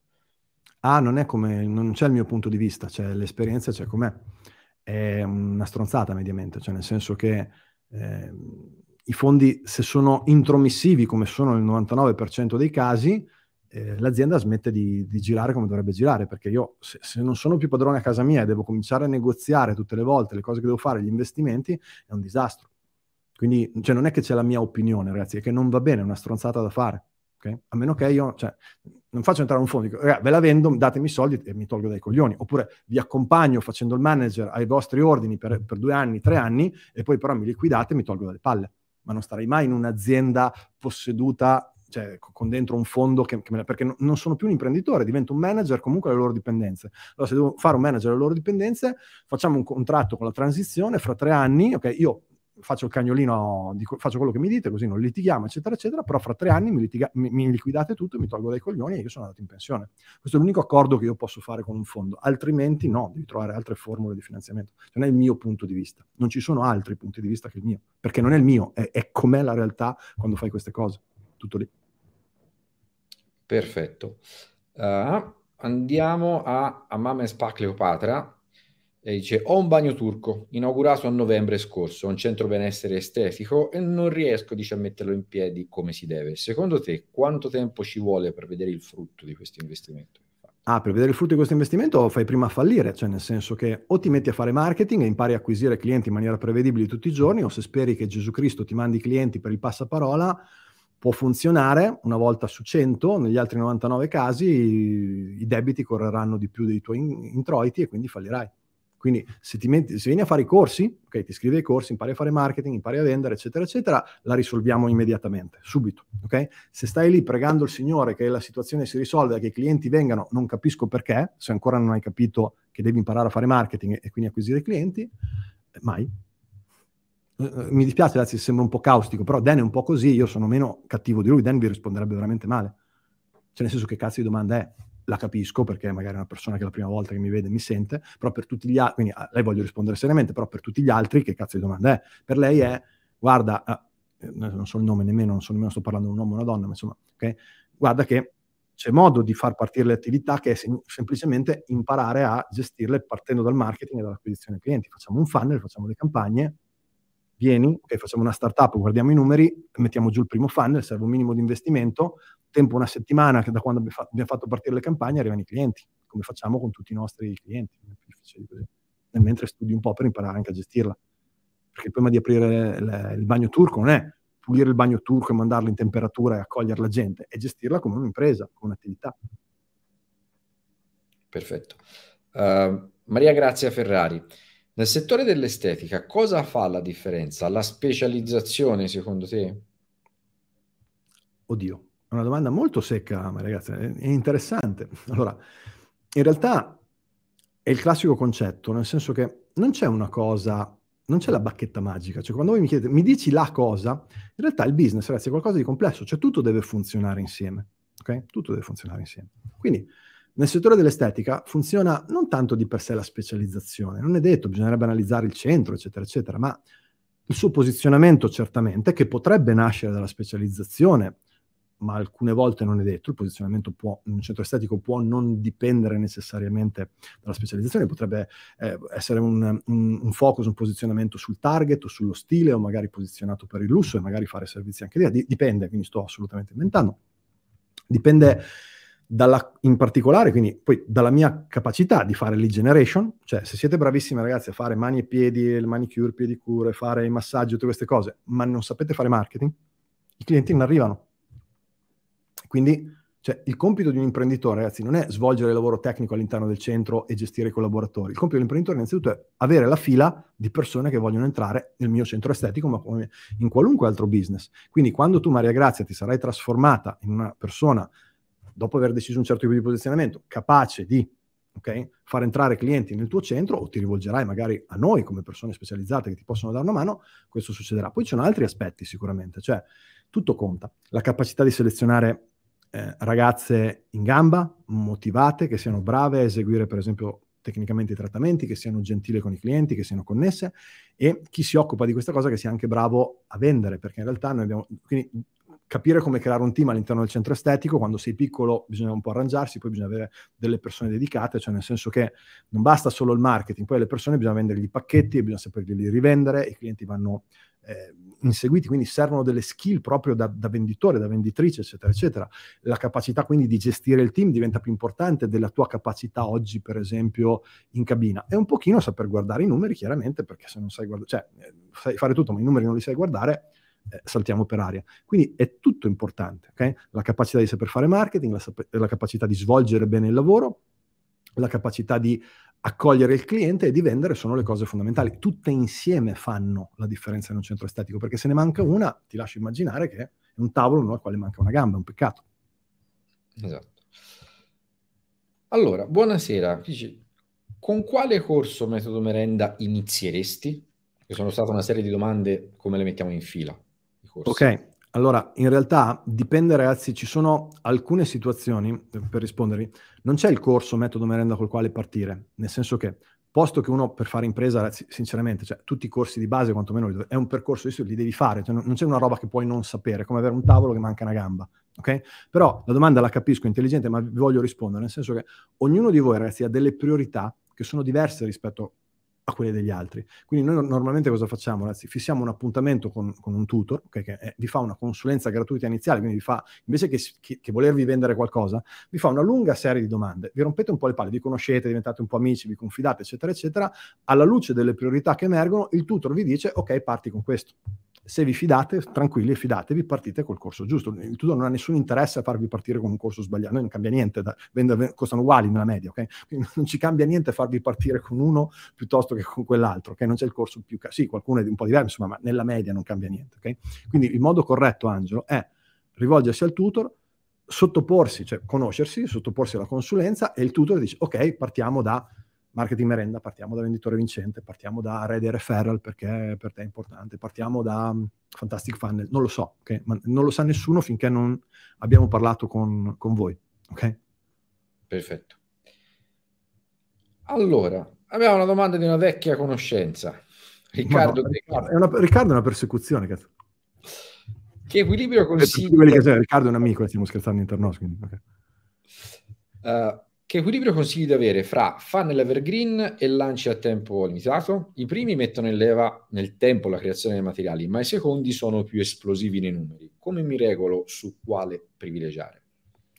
ah, non è come, non c'è il mio punto di vista, cioè l'esperienza c'è com'è. È una stronzata mediamente, cioè nel senso che eh, i fondi, se sono intromissivi, come sono nel 99% dei casi, eh, l'azienda smette di, di, girare come dovrebbe girare, perché io se, se, non sono più padrone a casa mia e devo cominciare a negoziare tutte le volte le cose che devo fare, gli investimenti, è un disastro. Quindi cioè, non è che c'è la mia opinione, ragazzi, è che non va bene, è una stronzata da fare. Okay? A meno che io cioè, non faccio entrare un fondo, dico, ve la vendo, datemi i soldi e mi tolgo dai coglioni, oppure vi accompagno facendo il manager ai vostri ordini per, per due anni, tre anni, e poi però mi liquidate e mi tolgo dalle palle. Ma non starei mai in un'azienda posseduta cioè, con dentro un fondo che, che me, perché no, non sono più un imprenditore, divento un manager comunque alle loro dipendenze. Allora, se devo fare un manager alle loro dipendenze, facciamo un contratto con la transizione fra tre anni, ok, io faccio il cagnolino, faccio quello che mi dite, così non litighiamo, eccetera, eccetera, però fra tre anni mi, litiga- mi, mi liquidate tutto, mi tolgo dai coglioni e io sono andato in pensione. Questo è l'unico accordo che io posso fare con un fondo, altrimenti no, devi trovare altre formule di finanziamento. Non è il mio punto di vista, non ci sono altri punti di vista che il mio, perché non è il mio, è, è com'è la realtà quando fai queste cose. Tutto lì. Perfetto. Uh, andiamo a Amame Spa Cleopatra e dice, ho un bagno turco, inaugurato a novembre scorso, un centro benessere estetico e non riesco dice, a metterlo in piedi come si deve. Secondo te quanto tempo ci vuole per vedere il frutto di questo investimento? Ah, per vedere il frutto di questo investimento fai prima fallire, cioè nel senso che o ti metti a fare marketing e impari a acquisire clienti in maniera prevedibile tutti i giorni, o se speri che Gesù Cristo ti mandi clienti per il passaparola, può funzionare una volta su 100, negli altri 99 casi i debiti correranno di più dei tuoi introiti e quindi fallirai. Quindi se, metti, se vieni a fare i corsi, okay, ti iscrivi ai corsi, impari a fare marketing, impari a vendere, eccetera, eccetera, la risolviamo immediatamente, subito. Okay? Se stai lì pregando il Signore che la situazione si risolva, che i clienti vengano, non capisco perché, se ancora non hai capito che devi imparare a fare marketing e quindi acquisire clienti, eh, mai. Eh, eh, mi dispiace, ragazzi, sembra un po' caustico, però Dan è un po' così, io sono meno cattivo di lui, Dan vi risponderebbe veramente male. Cioè, nel senso che cazzo di domanda è? la capisco perché magari è una persona che è la prima volta che mi vede mi sente, però per tutti gli altri, quindi a lei voglio rispondere seriamente, però per tutti gli altri che cazzo di domanda è? Per lei è, guarda, eh, non so il nome nemmeno, non so nemmeno sto parlando di un uomo o una donna, ma insomma, ok? Guarda che c'è modo di far partire le attività che è sem- semplicemente imparare a gestirle partendo dal marketing e dall'acquisizione dei clienti. Facciamo un funnel, facciamo le campagne, vieni, ok, facciamo una startup, guardiamo i numeri, mettiamo giù il primo funnel, serve un minimo di investimento, tempo una settimana che da quando abbiamo fatto partire le campagne arrivano i clienti, come facciamo con tutti i nostri clienti, Nel mentre studi un po' per imparare anche a gestirla. Perché il problema di aprire le, il bagno turco non è pulire il bagno turco e mandarlo in temperatura e accogliere la gente, è gestirla come un'impresa, come un'attività. Perfetto. Uh, Maria Grazia Ferrari. Nel settore dell'estetica, cosa fa la differenza? La specializzazione, secondo te? Oddio, è una domanda molto secca, ma ragazzi, è interessante. *laughs* Allora, in realtà è il classico concetto, nel senso che non c'è una cosa, non c'è la bacchetta magica. Cioè, quando voi mi chiedete, mi dici la cosa, in realtà il business, ragazzi, è qualcosa di complesso, cioè tutto deve funzionare insieme. Ok? Tutto deve funzionare insieme. Quindi nel settore dell'estetica funziona non tanto di per sé la specializzazione, non è detto, bisognerebbe analizzare il centro, eccetera, eccetera, ma il suo posizionamento certamente, che potrebbe nascere dalla specializzazione, ma alcune volte non è detto, il posizionamento può, in un centro estetico può non dipendere necessariamente dalla specializzazione, potrebbe eh, essere un, un, un, focus, un posizionamento sul target o sullo stile o magari posizionato per il lusso e magari fare servizi anche lì, dipende, quindi sto assolutamente inventando. Dipende dalla, in particolare, quindi poi dalla mia capacità di fare lead generation, cioè se siete bravissimi ragazzi a fare mani e piedi, il manicure, pedicure, fare i massaggi, tutte queste cose, ma non sapete fare marketing, i clienti non arrivano. Quindi cioè, il compito di un imprenditore, ragazzi, non è svolgere il lavoro tecnico all'interno del centro e gestire i collaboratori. Il compito dell'imprenditore innanzitutto è avere la fila di persone che vogliono entrare nel mio centro estetico, ma come in qualunque altro business. Quindi quando tu, Maria Grazia, ti sarai trasformata in una persona dopo aver deciso un certo tipo di posizionamento, capace di okay, far entrare clienti nel tuo centro o ti rivolgerai magari a noi come persone specializzate che ti possono dare una mano, questo succederà. Poi ci sono altri aspetti sicuramente, cioè tutto conta, la capacità di selezionare eh, ragazze in gamba, motivate, che siano brave a eseguire per esempio tecnicamente i trattamenti, che siano gentili con i clienti, che siano connesse e chi si occupa di questa cosa che sia anche bravo a vendere, perché in realtà noi abbiamo, quindi capire come creare un team all'interno del centro estetico, quando sei piccolo bisogna un po' arrangiarsi, poi bisogna avere delle persone dedicate, cioè nel senso che non basta solo il marketing, poi alle persone bisogna vendergli i pacchetti, bisogna saperli rivendere, i clienti vanno eh, inseguiti, quindi servono delle skill proprio da, da, venditore, da venditrice, eccetera, eccetera. La capacità quindi di gestire il team diventa più importante della tua capacità oggi, per esempio, in cabina. E un pochino saper guardare i numeri, chiaramente, perché se non sai guardare, cioè eh, sai fare tutto, ma i numeri non li sai guardare, eh, saltiamo per aria. Quindi è tutto importante, okay? la capacità di saper fare marketing, la, sap- la capacità di svolgere bene il lavoro, la capacità di accogliere il cliente e di vendere sono le cose fondamentali. Tutte insieme fanno la differenza in un centro estetico, perché se ne manca una, ti lascio immaginare che è un tavolo al quale manca una gamba, è un peccato. Esatto. Allora, buonasera. Con quale corso metodo merenda inizieresti? Che sono state una serie di domande, come le mettiamo in fila? discorso. Ok, allora in realtà dipende ragazzi, ci sono alcune situazioni, per rispondervi, non c'è il corso metodo merenda col quale partire, nel senso che posto che uno per fare impresa, ragazzi, sinceramente, cioè, tutti i corsi di base quantomeno è un percorso li devi fare, cioè, non c'è una roba che puoi non sapere, come avere un tavolo che manca una gamba, Okay? Però la domanda la capisco intelligente, ma vi voglio rispondere, nel senso che ognuno di voi, ragazzi, ha delle priorità che sono diverse rispetto a a quelle degli altri. Quindi noi normalmente cosa facciamo? Ragazzi? Fissiamo un appuntamento con, con un tutor okay, che è, vi fa una consulenza gratuita iniziale, quindi vi fa, invece che, che, che, volervi vendere qualcosa, vi fa una lunga serie di domande, vi rompete un po' le palle, vi conoscete, diventate un po' amici, vi confidate, eccetera, eccetera. Alla luce delle priorità che emergono, il tutor vi dice, ok, parti con questo se vi fidate, tranquilli e fidatevi, partite col corso giusto. Il Tutto non ha nessun interesse a farvi partire con un corso sbagliato, non cambia niente, da, vende, costano uguali nella media, ok? Quindi non ci cambia niente farvi partire con uno piuttosto che con quell'altro, ok? Non c'è il corso più... Ca- sì, qualcuno è un po' diverso, insomma, ma nella media non cambia niente, ok? Quindi il modo corretto, Angelo, è rivolgersi al tutor, sottoporsi, cioè conoscersi, sottoporsi alla consulenza e il tutor dice, ok, partiamo da marketing merenda, partiamo da venditore vincente, partiamo da Red e Referral perché per te è importante, partiamo da mm, Fantastic Funnel, non lo so, okay? Ma non lo sa nessuno finché non abbiamo parlato con, con voi, ok? Perfetto. Allora, abbiamo una domanda di una vecchia conoscenza. Riccardo, no, Riccardo, è, una, Riccardo è una persecuzione, cazzo. Che equilibrio consiglio? Che, Riccardo è un amico, stiamo scherzando internos. Quindi, okay. uh, che equilibrio consigli di avere fra funnel evergreen e lanci a tempo limitato? I primi mettono in leva nel tempo la creazione dei materiali, ma i secondi sono più esplosivi nei numeri. Come mi regolo su quale privilegiare?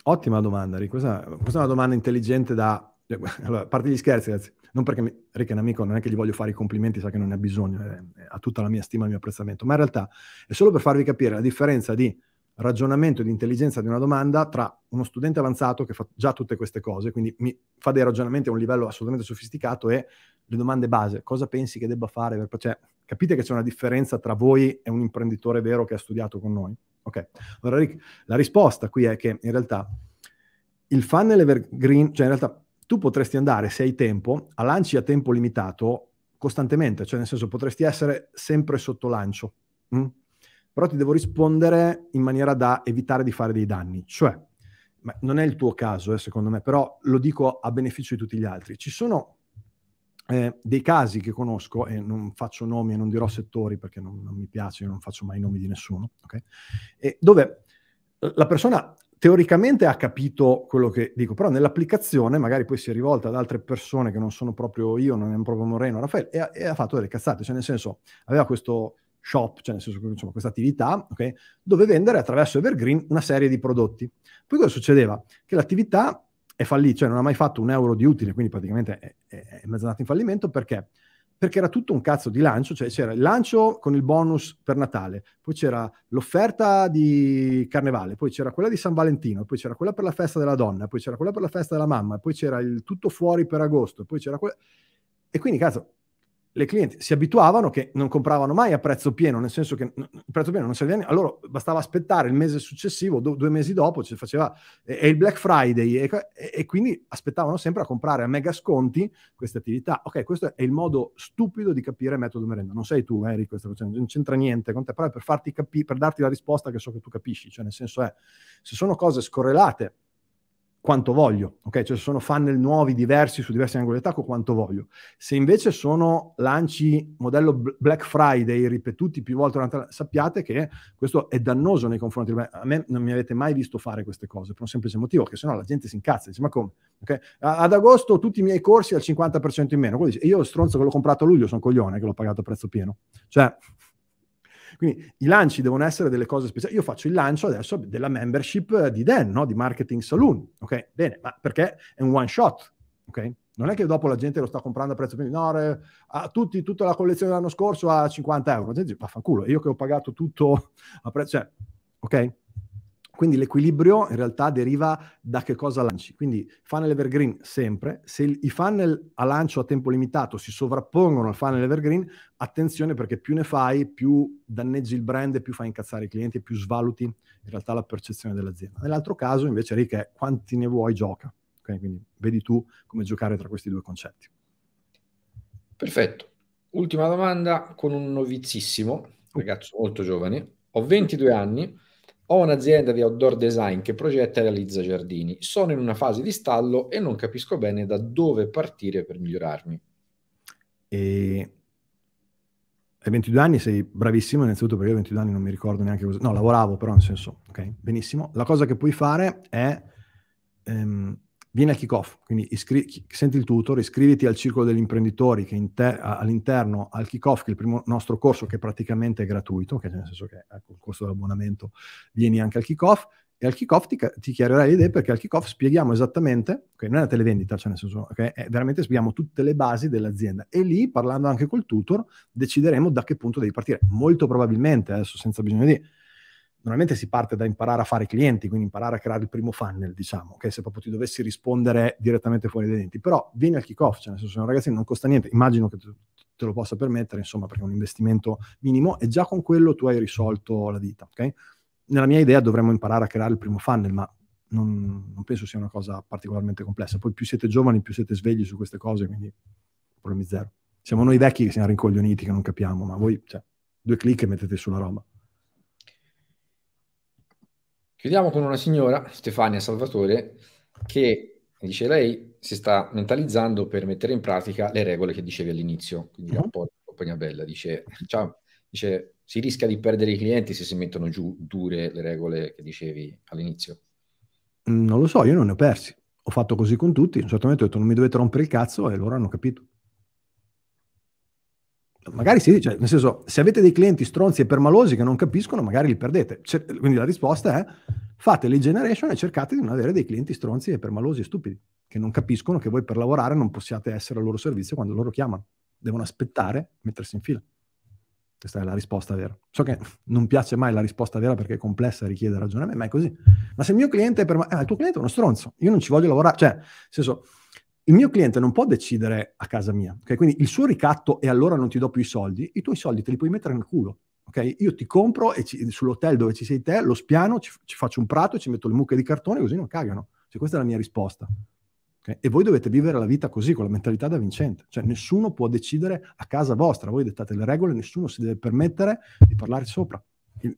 Ottima domanda, Rick. Questa, questa è una domanda intelligente da... *laughs* Allora, a parte gli scherzi, ragazzi. Non perché mi... Rick è un amico, non è che gli voglio fare i complimenti, sa che non ne ha bisogno, ha tutta la mia stima e il mio apprezzamento, ma in realtà è solo per farvi capire la differenza di ragionamento di intelligenza di una domanda tra uno studente avanzato che fa già tutte queste cose, quindi mi fa dei ragionamenti a un livello assolutamente sofisticato e le domande base, cosa pensi che debba fare? Per, cioè, capite che c'è una differenza tra voi e un imprenditore vero che ha studiato con noi? Ok, allora Rick, la risposta qui è che in realtà il funnel evergreen, cioè in realtà tu potresti andare, se hai tempo, a lanci a tempo limitato costantemente, cioè nel senso potresti essere sempre sotto lancio. Mh? Mm? però ti devo rispondere in maniera da evitare di fare dei danni. Cioè, non è il tuo caso, eh, secondo me, però lo dico a beneficio di tutti gli altri. Ci sono eh, dei casi che conosco, e non faccio nomi e non dirò settori perché non, non mi piace, io non faccio mai nomi di nessuno, okay? e dove eh, la persona teoricamente ha capito quello che dico, però nell'applicazione magari poi si è rivolta ad altre persone che non sono proprio io, non è proprio Moreno, Raffaele, e ha, e ha fatto delle cazzate, cioè nel senso aveva questo shop, cioè nel senso che insomma, questa attività, okay, dove vendere attraverso Evergreen una serie di prodotti. Poi cosa succedeva? Che l'attività è fallita, cioè non ha mai fatto un euro di utile, quindi praticamente è, è, è mezzo in fallimento perché? Perché era tutto un cazzo di lancio, cioè c'era il lancio con il bonus per Natale, poi c'era l'offerta di Carnevale, poi c'era quella di San Valentino, poi c'era quella per la festa della donna, poi c'era quella per la festa della mamma, poi c'era il tutto fuori per agosto, poi c'era quella... E quindi, cazzo, le clienti si abituavano che non compravano mai a prezzo pieno, nel senso che il prezzo pieno non serviva niente, allora bastava aspettare il mese successivo, do, due mesi dopo, ci faceva, e, il Black Friday, e, e, quindi aspettavano sempre a comprare a mega sconti queste attività. Ok, questo è il modo stupido di capire metodo merenda, non sei tu questa eh, non c'entra niente con te, però è per, farti capi- per darti la risposta che so che tu capisci, cioè nel senso è, se sono cose scorrelate, quanto voglio, ok? Cioè sono funnel nuovi, diversi, su diversi angoli d'attacco, quanto voglio. Se invece sono lanci modello Black Friday ripetuti più volte durante la... sappiate che questo è dannoso nei confronti di A me non mi avete mai visto fare queste cose, per un semplice motivo, che sennò la gente si incazza, dice ma come? Okay? Ad agosto tutti i miei corsi al 50% in meno. Quello dice, io stronzo che l'ho comprato a luglio, sono coglione che l'ho pagato a prezzo pieno. Cioè... Quindi i lanci devono essere delle cose speciali. Io faccio il lancio adesso della membership di Dan, no? di Marketing Saloon, ok? Bene, ma perché è un one shot, ok? Non è che dopo la gente lo sta comprando a prezzo no, re, a tutti, tutta la collezione dell'anno scorso a 50 euro. La gente dice, vaffanculo, io che ho pagato tutto a prezzo, cioè, ok? Quindi l'equilibrio in realtà deriva da che cosa lanci. Quindi funnel evergreen sempre, se i funnel a lancio a tempo limitato si sovrappongono al funnel evergreen, attenzione perché più ne fai, più danneggi il brand, più fai incazzare i clienti, più svaluti in realtà la percezione dell'azienda. Nell'altro caso invece Rick è quanti ne vuoi gioca. Okay? Quindi vedi tu come giocare tra questi due concetti. Perfetto. Ultima domanda con un novizissimo, oh. ragazzo molto giovane. Ho 22 anni ho un'azienda di outdoor design che progetta e realizza giardini. Sono in una fase di stallo e non capisco bene da dove partire per migliorarmi. E... Hai 22 anni sei bravissimo, innanzitutto perché io a 22 anni non mi ricordo neanche cosa... No, lavoravo però, nel senso, ok, benissimo. La cosa che puoi fare è... Ehm, vieni al kickoff, quindi iscri- senti il tutor, iscriviti al circolo degli imprenditori che inter- all'interno al kickoff, che è il primo nostro corso che praticamente è gratuito, che nel senso che ecco, il corso dell'abbonamento vieni anche al kickoff e al kickoff ti, ti chiarirai le idee perché al kickoff spieghiamo esattamente, okay, non è una televendita, cioè nel senso, okay, veramente spieghiamo tutte le basi dell'azienda e lì parlando anche col tutor decideremo da che punto devi partire, molto probabilmente, adesso senza bisogno di normalmente si parte da imparare a fare clienti, quindi imparare a creare il primo funnel, diciamo, ok? Se proprio ti dovessi rispondere direttamente fuori dai denti. Però vieni al kick-off, cioè nel senso, ragazzi, non costa niente. Immagino che te lo possa permettere, insomma, perché è un investimento minimo e già con quello tu hai risolto la vita, ok? Nella mia idea dovremmo imparare a creare il primo funnel, ma non, non penso sia una cosa particolarmente complessa. Poi più siete giovani, più siete svegli su queste cose, quindi problemi zero. Siamo noi vecchi che siamo rincoglioniti, che non capiamo, ma voi, cioè, due clic e mettete sulla roba. Chiudiamo con una signora, Stefania Salvatore, che dice lei si sta mentalizzando per mettere in pratica le regole che dicevi all'inizio, quindi mm-hmm. un po' compagnia bella, dice, ciao, dice si rischia di perdere i clienti se si mettono giù dure le regole che dicevi all'inizio. Mm, non lo so, io non ne ho persi. Ho fatto così con tutti, a un certo momento ho detto non mi dovete rompere il cazzo e loro hanno capito magari sì, cioè, nel senso, se avete dei clienti stronzi e permalosi che non capiscono, magari li perdete. Cer- cioè, quindi la risposta è fate le generation e cercate di non avere dei clienti stronzi e permalosi e stupidi, che non capiscono che voi per lavorare non possiate essere al loro servizio quando loro chiamano. Devono aspettare, mettersi in fila. Questa è la risposta vera. So che non piace mai la risposta vera perché è complessa, richiede ragionamento, ma è così. Ma se il mio cliente è permaloso, eh, il tuo cliente è uno stronzo, io non ci voglio lavorare. Cioè, nel senso il mio cliente non può decidere a casa mia, okay? quindi il suo ricatto è allora non ti do più i soldi, i tuoi soldi te li puoi mettere nel culo. Okay? Io ti compro e ci, sull'hotel dove ci sei te lo spiano, ci, ci, faccio un prato, ci metto le mucche di cartone così non cagano. Cioè, questa è la mia risposta. Okay? E voi dovete vivere la vita così, con la mentalità da vincente. Cioè nessuno può decidere a casa vostra, voi dettate le regole, nessuno si deve permettere di parlare sopra.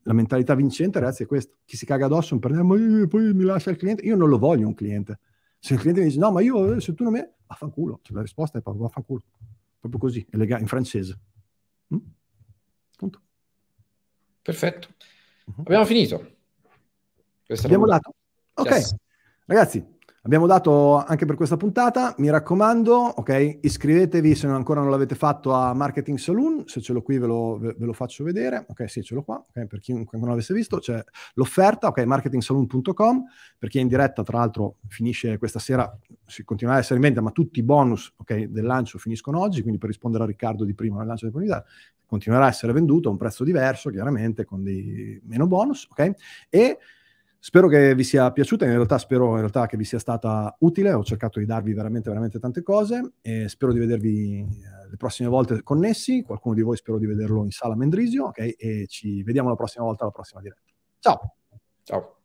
la mentalità vincente, ragazzi, è questa. Chi si caga addosso, non perde, prendiamo, poi mi lascia il cliente. Io non lo voglio un cliente se il cliente mi dice no, ma io se tu non mi... Vaffanculo, cioè, la risposta è proprio vaffanculo. Proprio così, elegante, in francese. Mm? Punto. Perfetto. Uh-huh. Abbiamo finito. Questa Abbiamo dato. Ok. Yes. Ragazzi, Abbiamo dato anche per questa puntata, mi raccomando, ok, iscrivetevi se ancora non l'avete fatto a Marketing Saloon, se ce l'ho qui ve lo, ve, ve lo faccio vedere, ok, sì ce l'ho qua, okay, per chiunque non l'avesse visto, c'è l'offerta, ok, marketingsaloon.com, per chi è in diretta tra l'altro finisce questa sera, si continuerà a essere in vendita, ma tutti i bonus okay, del lancio finiscono oggi, quindi per rispondere a Riccardo di prima nel lancio di comunità, continuerà a essere venduto a un prezzo diverso, chiaramente, con dei meno bonus, ok? E Spero che vi sia piaciuta, in realtà spero in realtà che vi sia stata utile, ho cercato di darvi veramente, veramente tante cose e spero di vedervi eh, le prossime volte connessi, qualcuno di voi spero di vederlo in sala Mendrisio, ok? E ci vediamo la prossima volta, alla prossima diretta. Ciao! Ciao!